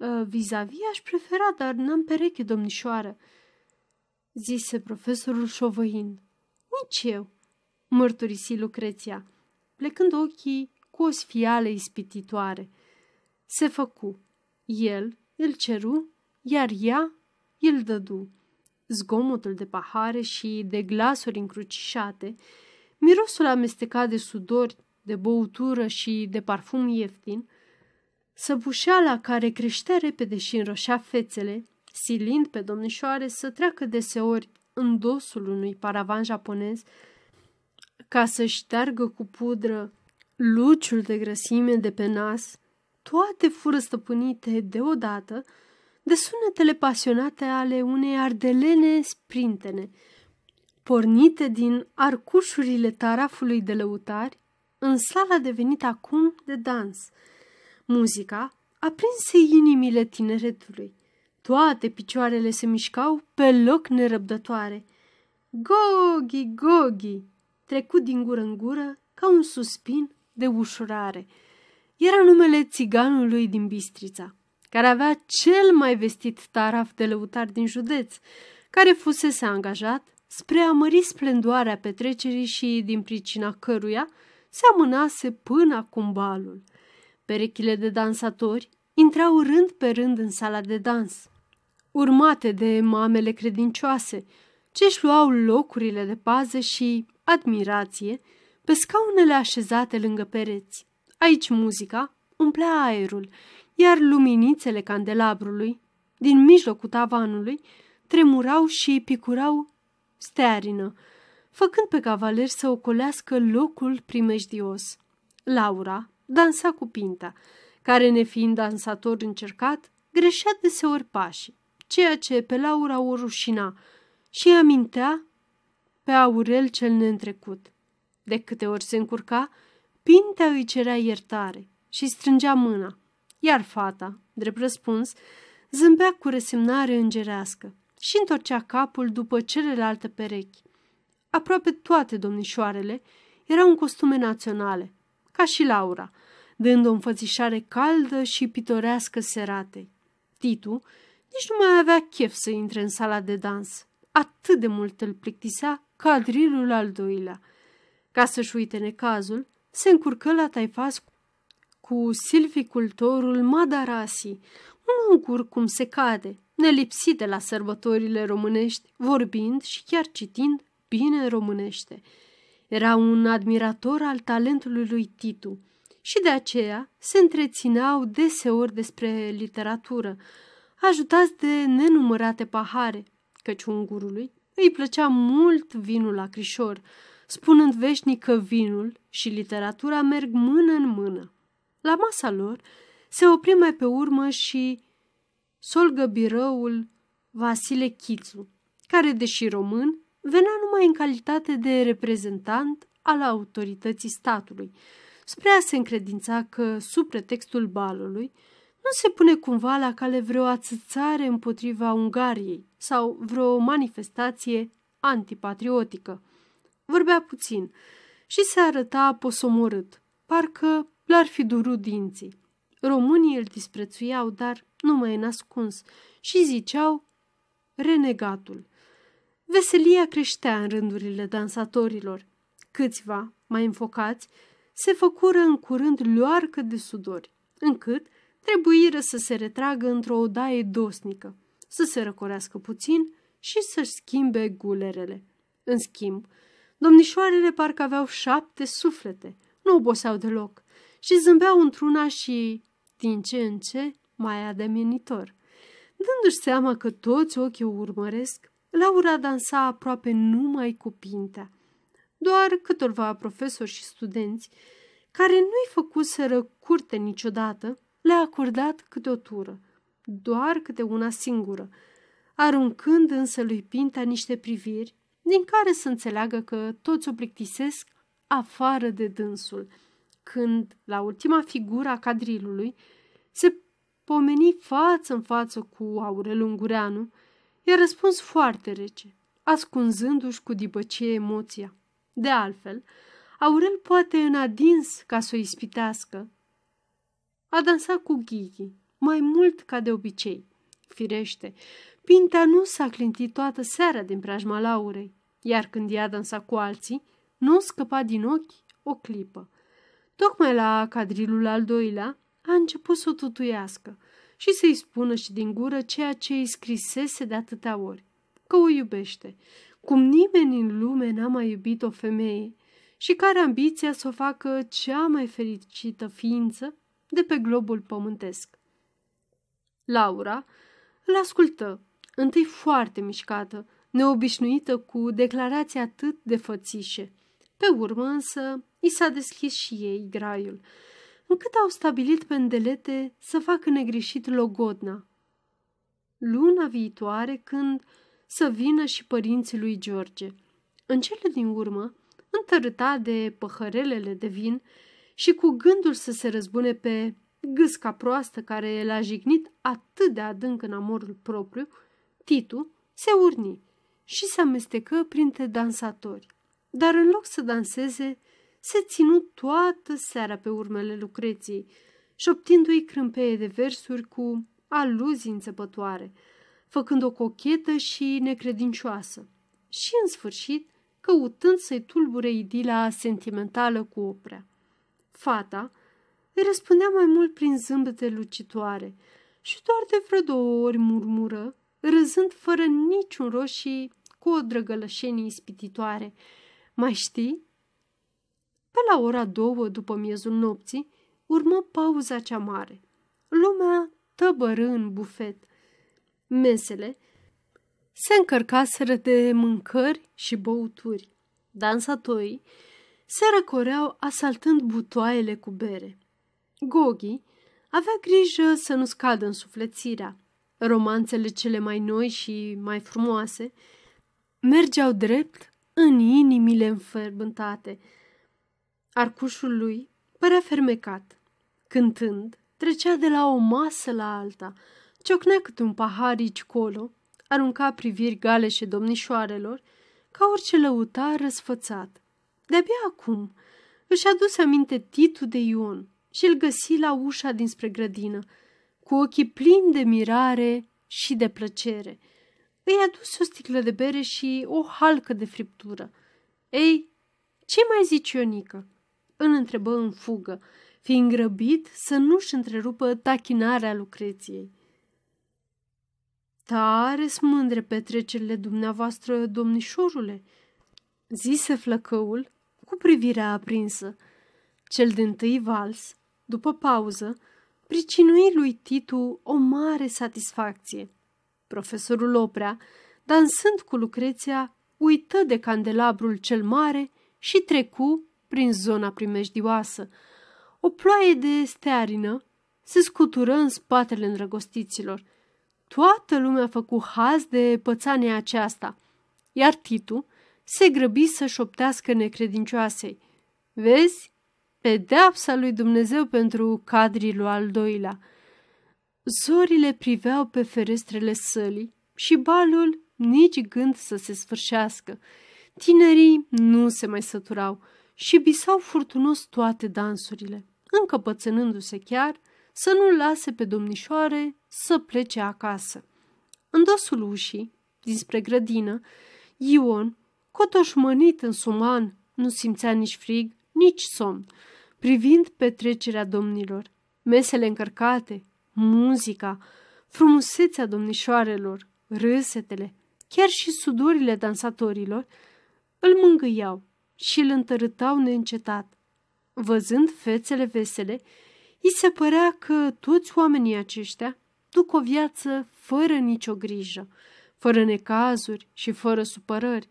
Ă, vis-a-vis aș prefera, dar n-am pereche, domnișoară, zise profesorul șovăind. Nici eu, mărturisi Lucreția, plecând ochii cu o sfială ispititoare. Se făcu. El îl ceru, iar ea îl dădu. Zgomotul de pahare și de glasuri încrucișate, mirosul amestecat de sudori, de băutură și de parfum ieftin, săbușeala care creștea repede și înroșea fețele, silind pe domnișoare să treacă deseori în dosul unui paravan japonez ca să șteargă cu pudră luciul de grăsime de pe nas, toate fură stăpânite deodată de sunetele pasionate ale unei ardelene sprintene, pornite din arcușurile tarafului de lăutari, în sala devenită acum de dans. Muzica aprinse inimile tineretului. Toate picioarele se mișcau pe loc nerăbdătoare. Gogi, gogi, trecut din gură în gură ca un suspin de ușurare. Era numele țiganului din Bistrița, care avea cel mai vestit taraf de lăutar din județ, care fusese angajat spre a mări splendoarea petrecerii și din pricina căruia se amânase până acum balul. Perechile de dansatori intrau rând pe rând în sala de dans, urmate de mamele credincioase, ce și luau locurile de pază și admirație pe scaunele așezate lângă pereți, aici muzica umplea aerul, iar luminițele candelabrului, din mijlocul tavanului, tremurau și picurau stearină, făcând pe cavaler să ocolească locul primejdios. Laura dansa cu pinta, care, nefiind dansator încercat, greșea deseori pașii, ceea ce pe Laura o rușina și amintea pe Aurel cel neîntrecut. De câte ori se încurca, Pintea îi cerea iertare și strângea mâna, iar fata, drept răspuns, zâmbea cu resemnare îngerească și întorcea capul după celelalte perechi. Aproape toate domnișoarele erau în costume naționale, ca și Laura, dând o înfățișare caldă și pitorească seratei. Titu nici nu mai avea chef să intre în sala de dans. Atât de mult îl plictisea cadrilul al doilea – ca să-și uite necazul, se încurcă la taifas cu silvicultorul Madarasi, un ungur cum se cade, nelipsit de la sărbătorile românești, vorbind și chiar citind bine românește. Era un admirator al talentului lui Titu și de aceea se întrețineau deseori despre literatură, ajutați de nenumărate pahare, căci ungurului îi plăcea mult vinul la crișor, spunând veșnic că vinul și literatura merg mână în mână. La masa lor se opri mai pe urmă și solgă biroul Vasile Chițu, care, deși român, venea numai în calitate de reprezentant al autorității statului, spre a se încredința că, sub pretextul balului, nu se pune cumva la cale vreo ațățare împotriva Ungariei sau vreo manifestație antipatriotică. Vorbea puțin și se arăta posomorât, parcă l-ar fi durut dinții. Românii îl disprețuiau, dar nu mai înascuns și ziceau renegatul. Veselia creștea în rândurile dansatorilor. Câțiva, mai înfocați, se făcură în curând luarcă de sudori, încât trebuiră să se retragă într-o odaie dosnică, să se răcorească puțin și să-și schimbe gulerele. În schimb, Domnișoarele parcă aveau șapte suflete, nu oboseau deloc și zâmbeau într-una și, din ce în ce, mai ademenitor. Dându-și seama că toți ochii o urmăresc, Laura dansa aproape numai cu pintea. Doar câtorva profesori și studenți, care nu-i făcuseră curte niciodată, le-a acordat câte o tură, doar câte una singură, aruncând însă lui Pinta niște priviri din care să înțeleagă că toți o plictisesc afară de dânsul, când, la ultima figură a cadrilului, se pomeni față în față cu Aurel Ungureanu, i-a răspuns foarte rece, ascunzându-și cu dibăcie emoția. De altfel, Aurel poate în adins ca să o ispitească. A dansat cu Ghighi, mai mult ca de obicei, firește, Pinta nu s-a clintit toată seara din preajma Laurei, iar când ea dansa cu alții, nu scăpa din ochi o clipă. Tocmai la cadrilul al doilea a început să o tutuiască și să-i spună și din gură ceea ce îi scrisese de atâtea ori, că o iubește, cum nimeni în lume n-a mai iubit o femeie și care ambiția să o facă cea mai fericită ființă de pe globul pământesc. Laura îl ascultă întâi foarte mișcată, neobișnuită cu declarații atât de fățișe. Pe urmă însă i s-a deschis și ei graiul, încât au stabilit îndelete să facă negreșit logodna. Luna viitoare când să vină și părinții lui George. În cele din urmă, întărâta de păhărelele de vin și cu gândul să se răzbune pe gâsca proastă care l-a jignit atât de adânc în amorul propriu, Titu se urni și se amestecă printre dansatori, dar în loc să danseze, se ținu toată seara pe urmele Lucreției, șoptindu-i crâmpeie de versuri cu aluzii înțepătoare, făcând-o cochetă și necredincioasă. Și, în sfârșit, căutând să-i tulbure idila sentimentală cu oprea. Fata îi răspundea mai mult prin zâmbete lucitoare și doar de vreo două ori murmură râzând fără niciun roșii, cu o drăgălășenie ispititoare. Mai știi? Pe la ora două după miezul nopții urmă pauza cea mare. Lumea tăbără în bufet. Mesele se încărcaseră de mâncări și băuturi. Dansatorii se răcoreau asaltând butoaiele cu bere. Gogi avea grijă să nu scadă în sufletirea romanțele cele mai noi și mai frumoase, mergeau drept în inimile înfărbântate. Arcușul lui părea fermecat. Cântând, trecea de la o masă la alta, ciocnea câte un pahar aici colo, arunca priviri și domnișoarelor, ca orice lăuta răsfățat. De-abia acum își aduse aminte Titu de Ion și îl găsi la ușa dinspre grădină – cu ochii plini de mirare și de plăcere. Îi aduse o sticlă de bere și o halcă de friptură. Ei, ce mai zici, Ionică?" îl întrebă în fugă, fiind grăbit să nu-și întrerupă tachinarea lucreției. Tare smândre petrecerile dumneavoastră, domnișorule, zise flăcăul cu privirea aprinsă. Cel din tâi vals, după pauză, pricinui lui Titu o mare satisfacție. Profesorul Oprea, dansând cu Lucreția, uită de candelabrul cel mare și trecu prin zona primejdioasă. O ploaie de stearină se scutură în spatele îndrăgostiților. Toată lumea făcu haz de pățania aceasta, iar Titu se grăbi să șoptească necredincioasei. Vezi, pedeapsa lui Dumnezeu pentru cadrilul al doilea. Zorile priveau pe ferestrele sălii și balul nici gând să se sfârșească. Tinerii nu se mai săturau și bisau furtunos toate dansurile, încăpățânându-se chiar să nu lase pe domnișoare să plece acasă. În dosul ușii, dinspre grădină, Ion, cotoșmănit în suman, nu simțea nici frig, nici somn privind petrecerea domnilor, mesele încărcate, muzica, frumusețea domnișoarelor, râsetele, chiar și sudorile dansatorilor, îl mângâiau și îl întărâtau neîncetat. Văzând fețele vesele, îi se părea că toți oamenii aceștia duc o viață fără nicio grijă, fără necazuri și fără supărări.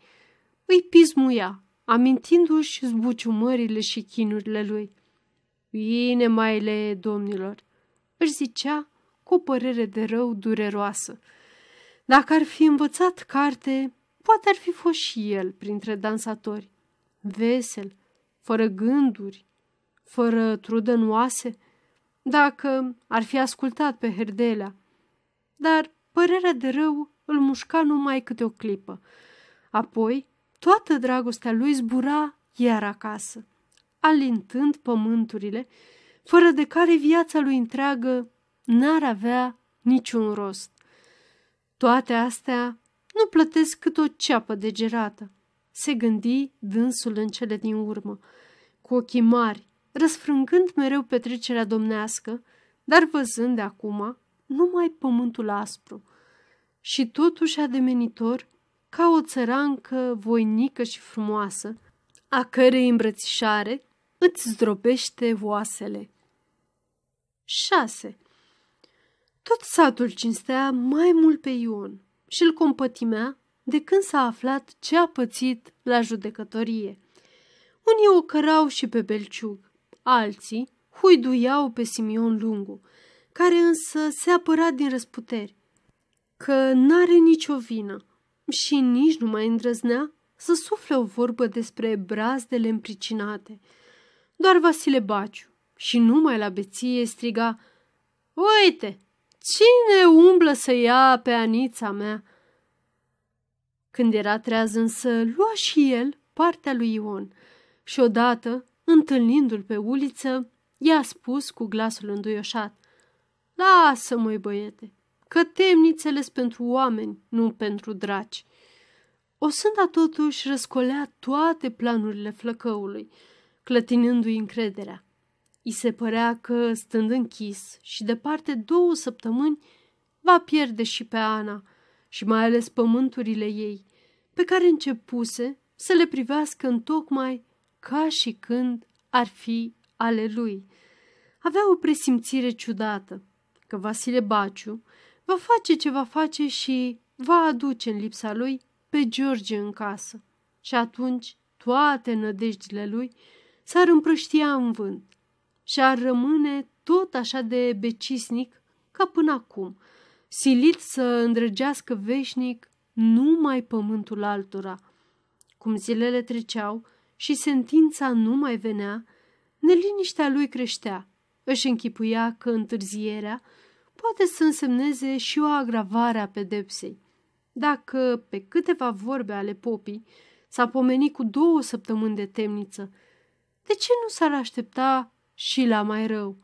Îi pismuia, amintindu-și zbuciumările și chinurile lui – Bine, maile domnilor, își zicea cu o părere de rău dureroasă. Dacă ar fi învățat carte, poate ar fi fost și el printre dansatori. Vesel, fără gânduri, fără trudănoase, dacă ar fi ascultat pe Herdelea. Dar părerea de rău îl mușca numai câte o clipă. Apoi, toată dragostea lui zbura iar acasă alintând pământurile, fără de care viața lui întreagă n-ar avea niciun rost. Toate astea nu plătesc cât o ceapă de gerată, se gândi dânsul în cele din urmă, cu ochii mari, răsfrângând mereu petrecerea domnească, dar văzând de acum numai pământul aspru și totuși ademenitor ca o țărancă voinică și frumoasă, a cărei îmbrățișare îți zdrobește voasele. 6. Tot satul cinstea mai mult pe Ion și îl compătimea de când s-a aflat ce a pățit la judecătorie. Unii o cărau și pe Belciug, alții huiduiau pe Simion Lungu, care însă se apăra din răsputeri, că n-are nicio vină și nici nu mai îndrăznea să sufle o vorbă despre brazdele împricinate – doar Vasile Baciu și numai la beție striga Uite, cine umblă să ia pe anița mea? Când era treaz însă, lua și el partea lui Ion și odată, întâlnindu-l pe uliță, i-a spus cu glasul înduioșat Lasă-mă, băiete, că temnițele pentru oameni, nu pentru draci. O sânda totuși răscolea toate planurile flăcăului – clătinându-i încrederea. I se părea că, stând închis și departe două săptămâni, va pierde și pe Ana și mai ales pământurile ei, pe care începuse să le privească tocmai ca și când ar fi ale lui. Avea o presimțire ciudată că Vasile Baciu va face ce va face și va aduce în lipsa lui pe George în casă. Și atunci toate nădejdile lui s-ar împrăștia în vânt și ar rămâne tot așa de becisnic ca până acum, silit să îndrăgească veșnic numai pământul altora. Cum zilele treceau și sentința nu mai venea, neliniștea lui creștea. Își închipuia că întârzierea poate să însemneze și o agravare a pedepsei. Dacă pe câteva vorbe ale popii s-a pomenit cu două săptămâni de temniță de ce nu s-ar aștepta și la mai rău?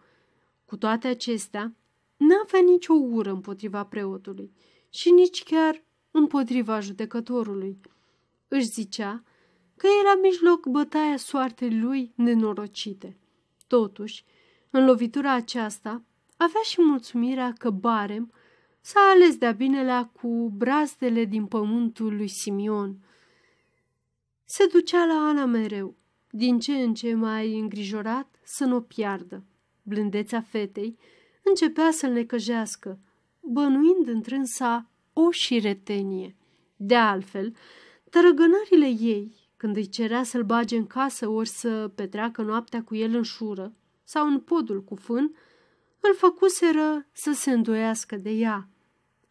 Cu toate acestea, n-avea nicio ură împotriva preotului și nici chiar împotriva judecătorului. Își zicea că era mijloc bătaia soartei lui nenorocite. Totuși, în lovitura aceasta, avea și mulțumirea că Barem s-a ales de-a binelea cu brazdele din pământul lui Simion. Se ducea la Ana mereu, din ce în ce mai îngrijorat, să nu o piardă. Blândețea fetei începea să-l necăjească, bănuind într-însa o și retenie. De altfel, tărăgănările ei, când îi cerea să-l bage în casă ori să petreacă noaptea cu el în șură sau în podul cu fân, îl făcuseră să se îndoiască de ea.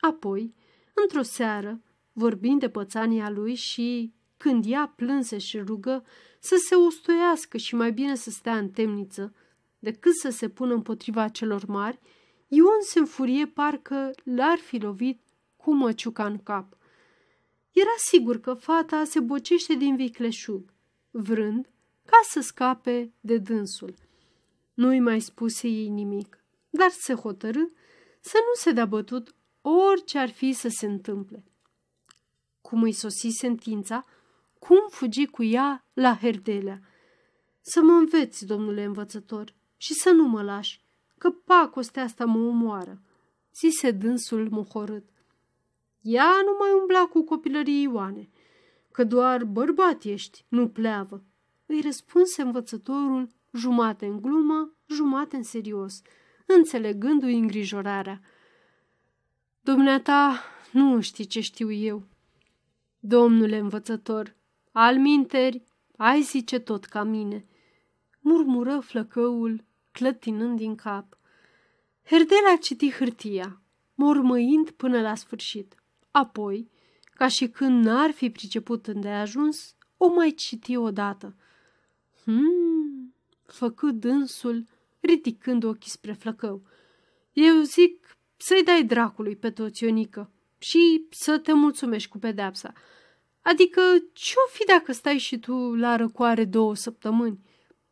Apoi, într-o seară, vorbind de pățania lui și când ea plânse și rugă, să se ustoiască și mai bine să stea în temniță, decât să se pună împotriva celor mari, Ion se înfurie parcă l-ar fi lovit cu măciuca în cap. Era sigur că fata se bocește din vicleșug, vrând ca să scape de dânsul. Nu-i mai spuse ei nimic, dar se hotărâ să nu se dea bătut orice ar fi să se întâmple. Cum îi sosi sentința, cum fugi cu ea la herdelea. Să mă înveți, domnule învățător, și să nu mă lași, că pacostea asta mă omoară, zise dânsul mohorât. Ea nu mai umbla cu copilării Ioane, că doar bărbat ești, nu pleavă, îi răspunse învățătorul jumate în glumă, jumate în serios, înțelegându-i îngrijorarea. Dumneata, nu știi ce știu eu. Domnule învățător, al minteri ai zice tot ca mine, murmură flăcăul, clătinând din cap. Herdel a citit hârtia, mormăind până la sfârșit. Apoi, ca și când n-ar fi priceput îndeajuns, o mai citi odată. Hmm, făcă dânsul, ridicând ochii spre flăcău. Eu zic să-i dai dracului pe toți, Ionică, și să te mulțumești cu pedeapsa. Adică ce-o fi dacă stai și tu la răcoare două săptămâni?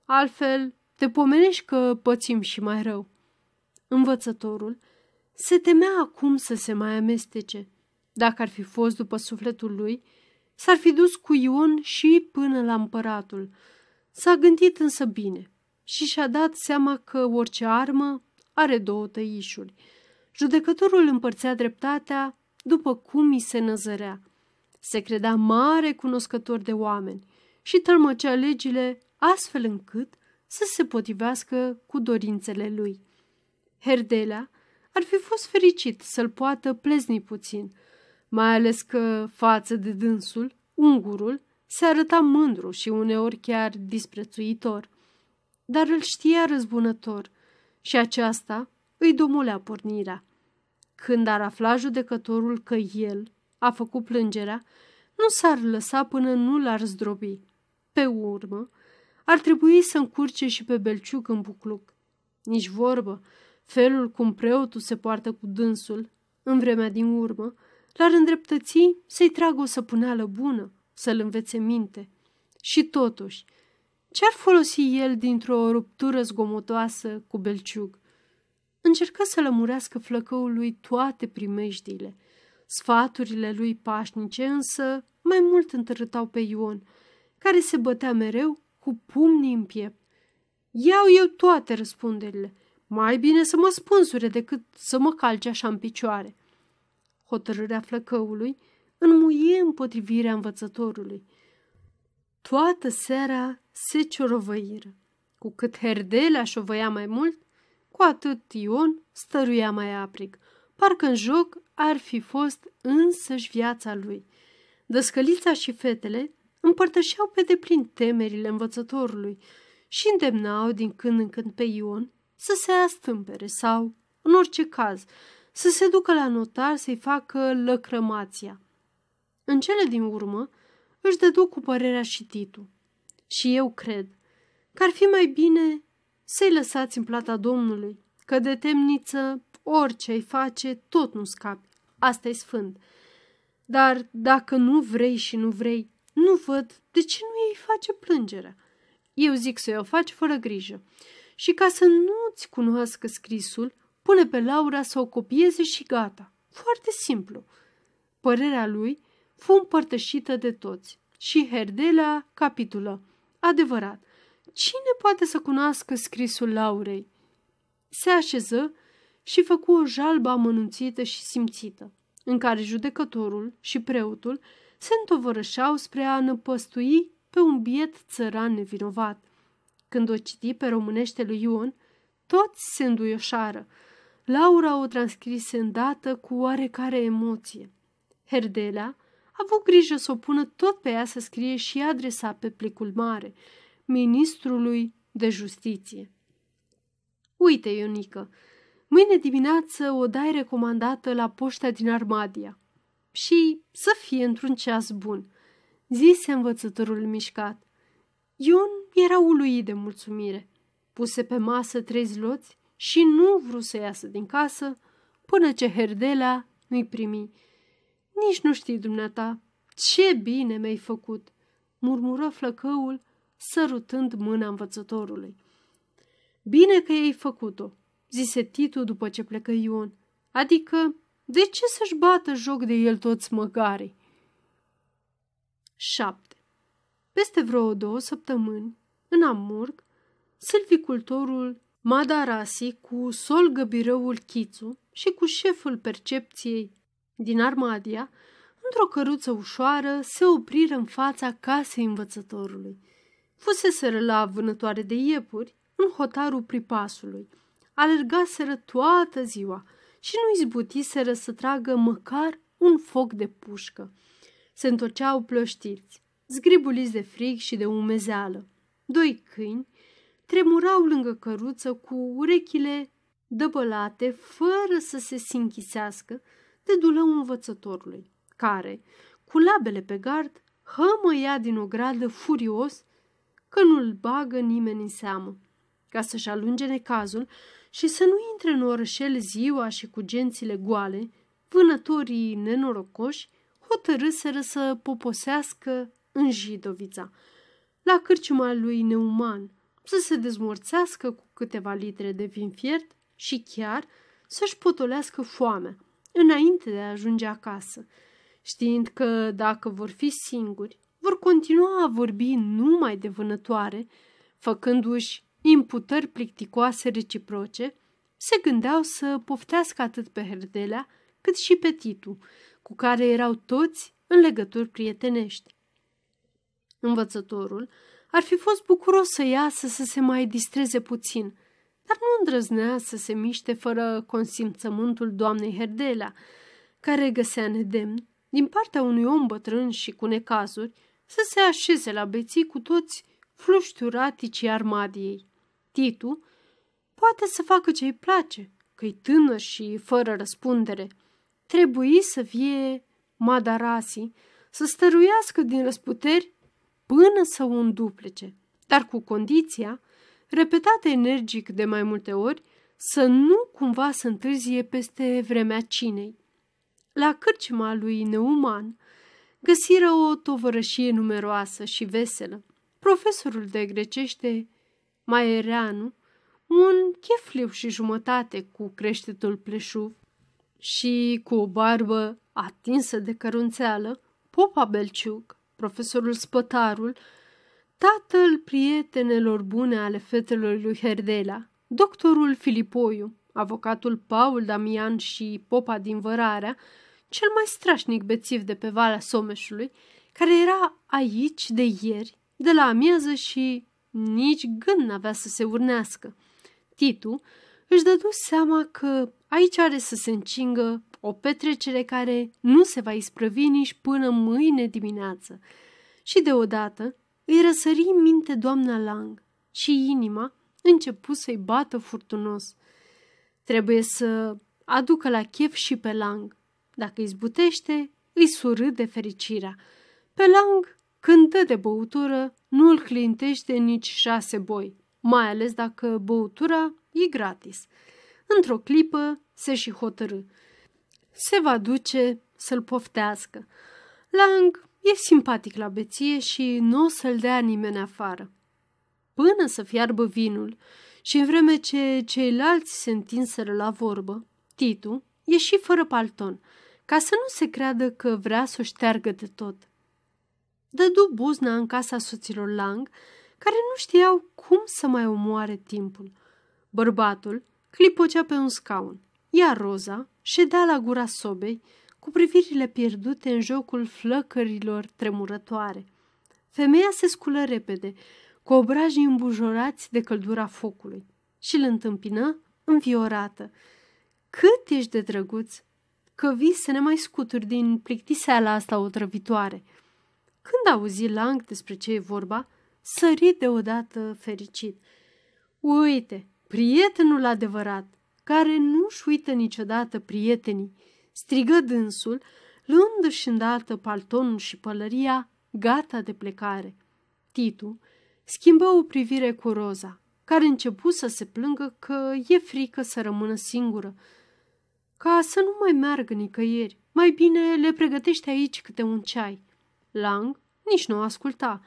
Altfel, te pomenești că pățim și mai rău. Învățătorul se temea acum să se mai amestece. Dacă ar fi fost după sufletul lui, s-ar fi dus cu Ion și până la împăratul. S-a gândit însă bine și și-a dat seama că orice armă are două tăișuri. Judecătorul împărțea dreptatea după cum i se năzărea – se credea mare cunoscător de oameni și tălmăcea legile astfel încât să se potrivească cu dorințele lui. Herdelea ar fi fost fericit să-l poată plezni puțin, mai ales că, față de dânsul, ungurul se arăta mândru și uneori chiar disprețuitor. Dar îl știa răzbunător și aceasta îi domolea pornirea. Când ar afla judecătorul că el, a făcut plângerea, nu s-ar lăsa până nu l-ar zdrobi. Pe urmă, ar trebui să încurce și pe Belciuc în bucluc. Nici vorbă, felul cum preotul se poartă cu dânsul, în vremea din urmă, l-ar îndreptăți să-i tragă o săpuneală bună, să-l învețe minte. Și totuși, ce-ar folosi el dintr-o ruptură zgomotoasă cu Belciug? Încerca să lămurească flăcăul lui toate primejdiile – Sfaturile lui pașnice însă mai mult întărâtau pe Ion, care se bătea mereu cu pumnii în piept. Iau eu toate răspunderile. Mai bine să mă spânsure decât să mă calce așa în picioare. Hotărârea flăcăului înmuie împotrivirea învățătorului. Toată seara se ciorovăiră. Cu cât Herdelea șovăia mai mult, cu atât Ion stăruia mai aprig, parcă în joc ar fi fost însăși viața lui. Dăscălița și fetele împărtășeau pe deplin temerile învățătorului și îndemnau din când în când pe Ion să se astâmpere sau, în orice caz, să se ducă la notar să-i facă lăcrămația. În cele din urmă își dădu cu părerea și Titu. Și eu cred că ar fi mai bine să-i lăsați în plata Domnului, că de temniță Orice ai face, tot nu scapi. asta e sfânt. Dar dacă nu vrei și nu vrei, nu văd de ce nu ei face plângerea. Eu zic să o faci fără grijă. Și ca să nu-ți cunoască scrisul, pune pe Laura să o copieze și gata. Foarte simplu. Părerea lui fu împărtășită de toți și Herdelea capitulă. Adevărat, cine poate să cunoască scrisul Laurei? Se așeză și făcu o jalbă amănunțită și simțită, în care judecătorul și preotul se întovărășau spre a năpăstui pe un biet țăran nevinovat. Când o citi pe românește lui Ion, toți se înduioșară. Laura o transcrise îndată cu oarecare emoție. Herdelea a avut grijă să o pună tot pe ea să scrie și adresa pe plicul mare, ministrului de justiție. Uite, Ionică, Mâine dimineață o dai recomandată la poșta din Armadia. Și să fie într-un ceas bun, zise învățătorul mișcat. Ion era uluit de mulțumire. Puse pe masă trei zloți și nu vrut să iasă din casă până ce Herdela nu-i primi. Nici nu știi, dumneata, ce bine mi-ai făcut!" murmură flăcăul, sărutând mâna învățătorului. Bine că ai făcut-o!" zise Titu după ce plecă Ion. Adică, de ce să-și bată joc de el toți măgarii? 7. Peste vreo două săptămâni, în Amurg, silvicultorul Madarasi cu solgăbirăul Chițu și cu șeful percepției din Armadia, într-o căruță ușoară, se opriră în fața casei învățătorului. Fuseseră la vânătoare de iepuri în hotarul pripasului – alergaseră toată ziua și nu izbutiseră să tragă măcar un foc de pușcă. Se întorceau plăștiți, zgribuliți de frig și de umezeală. Doi câini tremurau lângă căruță cu urechile dăbălate fără să se sinchisească de dulău învățătorului, care, cu labele pe gard, hămăia din o gradă furios că nu-l bagă nimeni în seamă. Ca să-și alunge necazul, și să nu intre în orășel ziua și cu gențile goale, vânătorii nenorocoși hotărâseră să poposească în Jidovița, la cârciuma lui Neuman, să se dezmorțească cu câteva litre de vin fiert și chiar să-și potolească foamea înainte de a ajunge acasă, știind că dacă vor fi singuri, vor continua a vorbi numai de vânătoare, făcându-și imputări plicticoase reciproce, se gândeau să poftească atât pe Herdelea cât și pe Titu, cu care erau toți în legături prietenești. Învățătorul ar fi fost bucuros să iasă să se mai distreze puțin, dar nu îndrăznea să se miște fără consimțământul doamnei Herdela, care găsea nedemn, din partea unui om bătrân și cu necazuri, să se așeze la beții cu toți fluștiuraticii armadiei. Titu, poate să facă ce îi place, că-i tânăr și fără răspundere. Trebuie să fie Madarasi, să stăruiască din răsputeri până să o înduplece, dar cu condiția, repetată energic de mai multe ori, să nu cumva să întârzie peste vremea cinei. La cârcima lui Neuman găsiră o tovărășie numeroasă și veselă. Profesorul de grecește Maereanu, un chefliu și jumătate cu creștetul pleșuv și cu o barbă atinsă de cărunțeală, Popa Belciuc, profesorul Spătarul, tatăl prietenelor bune ale fetelor lui Herdela, doctorul Filipoiu, avocatul Paul Damian și popa din Vărarea, cel mai strașnic bețiv de pe Valea Someșului, care era aici de ieri, de la amiază și nici gând n-avea să se urnească. Titu își dădu seama că aici are să se încingă o petrecere care nu se va isprăvi nici până mâine dimineață. Și deodată îi răsări în minte doamna Lang și inima începu să-i bată furtunos. Trebuie să aducă la chef și pe Lang. Dacă îi zbutește, îi surâde fericirea. Pe Lang când dă de băutură, nu îl clintește nici șase boi, mai ales dacă băutura e gratis. Într-o clipă se și hotărâ. Se va duce să-l poftească. Lang e simpatic la beție și nu o să-l dea nimeni afară. Până să fiarbă vinul și în vreme ce ceilalți se întinseră la vorbă, Titu ieși fără palton, ca să nu se creadă că vrea să o șteargă de tot dădu buzna în casa soților Lang, care nu știau cum să mai omoare timpul. Bărbatul clipocea pe un scaun, iar Roza ședea la gura sobei, cu privirile pierdute în jocul flăcărilor tremurătoare. Femeia se sculă repede, cu obrajii îmbujorați de căldura focului și îl întâmpină înviorată. Cât ești de drăguț! Că vii să ne mai scuturi din plictiseala asta otrăvitoare!" Când auzi Lang despre ce e vorba, sări deodată fericit. Uite, prietenul adevărat, care nu-și uită niciodată prietenii, strigă dânsul, luându-și îndată paltonul și pălăria, gata de plecare. Titu schimbă o privire cu Roza, care începu să se plângă că e frică să rămână singură, ca să nu mai meargă nicăieri. Mai bine le pregătește aici câte un ceai. Lang nici nu asculta.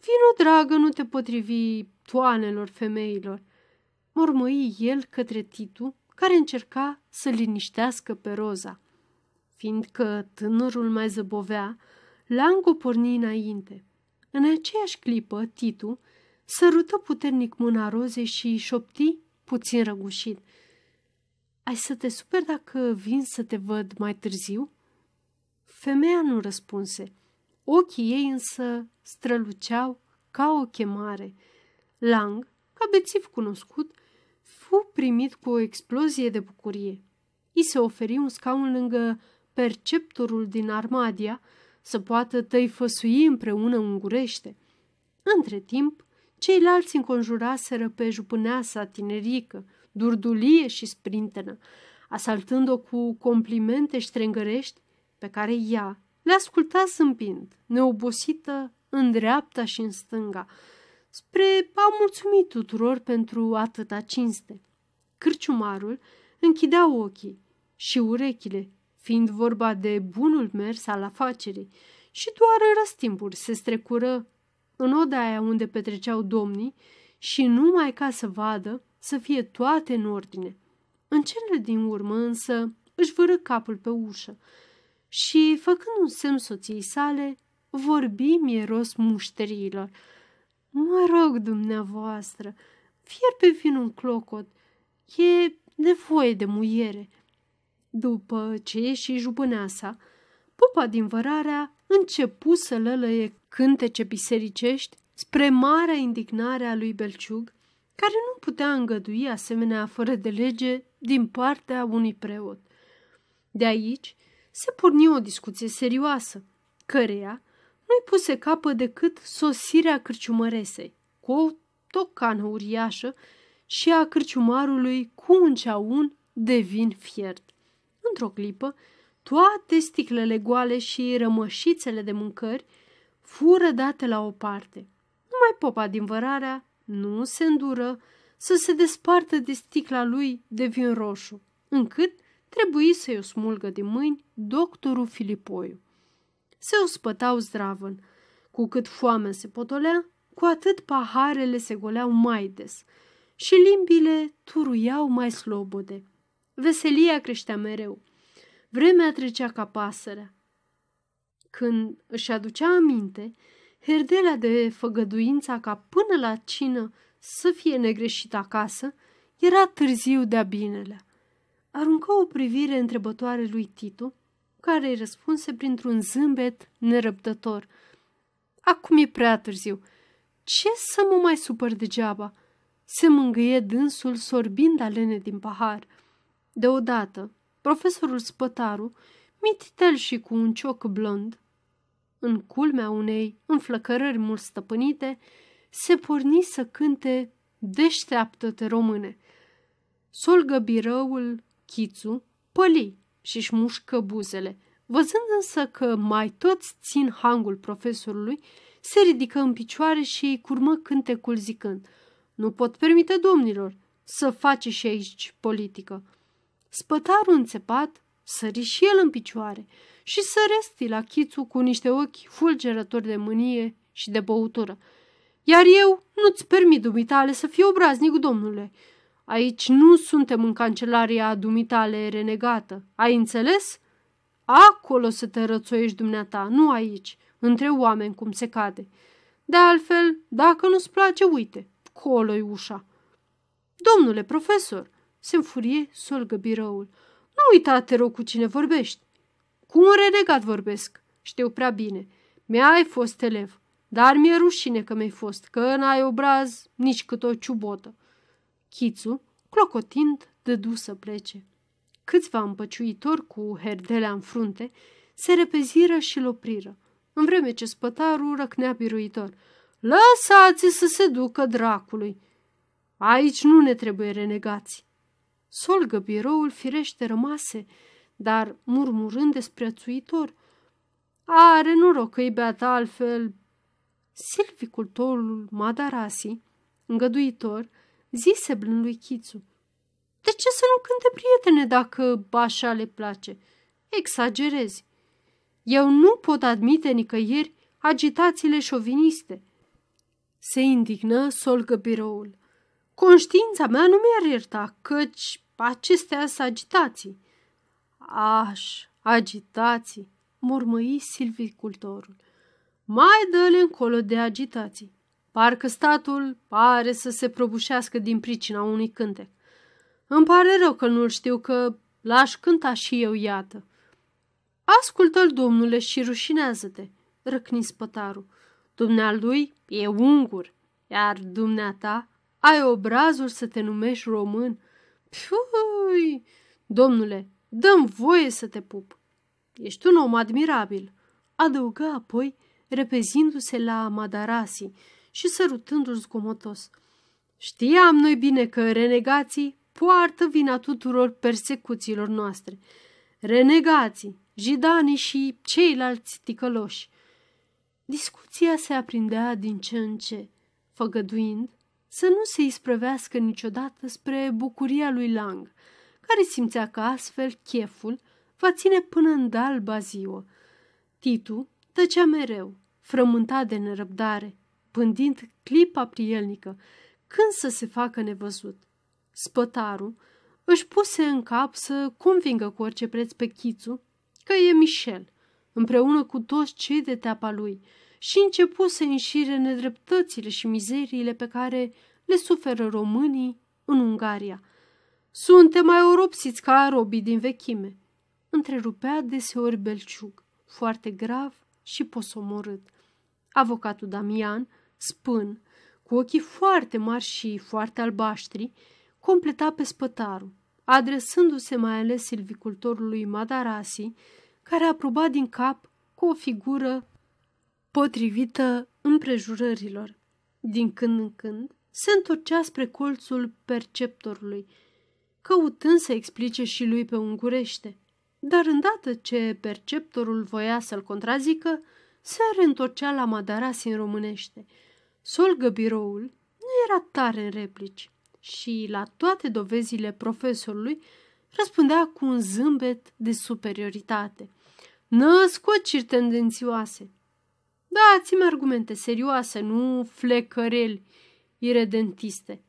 Vino, dragă, nu te potrivi toanelor femeilor, mormăi el către Titu, care încerca să liniștească pe Roza. Fiindcă tânărul mai zăbovea, Lang o porni înainte. În aceeași clipă, Titu sărută puternic mâna Rozei și șopti puțin răgușit. Ai să te super dacă vin să te văd mai târziu?" Femeia nu răspunse. Ochii ei însă străluceau ca o chemare. Lang, ca bețiv cunoscut, fu primit cu o explozie de bucurie. I se oferi un scaun lângă perceptorul din Armadia să poată tăi împreună ungurește. Între timp, ceilalți înconjuraseră pe jupâneasa tinerică, durdulie și sprintenă, asaltând-o cu complimente ștrengărești pe care ea le asculta zâmbind, neobosită, în dreapta și în stânga, spre a mulțumi tuturor pentru atâta cinste. Cârciumarul închidea ochii și urechile, fiind vorba de bunul mers al afacerii, și doar răstimpuri se strecură în oda aia unde petreceau domnii și numai ca să vadă să fie toate în ordine. În cele din urmă însă își vâră capul pe ușă și, făcând un semn soției sale, vorbi mieros mușterilor. Mă rog, dumneavoastră, fierbe vin un clocot, e nevoie de muiere. După ce ieși jubâneasa, popa din vărarea începu să lălăie cântece bisericești spre marea indignare a lui Belciug, care nu putea îngădui asemenea fără de lege din partea unui preot. De aici se porni o discuție serioasă, căreia nu-i puse capă decât sosirea cârciumăresei, cu o tocană uriașă și a cârciumarului cu un ceaun de vin fiert. Într-o clipă, toate sticlele goale și rămășițele de mâncări fură date la o parte. Numai popa din vărarea nu se îndură să se despartă de sticla lui de vin roșu, încât Trebuie să-i o smulgă de mâini doctorul Filipoiu. Se ospătau zdravăn. Cu cât foamea se potolea, cu atât paharele se goleau mai des și limbile turuiau mai slobode. Veselia creștea mereu. Vremea trecea ca pasărea. Când își aducea aminte, herdelea de făgăduința ca până la cină să fie negreșit acasă, era târziu de-a binelea aruncă o privire întrebătoare lui Titu, care îi răspunse printr-un zâmbet nerăbdător. Acum e prea târziu. Ce să mă mai supăr degeaba?" Se mângâie dânsul sorbind alene din pahar. Deodată, profesorul Spătaru, mititel și cu un cioc blond, în culmea unei înflăcărări mult stăpânite, se porni să cânte Deșteaptă-te, române! Solgă birăul Chițu păli și și mușcă buzele. Văzând însă că mai toți țin hangul profesorului, se ridică în picioare și îi curmă cântecul zicând Nu pot permite domnilor să face și aici politică. Spătarul înțepat sări și el în picioare și săresti la Chițu cu niște ochi fulgerători de mânie și de băutură. Iar eu nu-ți permit dubitale să fie obraznic, domnule, Aici nu suntem în cancelaria dumitale renegată. Ai înțeles? Acolo să te rățoiești dumneata, nu aici, între oameni cum se cade. De altfel, dacă nu-ți place, uite, colo-i ușa. Domnule profesor, se înfurie solgăbirăul. Nu uita, te rog, cu cine vorbești. Cu un renegat vorbesc, știu prea bine. Mi-ai fost elev, dar mi-e rușine că mi-ai fost, că n-ai obraz nici cât o ciubotă. Chițu, clocotind, dădu să plece. Câțiva împăciuitori cu herdele în frunte se repeziră și lopriră, în vreme ce spătarul răcnea biruitor. Lăsați să se ducă dracului! Aici nu ne trebuie renegați! Solgă biroul firește rămase, dar murmurând desprețuitor. Are noroc că-i beata altfel. Silvicultorul Madarasi, îngăduitor, zise blând lui Chițu. De ce să nu cânte prietene dacă așa le place? Exagerezi. Eu nu pot admite nicăieri agitațiile șoviniste. Se indignă solgă biroul. Conștiința mea nu mi-ar ierta, căci acestea sunt agitații. Aș, agitații, mormăi silvicultorul. Mai dă-le încolo de agitații. Parcă statul pare să se probușească din pricina unui cântec. Îmi pare rău că nu-l știu, că l-aș cânta și eu, iată. Ascultă-l, domnule, și rușinează-te, răcni spătarul. Dumnealui e ungur, iar dumneata ai obrazul să te numești român. Pui! Domnule, dăm voie să te pup. Ești un om admirabil, adăuga apoi, repezindu-se la Madarasi, și sărutându-l zgomotos. Știam noi bine că renegații poartă vina tuturor persecuțiilor noastre. Renegații, jidanii și ceilalți ticăloși. Discuția se aprindea din ce în ce, făgăduind să nu se isprăvească niciodată spre bucuria lui Lang, care simțea că astfel cheful va ține până în dalba ziua. Titu tăcea mereu, frământat de nerăbdare, pândind clipa prielnică, când să se facă nevăzut. Spătarul își puse în cap să convingă cu orice preț pe Chițu că e Michel, împreună cu toți cei de teapa lui, și începu să înșire nedreptățile și mizeriile pe care le suferă românii în Ungaria. Suntem mai oropsiți ca arobii din vechime, întrerupea deseori Belciug, foarte grav și posomorât. Avocatul Damian spân, cu ochii foarte mari și foarte albaștri, completa pe spătarul, adresându-se mai ales silvicultorului Madarasi, care aproba din cap cu o figură potrivită împrejurărilor. Din când în când se întorcea spre colțul perceptorului, căutând să explice și lui pe ungurește. Dar îndată ce perceptorul voia să-l contrazică, se reîntorcea la Madaras în românește. Solgă biroul nu era tare în replici și la toate dovezile profesorului răspundea cu un zâmbet de superioritate. Născociri tendențioase! Dați-mi argumente serioase, nu flecăreli iredentiste.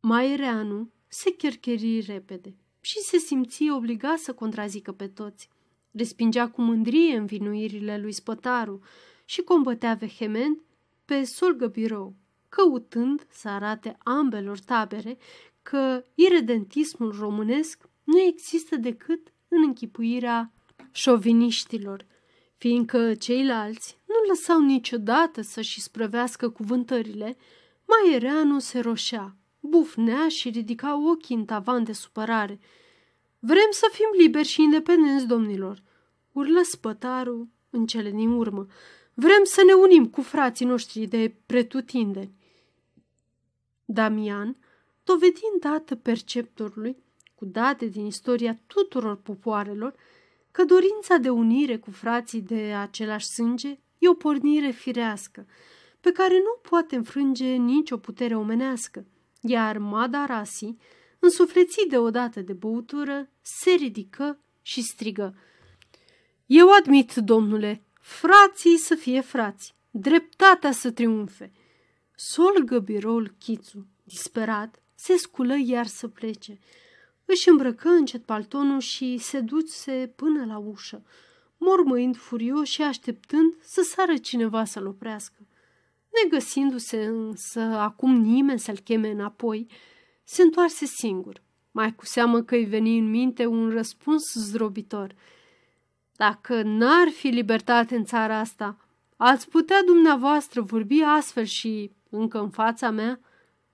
Maireanu se chercheri repede și se simție obligat să contrazică pe toți respingea cu mândrie învinuirile lui Spătaru și combătea vehement pe solgă birou, căutând să arate ambelor tabere că iredentismul românesc nu există decât în închipuirea șoviniștilor, fiindcă ceilalți nu lăsau niciodată să-și sprăvească cuvântările, nu se roșea, bufnea și ridica ochii în tavan de supărare – Vrem să fim liberi și independenți, domnilor!" urlă spătarul în cele din urmă. Vrem să ne unim cu frații noștri de pretutindeni. Damian, dovedind dată perceptorului, cu date din istoria tuturor popoarelor, că dorința de unire cu frații de același sânge e o pornire firească, pe care nu poate înfrânge nicio putere omenească, iar Madarasi, însuflețit deodată de băutură, se ridică și strigă. Eu admit, domnule, frații să fie frați, dreptatea să triumfe. Solgă biroul Chițu, disperat, se sculă iar să plece. Își îmbrăcă încet paltonul și se duce până la ușă, mormăind furios și așteptând să sară cineva să-l oprească. Negăsindu-se însă acum nimeni să-l cheme înapoi, se întoarse singur, mai cu seamă că îi veni în minte un răspuns zdrobitor. Dacă n-ar fi libertate în țara asta, ați putea dumneavoastră vorbi astfel și, încă în fața mea,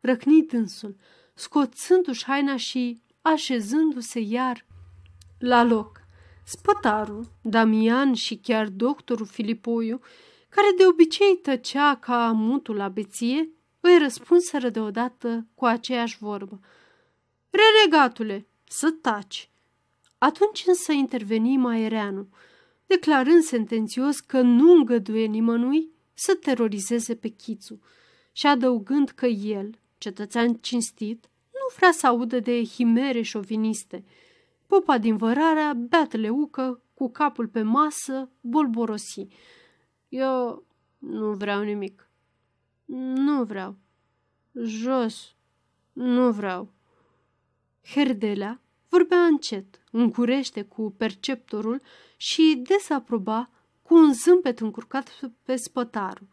răcnit însul, scoțându-și haina și așezându-se iar la loc. Spătarul, Damian și chiar doctorul Filipoiu, care de obicei tăcea ca mutul la beție, îi răspunseră deodată cu aceeași vorbă. Renegatule, să taci! Atunci însă interveni Maereanu, declarând sentențios că nu îngăduie nimănui să terorizeze pe Chițu și adăugând că el, cetățean cinstit, nu vrea să audă de himere șoviniste. Popa din Vărarea beat leucă cu capul pe masă, bolborosi. Eu nu vreau nimic. Nu vreau. Jos. Nu vreau. Herdela vorbea încet, încurește cu perceptorul și desaproba cu un zâmbet încurcat pe spătarul,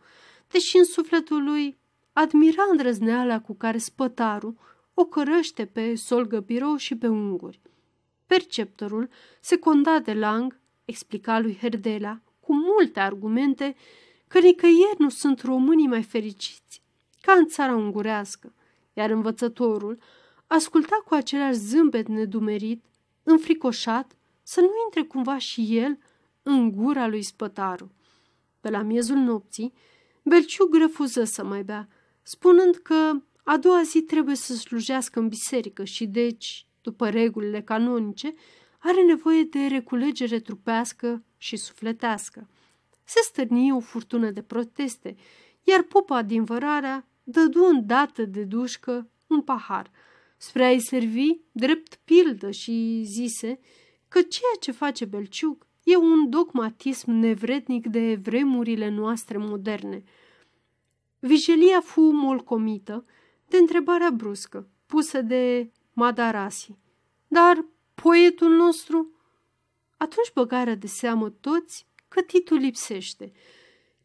deși în sufletul lui admira îndrăzneala cu care spătarul o cărăște pe solgă birou și pe unguri. Perceptorul se de lang, explica lui Herdela, cu multe argumente că nicăieri nu sunt românii mai fericiți ca în țara ungurească, iar învățătorul asculta cu același zâmbet nedumerit, înfricoșat, să nu intre cumva și el în gura lui spătaru. Pe la miezul nopții, Belciug refuză să mai bea, spunând că a doua zi trebuie să slujească în biserică și deci, după regulile canonice, are nevoie de reculegere trupească și sufletească se stârni o furtună de proteste, iar popa din vărarea dădu îndată de dușcă un pahar, spre a-i servi drept pildă și zise că ceea ce face Belciuc e un dogmatism nevrednic de vremurile noastre moderne. Vijelia fu molcomită de întrebarea bruscă pusă de Madarasi. Dar poetul nostru? Atunci băgară de seamă toți că Titu lipsește.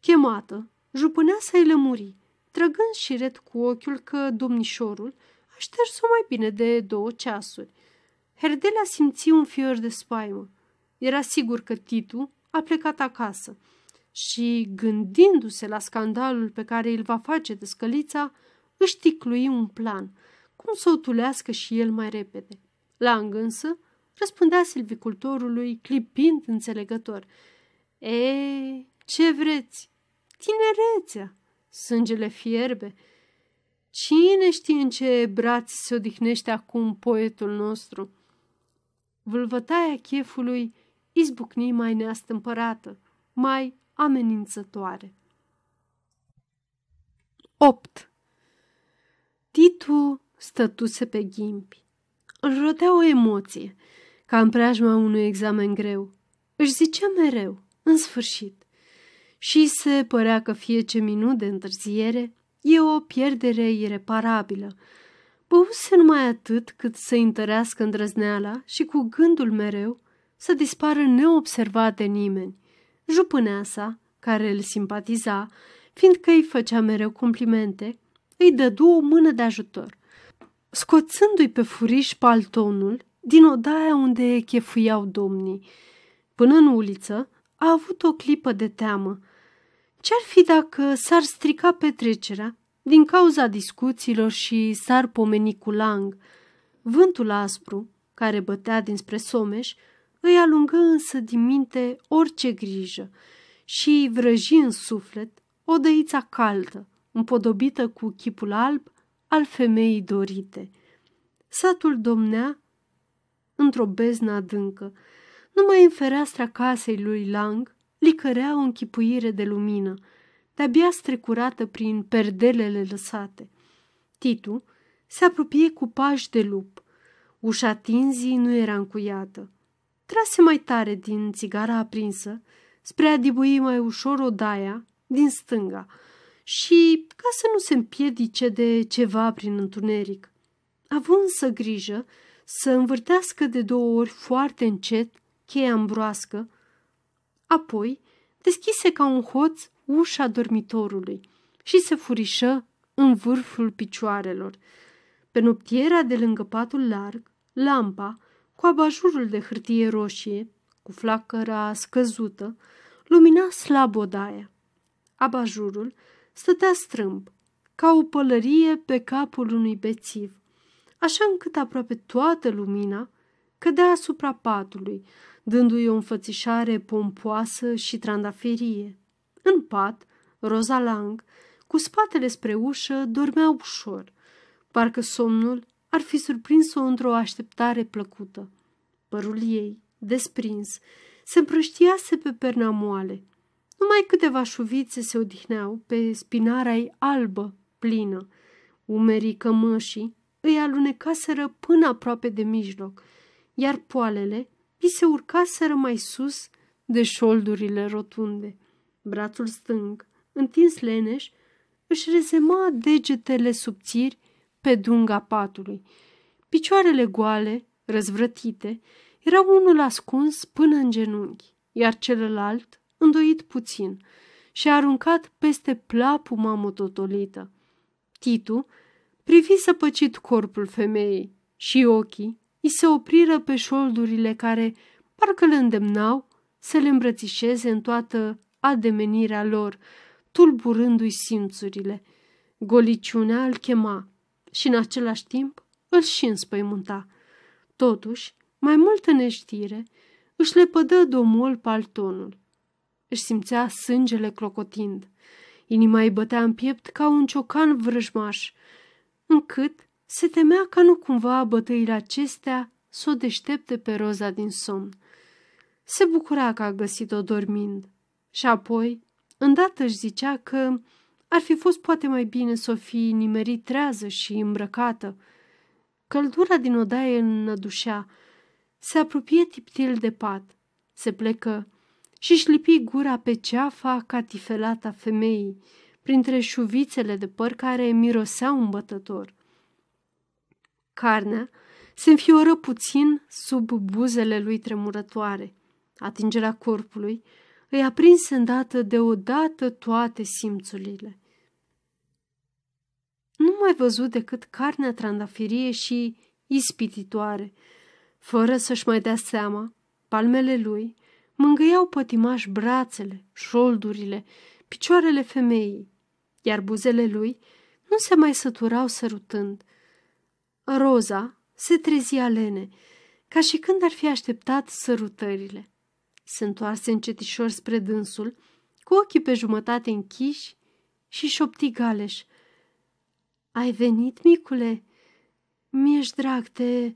Chemată, jupânea să-i lămuri, trăgând și ret cu ochiul că domnișorul a șters-o mai bine de două ceasuri. Herdelea simți un fior de spaimă. Era sigur că Titu a plecat acasă și, gândindu-se la scandalul pe care îl va face scălița, își ticlui un plan, cum să o tulească și el mai repede. La îngânsă, răspundea silvicultorului, clipind înțelegător – ei, ce vreți? Tinerețea! Sângele fierbe! Cine știe în ce braț se odihnește acum poetul nostru? Vâlvătaia chefului izbucni mai neastâmpărată, mai amenințătoare. 8. Titu stătuse pe ghimpi. Își rotea o emoție, ca în preajma unui examen greu. Își zicea mereu, în sfârșit, și se părea că fie ce minut de întârziere e o pierdere ireparabilă. Băuse numai atât cât să întărească îndrăzneala și cu gândul mereu să dispară neobservat de nimeni. Jupânea sa, care îl simpatiza, fiindcă îi făcea mereu complimente, îi dădu o mână de ajutor. Scoțându-i pe furiș paltonul din odaia unde chefuiau domnii, până în uliță, a avut o clipă de teamă. Ce-ar fi dacă s-ar strica petrecerea din cauza discuțiilor și s-ar pomeni cu lang? Vântul aspru, care bătea dinspre Someș, îi alungă însă din minte orice grijă și vrăji în suflet o dăiță caldă, împodobită cu chipul alb al femeii dorite. Satul domnea într-o beznă adâncă, numai în fereastra casei lui Lang licărea o închipuire de lumină, de-abia strecurată prin perdelele lăsate. Titu se apropie cu pași de lup. Ușa tinzii nu era încuiată. Trase mai tare din țigara aprinsă, spre a dibui mai ușor odaia din stânga și ca să nu se împiedice de ceva prin întuneric. Având însă grijă să învârtească de două ori foarte încet cheia îmbroască, apoi deschise ca un hoț ușa dormitorului și se furișă în vârful picioarelor. Pe noptiera de lângă patul larg, lampa, cu abajurul de hârtie roșie, cu flacăra scăzută, lumina slab odaia. Abajurul stătea strâmb, ca o pălărie pe capul unui bețiv, așa încât aproape toată lumina cădea asupra patului, dându-i o înfățișare pompoasă și trandaferie. În pat, Roza Lang, cu spatele spre ușă, dormea ușor, parcă somnul ar fi surprins-o într-o așteptare plăcută. Părul ei, desprins, se împrăștiase pe perna moale. Numai câteva șuvițe se odihneau pe spinarea ei albă, plină. Umerii cămășii îi alunecaseră până aproape de mijloc – iar poalele îi se urcaseră mai sus de șoldurile rotunde. Brațul stâng, întins leneș, își rezema degetele subțiri pe dunga patului. Picioarele goale, răzvrătite, erau unul ascuns până în genunchi, iar celălalt îndoit puțin și aruncat peste plapuma mototolită. Titu privi săpăcit corpul femeii și ochii îi se opriră pe șoldurile care parcă îl îndemnau să le îmbrățișeze în toată ademenirea lor, tulburându-i simțurile. Goliciunea îl chema și în același timp îl și înspăimânta. Totuși, mai multă neștire, își lepădă domol paltonul. Își simțea sângele crocotind. Inima îi bătea în piept ca un ciocan vrăjmaș, încât se temea ca nu cumva bătăile acestea să o deștepte pe Roza din somn. Se bucura că a găsit-o dormind și apoi, îndată își zicea că ar fi fost poate mai bine să o fi nimerit trează și îmbrăcată. Căldura din odaie înnădușea, se apropie tiptil de pat, se plecă și își lipi gura pe ceafa catifelată a femeii, printre șuvițele de păr care miroseau îmbătător. Carnea se înfioră puțin sub buzele lui tremurătoare. Atingerea corpului îi aprinse îndată deodată toate simțurile. Nu mai văzut decât carnea trandafirie și ispititoare, fără să-și mai dea seama, palmele lui mângâiau pătimaș brațele, șoldurile, picioarele femeii, iar buzele lui nu se mai săturau sărutând – Roza se trezi alene, ca și când ar fi așteptat sărutările. Se întoarse încetișor spre dânsul, cu ochii pe jumătate închiși și șopti galeș. Ai venit, micule? Mi-ești drag, te...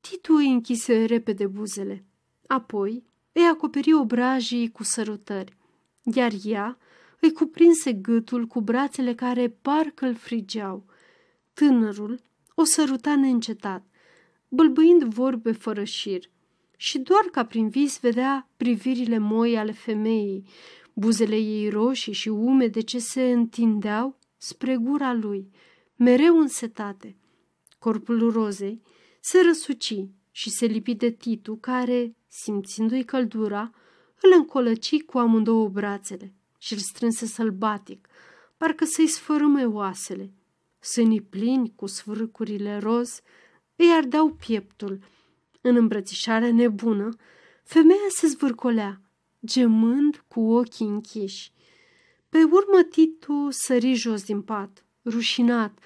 Titu îi închise repede buzele. Apoi îi acoperi obrajii cu sărutări, iar ea îi cuprinse gâtul cu brațele care parcă îl frigeau. Tânărul o săruta neîncetat, bâlbâind vorbe fără șir. Și doar ca prin vis vedea privirile moi ale femeii, buzele ei roșii și umede ce se întindeau spre gura lui, mereu însetate. Corpul rozei se răsuci și se lipi de Titu, care, simțindu-i căldura, îl încolăci cu amândouă brațele și îl strânse sălbatic, parcă să-i sfărâme oasele sânii plini cu sfârcurile roz, îi ardeau pieptul. În îmbrățișarea nebună, femeia se zvârcolea, gemând cu ochii închiși. Pe urmă Titu sări jos din pat, rușinat,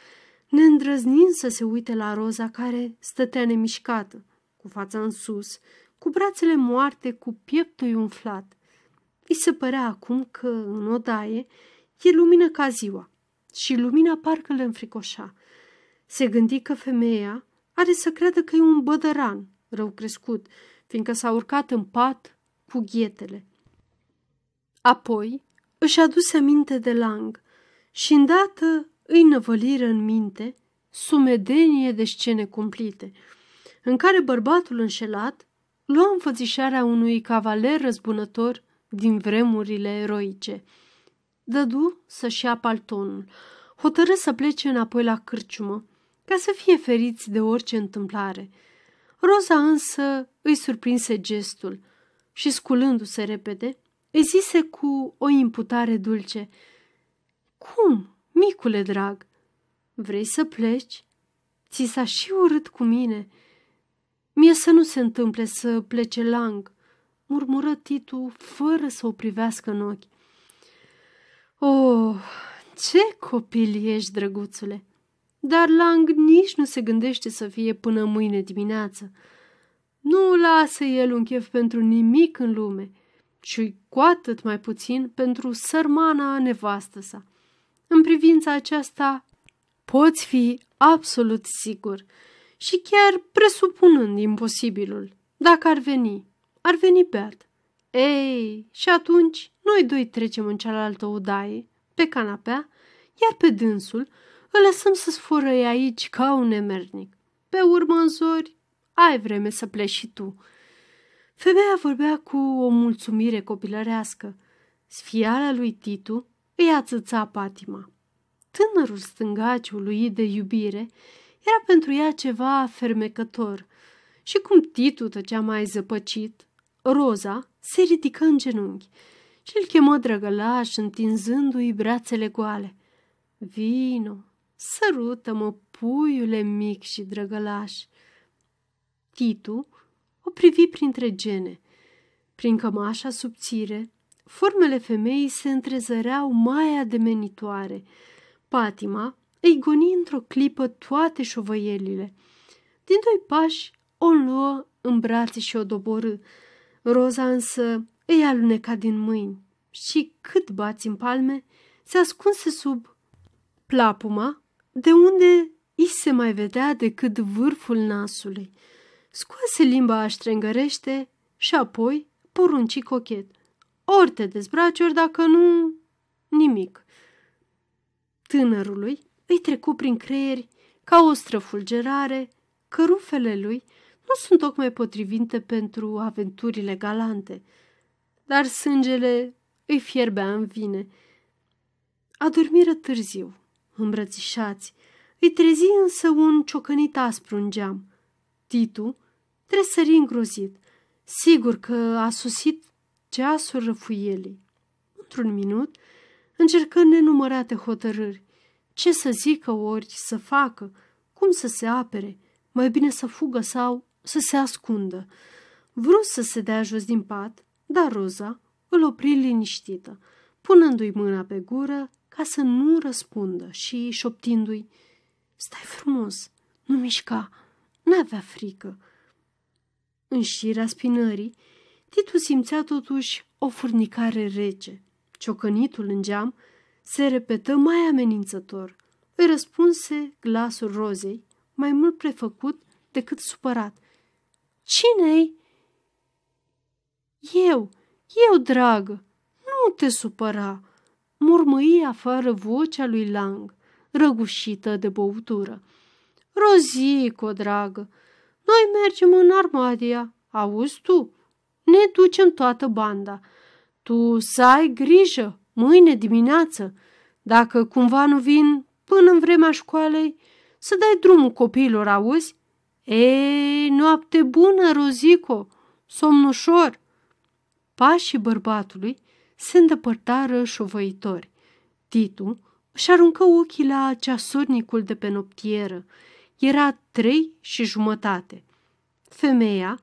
neîndrăznind să se uite la roza care stătea nemișcată, cu fața în sus, cu brațele moarte, cu pieptul umflat. Îi se părea acum că, în odaie, e lumină ca ziua și lumina parcă le înfricoșa. Se gândi că femeia are să creadă că e un bădăran rău crescut, fiindcă s-a urcat în pat cu ghietele. Apoi își aduse aminte de lang și îndată îi năvăliră în minte sumedenie de scene cumplite, în care bărbatul înșelat lua înfățișarea unui cavaler răzbunător din vremurile eroice dădu să-și ia paltonul. Hotărâ să plece înapoi la cârciumă, ca să fie feriți de orice întâmplare. Roza însă îi surprinse gestul și, sculându-se repede, îi zise cu o imputare dulce, Cum, micule drag, vrei să pleci? Ți s-a și urât cu mine. Mie să nu se întâmple să plece lang, murmură Titu fără să o privească în ochi. Oh, ce copil ești, drăguțule! Dar Lang nici nu se gândește să fie până mâine dimineață. Nu lasă el un chef pentru nimic în lume ci cu atât mai puțin pentru sărmana nevastă sa. În privința aceasta poți fi absolut sigur și chiar presupunând imposibilul, dacă ar veni, ar veni beat. Ei, și atunci noi doi trecem în cealaltă odaie, pe canapea, iar pe dânsul îl lăsăm să sfărăie aici ca un nemernic. Pe urmă, în zori, ai vreme să pleci și tu. Femeia vorbea cu o mulțumire copilărească. Sfiala lui Titu îi ațăța patima. Tânărul stângaciul lui de iubire era pentru ea ceva fermecător și cum Titu tăcea mai zăpăcit, Roza se ridică în genunchi și l chemă drăgălaș, întinzându-i brațele goale. Vino, sărută-mă, puiule mic și drăgălaș. Titu o privi printre gene. Prin cămașa subțire, formele femeii se întrezăreau mai ademenitoare. Patima îi goni într-o clipă toate șovăielile. Din doi pași o luă în brațe și o doborâ. Roza însă îi aluneca din mâini și, cât bați în palme, se ascunse sub plapuma, de unde i se mai vedea decât vârful nasului. Scoase limba aștrengărește și apoi porunci cochet. Ori te dezbraci, ori dacă nu, nimic. Tânărului îi trecu prin creieri ca o străfulgerare că rufele lui nu sunt tocmai potrivite pentru aventurile galante – dar sângele îi fierbea în vine. Adormiră târziu, îmbrățișați, îi trezi însă un ciocănit aspru în geam. Titu tresări îngrozit, sigur că a susit ceasul răfuielii. Într-un minut încercă nenumărate hotărâri. Ce să zică ori să facă, cum să se apere, mai bine să fugă sau să se ascundă. Vrut să se dea jos din pat, dar Roza îl opri liniștită, punându-i mâna pe gură ca să nu răspundă și șoptindu-i Stai frumos, nu mișca, n-avea frică. În șirea spinării, Titu simțea totuși o furnicare rece. Ciocănitul în geam se repetă mai amenințător. Îi răspunse glasul rozei, mai mult prefăcut decât supărat. Cine-i? Eu, eu, dragă, nu te supăra!" murmăi afară vocea lui Lang, răgușită de băutură. Rozico, dragă, noi mergem în Armadia, auzi tu? Ne ducem toată banda. Tu să ai grijă mâine dimineață, dacă cumva nu vin până în vremea școalei, să dai drumul copiilor, auzi? Ei, noapte bună, Rozico, somnușor! Pașii bărbatului se îndepărtară șovăitori. Titu își aruncă ochii la ceasornicul de pe noptieră. Era trei și jumătate. Femeia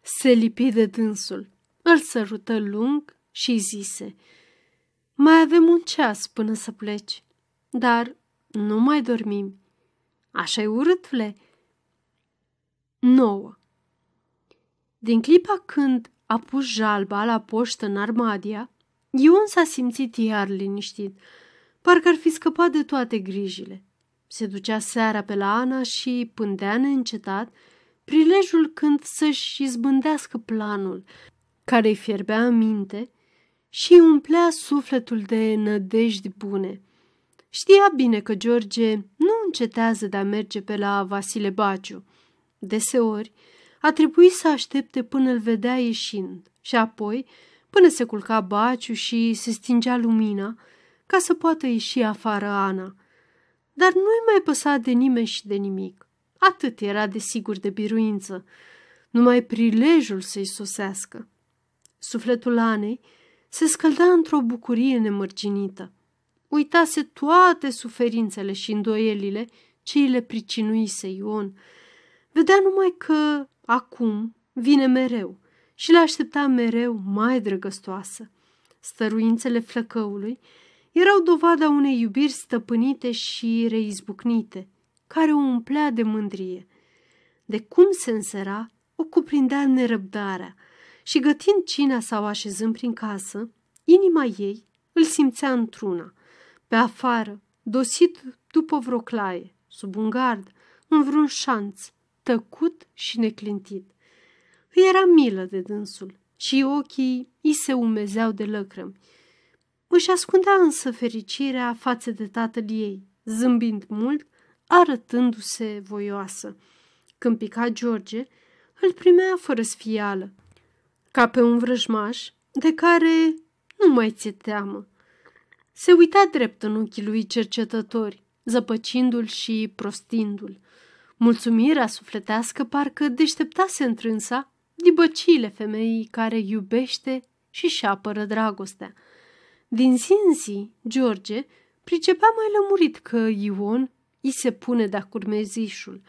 se lipi de dânsul, îl sărută lung și zise Mai avem un ceas până să pleci, dar nu mai dormim. Așa-i urâtule. 9. Din clipa când a pus jalba la poștă în Armadia, Ion s-a simțit iar liniștit, parcă ar fi scăpat de toate grijile. Se ducea seara pe la Ana și pândea neîncetat prilejul când să-și izbândească planul, care îi fierbea în minte și umplea sufletul de nădejdi bune. Știa bine că George nu încetează de a merge pe la Vasile Baciu. Deseori, a trebuit să aștepte până îl vedea ieșind și apoi până se culca baciu și se stingea lumina ca să poată ieși afară Ana. Dar nu-i mai păsa de nimeni și de nimic. Atât era de sigur de biruință. Numai prilejul să-i sosească. Sufletul Anei se scălda într-o bucurie nemărginită. Uitase toate suferințele și îndoielile ce îi le pricinuise Ion. Vedea numai că Acum vine mereu și le aștepta mereu mai drăgăstoasă. Stăruințele flăcăului erau dovada unei iubiri stăpânite și reizbucnite, care o umplea de mândrie. De cum se însera, o cuprindea nerăbdarea și gătind cina sau așezând prin casă, inima ei îl simțea într-una, pe afară, dosit după vreo claie, sub un gard, în vreun șanț, tăcut și neclintit. Îi era milă de dânsul și ochii îi se umezeau de lăcrămi. Își ascundea însă fericirea față de tatăl ei, zâmbind mult, arătându-se voioasă. Când pica George, îl primea fără sfială, ca pe un vrăjmaș de care nu mai ți teamă. Se uita drept în ochii lui cercetători, zăpăcindu-l și prostindu-l. Mulțumirea sufletească parcă deșteptase întrânsa dibăciile femeii care iubește și-și apără dragostea. Din zi în zi, George pricepea mai lămurit că Ion îi se pune de-a curmezișul.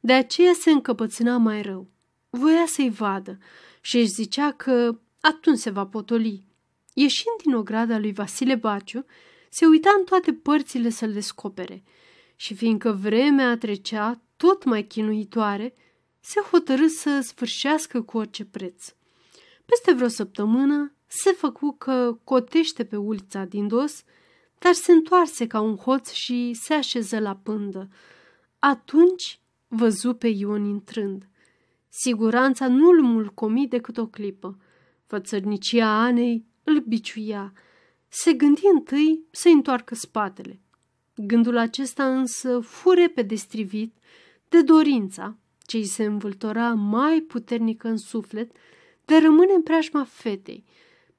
De aceea se încăpățâna mai rău. Voia să-i vadă și își zicea că atunci se va potoli. Ieșind din ograda lui Vasile Baciu, se uita în toate părțile să-l descopere. Și fiindcă vremea trecea tot mai chinuitoare, se hotărâ să sfârșească cu orice preț. Peste vreo săptămână se făcu că cotește pe ulița din dos, dar se întoarse ca un hoț și se așeză la pândă. Atunci văzu pe Ion intrând. Siguranța nu-l mulcomi decât o clipă. Fățărnicia Anei îl biciuia. Se gândi întâi să întoarcă spatele. Gândul acesta însă fu repede strivit de dorința ce îi se învâltora mai puternică în suflet de a rămâne în preajma fetei,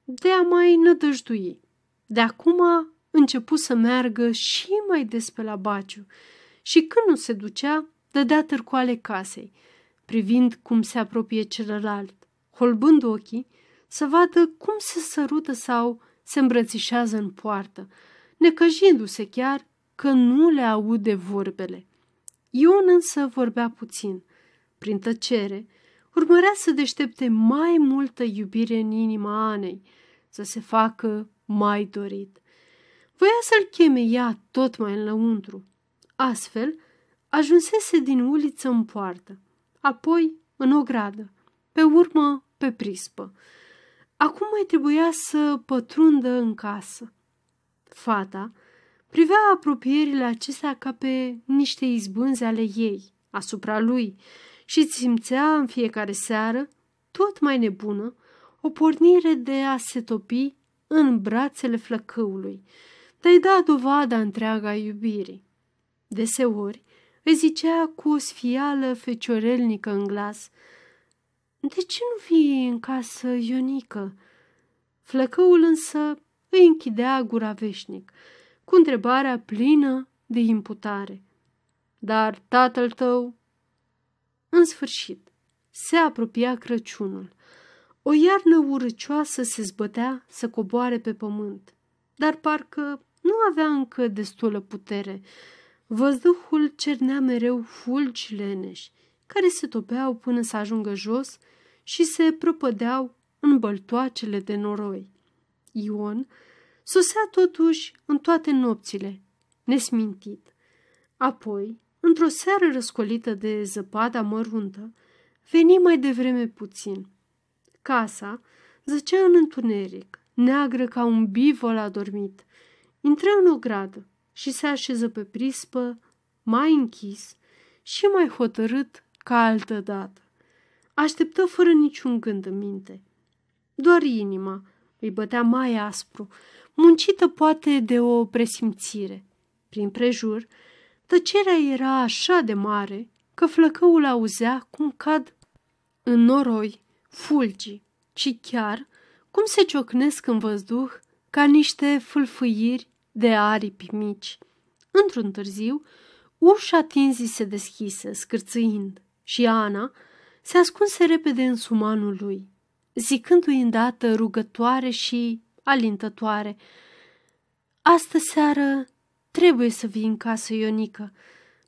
de a mai nădăjdui. De acum a început să meargă și mai des pe la baciu și când nu se ducea, dădea târcoale casei, privind cum se apropie celălalt, holbând ochii, să vadă cum se sărută sau se îmbrățișează în poartă, necăjindu-se chiar că nu le aude vorbele. Ion însă vorbea puțin. Prin tăcere, urmărea să deștepte mai multă iubire în inima Anei, să se facă mai dorit. Voia să-l cheme ea tot mai înăuntru. Astfel, ajunsese din uliță în poartă, apoi în ogradă, pe urmă pe prispă. Acum mai trebuia să pătrundă în casă. Fata privea apropierile acestea ca pe niște izbânzi ale ei, asupra lui, și simțea în fiecare seară, tot mai nebună, o pornire de a se topi în brațele flăcăului, de a-i da dovada întreaga iubirii. Deseori îi zicea cu o sfială feciorelnică în glas, De ce nu vii în casă, Ionică?" Flăcăul însă îi închidea gura veșnic cu întrebarea plină de imputare. Dar tatăl tău... În sfârșit, se apropia Crăciunul. O iarnă urăcioasă se zbătea să coboare pe pământ, dar parcă nu avea încă destulă putere. Văzduhul cernea mereu fulgi leneși, care se topeau până să ajungă jos și se prăpădeau în băltoacele de noroi. Ion Sosea totuși în toate nopțile, nesmintit. Apoi, într-o seară răscolită de zăpada măruntă, veni mai devreme puțin. Casa zăcea în întuneric, neagră ca un bivol adormit. Intră în o gradă și se așeză pe prispă, mai închis și mai hotărât ca altă dată. Așteptă fără niciun gând în minte. Doar inima îi bătea mai aspru, muncită poate de o presimțire. Prin prejur, tăcerea era așa de mare că flăcăul auzea cum cad în noroi fulgi, și chiar cum se ciocnesc în văzduh ca niște fâlfâiri de aripi mici. Într-un târziu, ușa tinzii se deschise, scârțâind, și Ana se ascunse repede în sumanul lui, zicându-i îndată rugătoare și alintătoare. Astă seară trebuie să vii în casă, Ionică.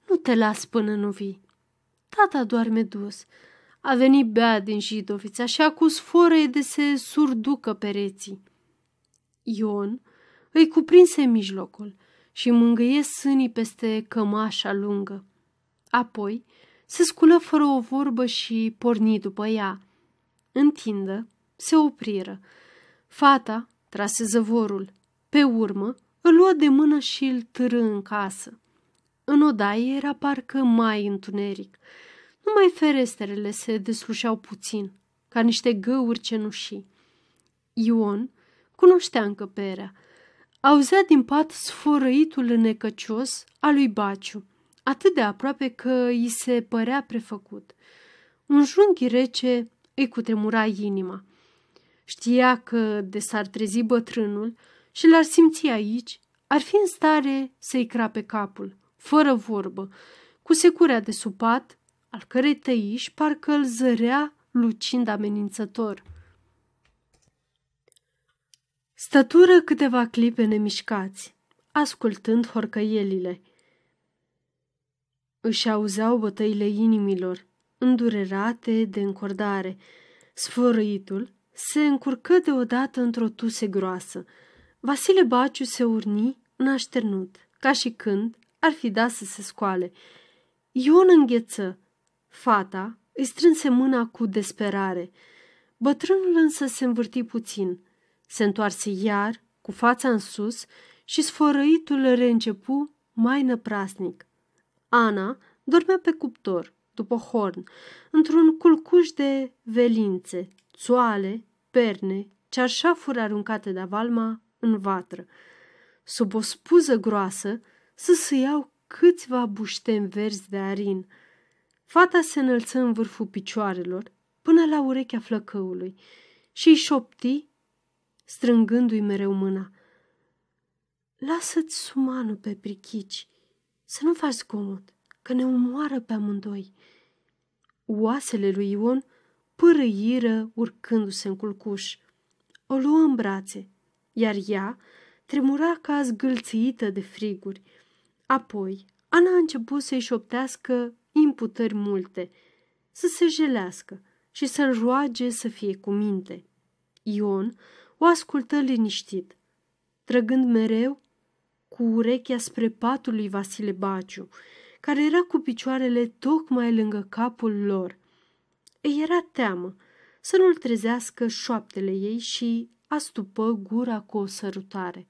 Nu te las până nu vii. Tata doarme dus. A venit bea din Jidovița și a cus fără de se surducă pereții. Ion îi cuprinse mijlocul și mângâie sânii peste cămașa lungă. Apoi se sculă fără o vorbă și porni după ea. Întindă, se opriră. Fata trase zăvorul. Pe urmă, îl luă de mână și îl târâ în casă. În odaie era parcă mai întuneric. Numai ferestrele se deslușeau puțin, ca niște găuri cenușii. Ion cunoștea încăperea. Auzea din pat sfărăitul necăcios al lui Baciu, atât de aproape că îi se părea prefăcut. Un junghi rece îi cutremura inima – Știa că de s-ar trezi bătrânul și l-ar simți aici, ar fi în stare să-i crape capul, fără vorbă, cu securea de supat, al cărei tăiș parcă îl zărea lucind amenințător. Stătură câteva clipe nemișcați, ascultând horcăielile. Își auzeau bătăile inimilor, îndurerate de încordare. Sfărâitul se încurcă deodată într-o tuse groasă. Vasile Baciu se urni nașternut, ca și când ar fi dat să se scoale. Ion îngheță. Fata îi strânse mâna cu desperare. Bătrânul însă se învârti puțin. Se întoarse iar, cu fața în sus, și sfărăitul reîncepu mai năprasnic. Ana dormea pe cuptor, după horn, într-un culcuș de velințe, țoale, perne, cearșafuri aruncate de valma în vatră. Sub o spuză groasă să se iau câțiva bușteni verzi de arin. Fata se înălță în vârful picioarelor până la urechea flăcăului și îi șopti, strângându-i mereu mâna. Lasă-ți sumanul pe prichici, să nu faci zgomot, că ne omoară pe amândoi. Oasele lui Ion – pârâiră urcându-se în culcuș. O luă în brațe, iar ea tremura ca zgâlțită de friguri. Apoi, Ana a început să-i șoptească imputări multe, să se jelească și să-l roage să fie cu minte. Ion o ascultă liniștit, trăgând mereu cu urechea spre patul lui Vasile Baciu, care era cu picioarele tocmai lângă capul lor. Îi era teamă să nu-l trezească șoaptele ei și astupă gura cu o sărutare.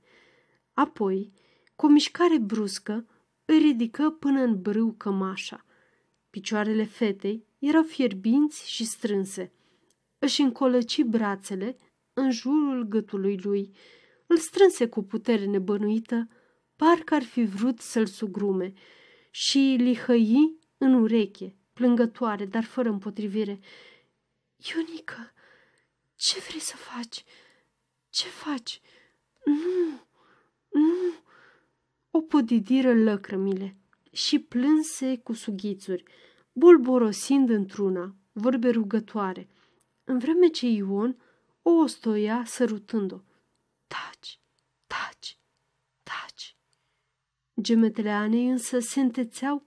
Apoi, cu o mișcare bruscă, îi ridică până în brâu cămașa. Picioarele fetei erau fierbinți și strânse. Își încolăci brațele în jurul gâtului lui, îl strânse cu putere nebănuită, parcă ar fi vrut să-l sugrume, și lihăi în ureche, plângătoare, dar fără împotrivire. Ionică, ce vrei să faci? Ce faci? Nu, nu! O podidiră lăcrămile și plânse cu sughițuri, bulborosind într-una, vorbe rugătoare, în vreme ce Ion o ostoia sărutând-o. Taci, taci, taci! Gemetele Anei însă se întețeau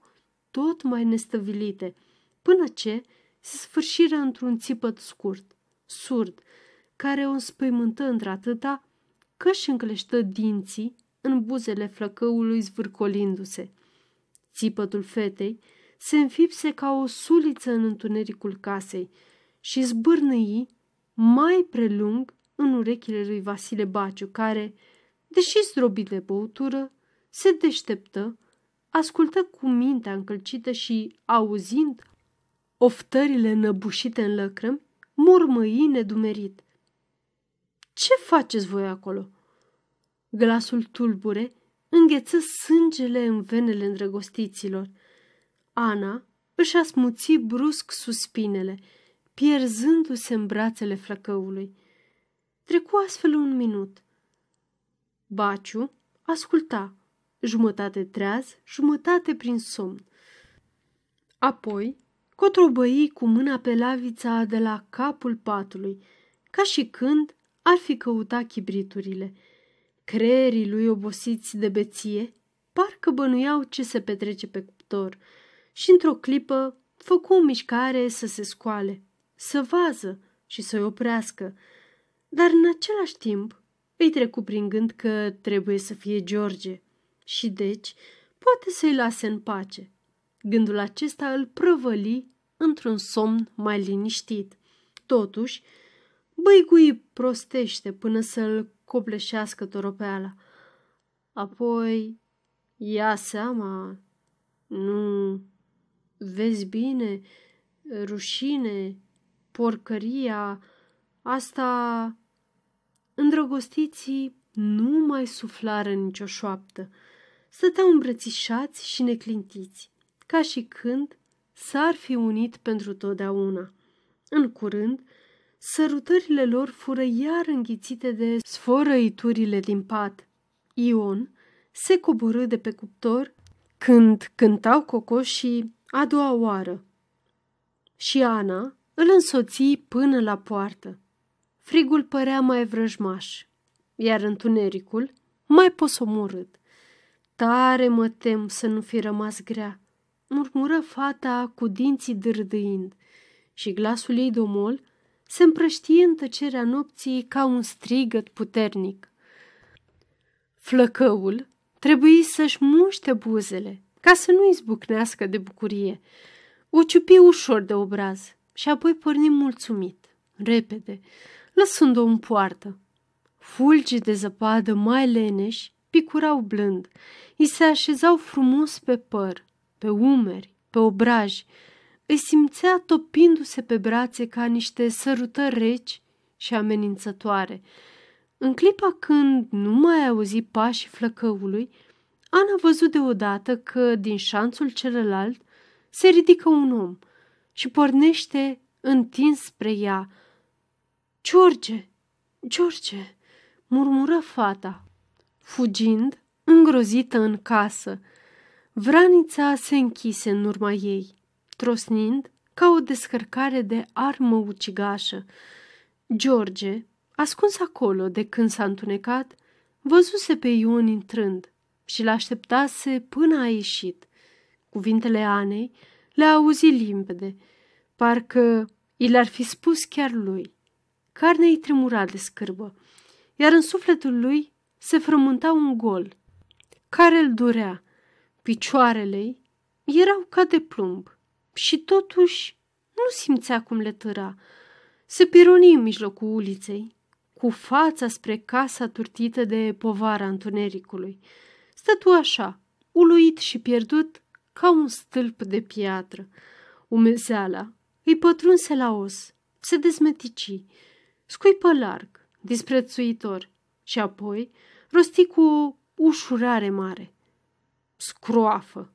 tot mai nestăvilite, până ce se sfârșiră într-un țipăt scurt, surd, care o înspăimântă într-atâta că și încleștă dinții în buzele flăcăului zvârcolindu-se. Țipătul fetei se înfipse ca o suliță în întunericul casei și zbârnâi mai prelung în urechile lui Vasile Baciu, care, deși zdrobit de băutură, se deșteptă ascultă cu mintea încălcită și, auzind oftările năbușite în lăcrăm, murmăi nedumerit. Ce faceți voi acolo?" Glasul tulbure îngheță sângele în venele îndrăgostiților. Ana își asmuți brusc suspinele, pierzându-se în brațele flăcăului. Trecu astfel un minut. Baciu asculta, jumătate treaz, jumătate prin somn. Apoi, cotrobăi cu mâna pe lavița de la capul patului, ca și când ar fi căutat chibriturile. Creierii lui obosiți de beție parcă bănuiau ce se petrece pe cuptor și într-o clipă făcu o mișcare să se scoale, să vază și să-i oprească, dar în același timp îi trecu prin gând că trebuie să fie George – și deci poate să-i lase în pace. Gândul acesta îl prăvăli într-un somn mai liniștit. Totuși, băigui prostește până să-l copleșească toropeala. Apoi, ia seama, nu, vezi bine, rușine, porcăria, asta... Îndrăgostiții nu mai suflară nicio șoaptă stăteau îmbrățișați și neclintiți, ca și când s-ar fi unit pentru totdeauna. În curând, sărutările lor fură iar înghițite de sfărăiturile din pat. Ion se coborâ de pe cuptor când cântau cocoșii a doua oară. Și Ana îl însoții până la poartă. Frigul părea mai vrăjmaș, iar întunericul mai posomorât. Tare mă tem să nu fi rămas grea, murmură fata cu dinții dârdâind și glasul ei domol se împrăștie în tăcerea nopții ca un strigăt puternic. Flăcăul trebuie să-și muște buzele ca să nu izbucnească de bucurie. O ciupi ușor de obraz și apoi porni mulțumit, repede, lăsând-o în poartă. Fulgi de zăpadă mai leneși picurau blând, îi se așezau frumos pe păr, pe umeri, pe obraji, îi simțea topindu-se pe brațe ca niște sărutări reci și amenințătoare. În clipa când nu mai auzi pașii flăcăului, Ana văzut deodată că din șanțul celălalt se ridică un om și pornește întins spre ea. George! George!" murmură fata, fugind, îngrozită în casă. Vranița se închise în urma ei, trosnind ca o descărcare de armă ucigașă. George, ascuns acolo de când s-a întunecat, văzuse pe Ion intrând și l-așteptase până a ieșit. Cuvintele Anei le auzi limpede, parcă i le-ar fi spus chiar lui. Carnea îi tremura de scârbă, iar în sufletul lui se frământa un gol, care îl durea. Picioarele erau ca de plumb și totuși nu simțea cum le târa. Se pironi în mijlocul uliței, cu fața spre casa turtită de povara întunericului. Stătu așa, uluit și pierdut ca un stâlp de piatră. Umezeala îi pătrunse la os, se dezmetici, scuipă larg, disprețuitor și apoi rosti cu ușurare mare. Scroafă!